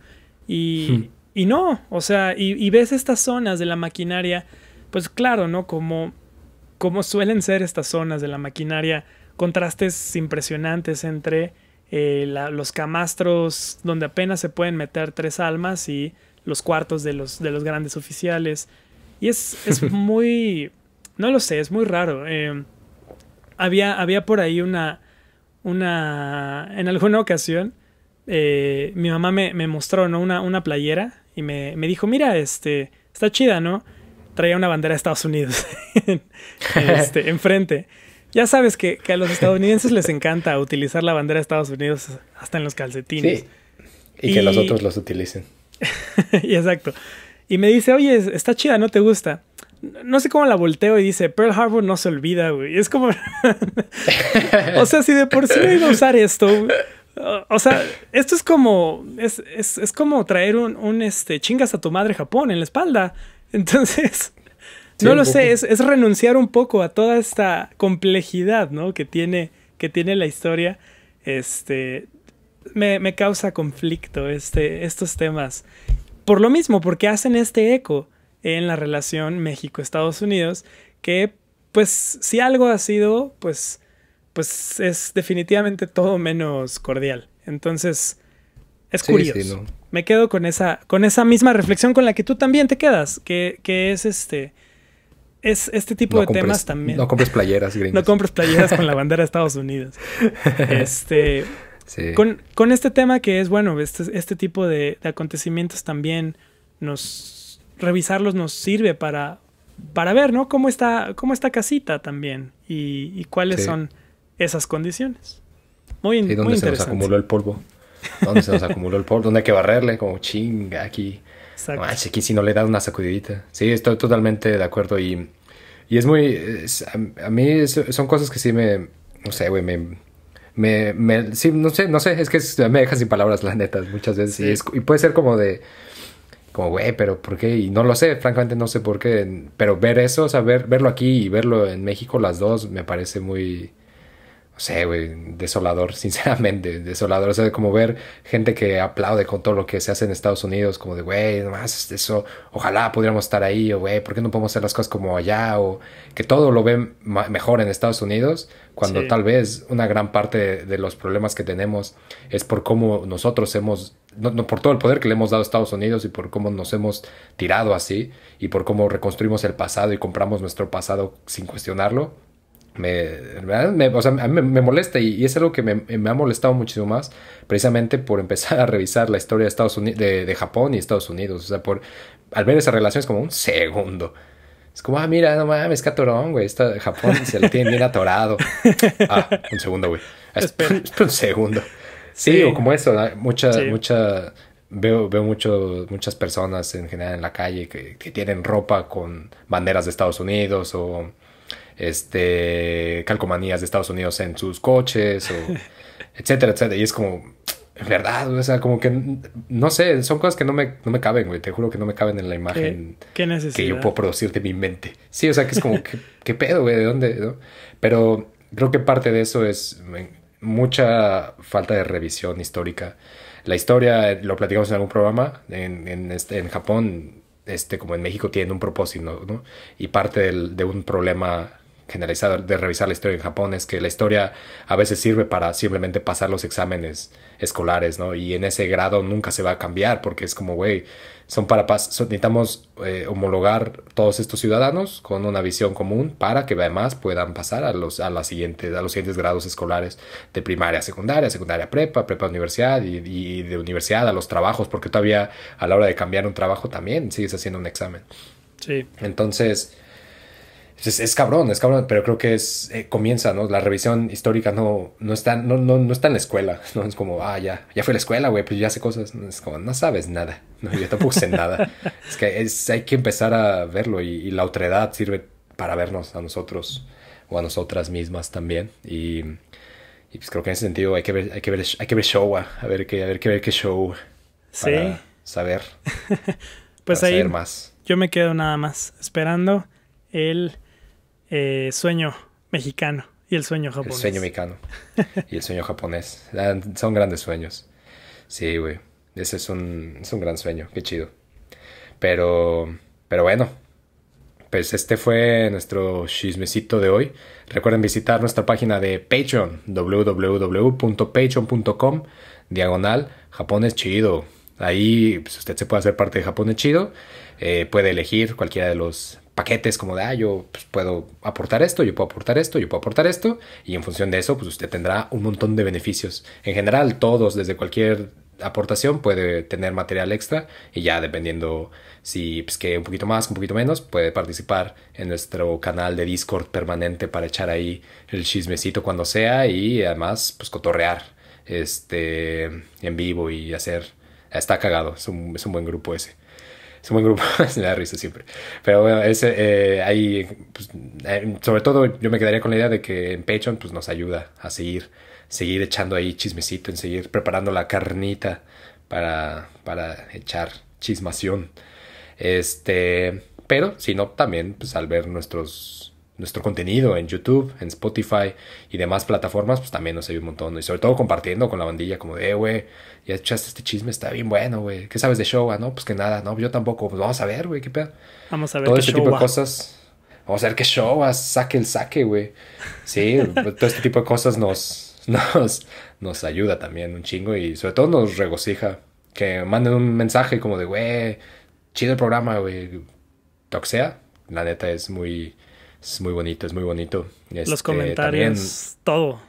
Y, Y no, o sea, y, ves estas zonas de la maquinaria, pues claro, ¿no? Como, como suelen ser estas zonas de la maquinaria, contrastes impresionantes entre eh, los camastros donde apenas se pueden meter tres almas y los cuartos de los, de los grandes oficiales. Y es, muy, no lo sé, es muy raro. Eh, había, había por ahí una, una, en alguna ocasión, eh, mi mamá me, me mostró ¿no? una, una playera y me, dijo, mira, este, está chida, ¿no? Traía una bandera de Estados Unidos este, enfrente. Ya sabes que, a los estadounidenses les encanta utilizar la bandera de Estados Unidos hasta en los calcetines. Y, que los otros los utilicen. y exacto. Y me dice, oye, está chida, ¿no te gusta? no sé cómo la volteo y dice Pearl Harbor no se olvida, güey. Es como. o sea, si de por sí no iba a usar esto, güey, o sea, esto es como, es, como traer un, un, este, chingas a tu madre Japón en la espalda. Entonces, no lo sé, es, renunciar un poco a toda esta complejidad, ¿no? Que tiene, que tiene la historia. Este, me, causa conflicto este, estos temas. Por lo mismo, porque hacen este eco en la relación México-Estados Unidos, que pues si algo ha sido, pues pues es definitivamente todo menos cordial. Entonces, es curioso. Me quedo con esa, con esa misma reflexión con la que tú también te quedas, que, es este. este tipo de temas también. No compres playeras, gringos. no compres playeras con la bandera de Estados Unidos. Este. Con, este tema que es, bueno, este, este tipo de, acontecimientos también nos. revisarlos nos sirve para. para ver, ¿no? cómo está, cómo está casita también. Y, y cuáles son esas condiciones. Muy, sí, donde se nos acumuló el polvo. Donde se nos acumuló el polvo, dónde hay que barrerle, como chinga aquí. Exacto. aquí si no le da una sacudidita. Sí, estoy totalmente de acuerdo y, y es muy... a, mí son cosas que sí me... No sé, güey, me... Me, sí, no sé, no sé, es que me deja sin palabras, la neta, muchas veces. Y, es, puede ser como de, como, güey, pero ¿por qué? Y no lo sé, francamente no sé por qué. Pero ver eso, o sea, verlo aquí y verlo en México, las dos, me parece muy, no sé, güey, desolador, sinceramente, desolador. O sea, como ver gente que aplaude con todo lo que se hace en Estados Unidos, como de, güey, nomás este, eso, ojalá pudiéramos estar ahí, o güey, ¿por qué no podemos hacer las cosas como allá? O que todo lo ven mejor en Estados Unidos, cuando tal vez una gran parte de, los problemas que tenemos es por cómo nosotros hemos, no, por todo el poder que le hemos dado a Estados Unidos y por cómo nos hemos tirado así, y por cómo reconstruimos el pasado y compramos nuestro pasado sin cuestionarlo me, me, o sea, me, molesta y, es algo que me, ha molestado muchísimo más precisamente por empezar a revisar la historia de, Estados Unidos, de, Japón y Estados Unidos. O sea, por, al ver esa relación es como un segundo. Es como, ah, mira, no mames, catorón, güey. Está, Japón se lo tiene bien atorado. Ah, un segundo, güey. Ah, espera, un segundo. Sí, o como eso, mucha, veo, veo mucho, muchas personas en general en la calle que, que tienen ropa con banderas de Estados Unidos o este, calcomanías de Estados Unidos en sus coches, etcétera, etcétera. Y es como, verdad, o sea, como que, no sé, son cosas que no me, caben, güey, te juro que no me caben en la imagen que yo puedo producir de mi mente. Sí, o sea, que es como, ¿qué, pedo, güey? ¿De dónde? Pero creo que parte de eso es mucha falta de revisión histórica. La historia, lo platicamos en algún programa, en, en, este, en Japón, este, como en México, tiene un propósito, ¿no? Y parte de un problema generalizado de revisar la historia en Japón es que la historia a veces sirve para simplemente pasar los exámenes escolares, ¿no? Y en ese grado nunca se va a cambiar porque es como, güey, son para pasar, necesitamos eh, homologar todos estos ciudadanos con una visión común para que además puedan pasar a los, a, siguientes a los siguientes grados escolares de primaria a secundaria, secundaria prepa, prepa a universidad y de universidad a los trabajos, porque todavía a la hora de cambiar un trabajo también sigues haciendo un examen. Sí. Entonces, pues es, cabrón, es cabrón, pero creo que es eh, comienza, ¿no? La revisión histórica no, no, está, no, está en la escuela, ¿no? Es como, ah, ya, ya fue a la escuela, güey, pues ya sé cosas. Es como, no sabes nada, ¿no? yo tampoco sé nada. Es que es, hay que empezar a verlo y, y, la otredad sirve para vernos a nosotros o a nosotras mismas también. Y, pues creo que en ese sentido hay que ver, hay que ver, hay que ver show, ah, a ver qué, a ver qué, show. Sí. saber. pues ahí. más. Yo me quedo nada más esperando el eh, sueño mexicano y el sueño japonés. El sueño mexicano y el sueño japonés. Son grandes sueños. Sí, güey. Ese es un, es un gran sueño. Qué chido. Pero, pero bueno, pues este fue nuestro chismecito de hoy. Recuerden visitar nuestra página de Patreon, www.patreon.com, diagonal, japonés chido. Ahí pues, usted se puede hacer parte de Japón chido. Eh, puede elegir cualquiera de los paquetes como de, ah, yo pues, puedo aportar esto, yo puedo aportar esto, yo puedo aportar esto, y en función de eso, pues usted tendrá un montón de beneficios. En general, todos, desde cualquier aportación, puede tener material extra, y ya dependiendo si, pues que un poquito más, un poquito menos, puede participar en nuestro canal de Discord permanente para echar ahí el chismecito cuando sea, y además, pues cotorrear este, en vivo y hacer... Está cagado, es un, es un buen grupo ese es un grupo, se me da risa siempre. Pero bueno, ese, eh, ahí, pues, eh, sobre todo yo me quedaría con la idea de que en Patreon pues, nos ayuda a seguir, seguir echando ahí chismecito, en seguir preparando la carnita para, para echar chismación. Este, pero si no, también pues, al ver nuestros nuestro contenido en YouTube, en Spotify y demás plataformas, pues también nos ayuda un montón. Y sobre todo compartiendo con la bandilla, como de, eh, güey, ya echaste este chisme, está bien bueno, güey. ¿Qué sabes de Showa, no? Pues que nada, ¿no? Yo tampoco. Pues vamos a ver, güey, qué pedo. Vamos a ver Todo este tipo de cosas. Vamos a ver qué Showa saque el saque, güey. Sí, todo este tipo de cosas nos, nos, ayuda también un chingo y sobre todo nos regocija. Que manden un mensaje como de, güey, chido el programa, güey. Toxea. La neta es muy, es muy bonito, es muy bonito. Los este, comentarios, todo.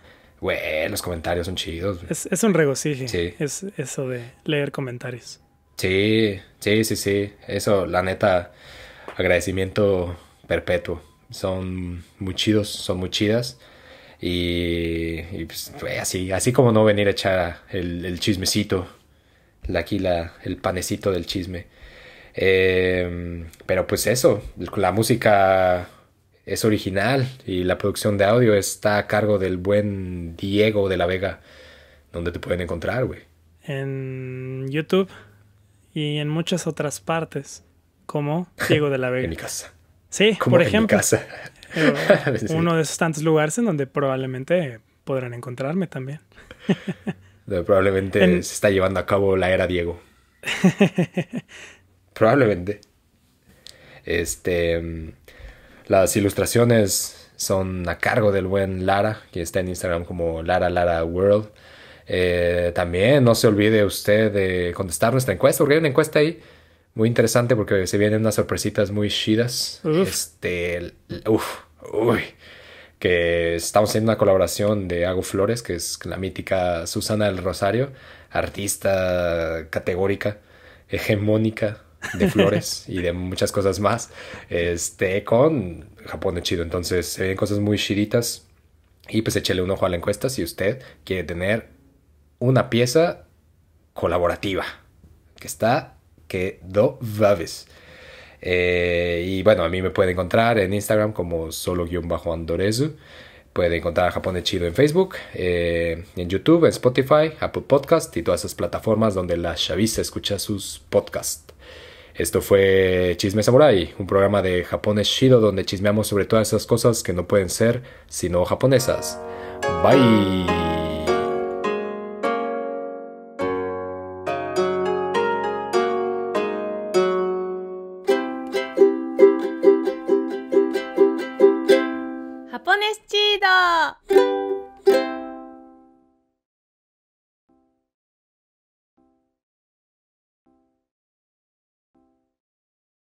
Güey, los comentarios son chidos. Es, un regocijo. Es eso de leer comentarios. Sí, sí, sí, sí. Eso, la neta, agradecimiento perpetuo. Son muy chidos, son muy chidas. Y, y pues, así, así como no venir a echar el, chismecito. La, aquí el panecito del chisme. Em, pero pues eso, la música es original y la producción de audio está a cargo del buen Diego de la Vega. ¿Dónde te pueden encontrar, güey? En YouTube y en muchas otras partes, como Diego de la Vega. en mi casa. Sí, por ejemplo. En mi casa? uno de esos tantos lugares en donde probablemente podrán encontrarme también. probablemente se está llevando a cabo la era Diego. probablemente. Este las ilustraciones son a cargo del buen Lara, que está en Instagram como Lara Lara World. Eh, también no se olvide usted de contestar nuestra encuesta, porque hay una encuesta ahí muy interesante porque se vienen unas sorpresitas muy chidas. Este, uf, uy, que estamos haciendo una colaboración de Hago Flores, que es la mítica Susana del Rosario, artista categórica, hegemónica de flores y de muchas cosas más, este, con Japón de chido. Entonces, se cosas muy chiditas. Y pues échele un ojo a la encuesta si usted quiere tener una pieza colaborativa que está que do babes. Eh, y bueno, a mí me puede encontrar en Instagram como solo-andorezu. bajo Puede encontrar a Japón de Chido en Facebook, eh, en YouTube, en Spotify, Apple Podcast y todas esas plataformas donde la chaviza escucha sus podcasts. Esto fue Chisme Samurai, un programa de Japones chido donde chismeamos sobre todas esas cosas que no pueden ser sino japonesas. Bye.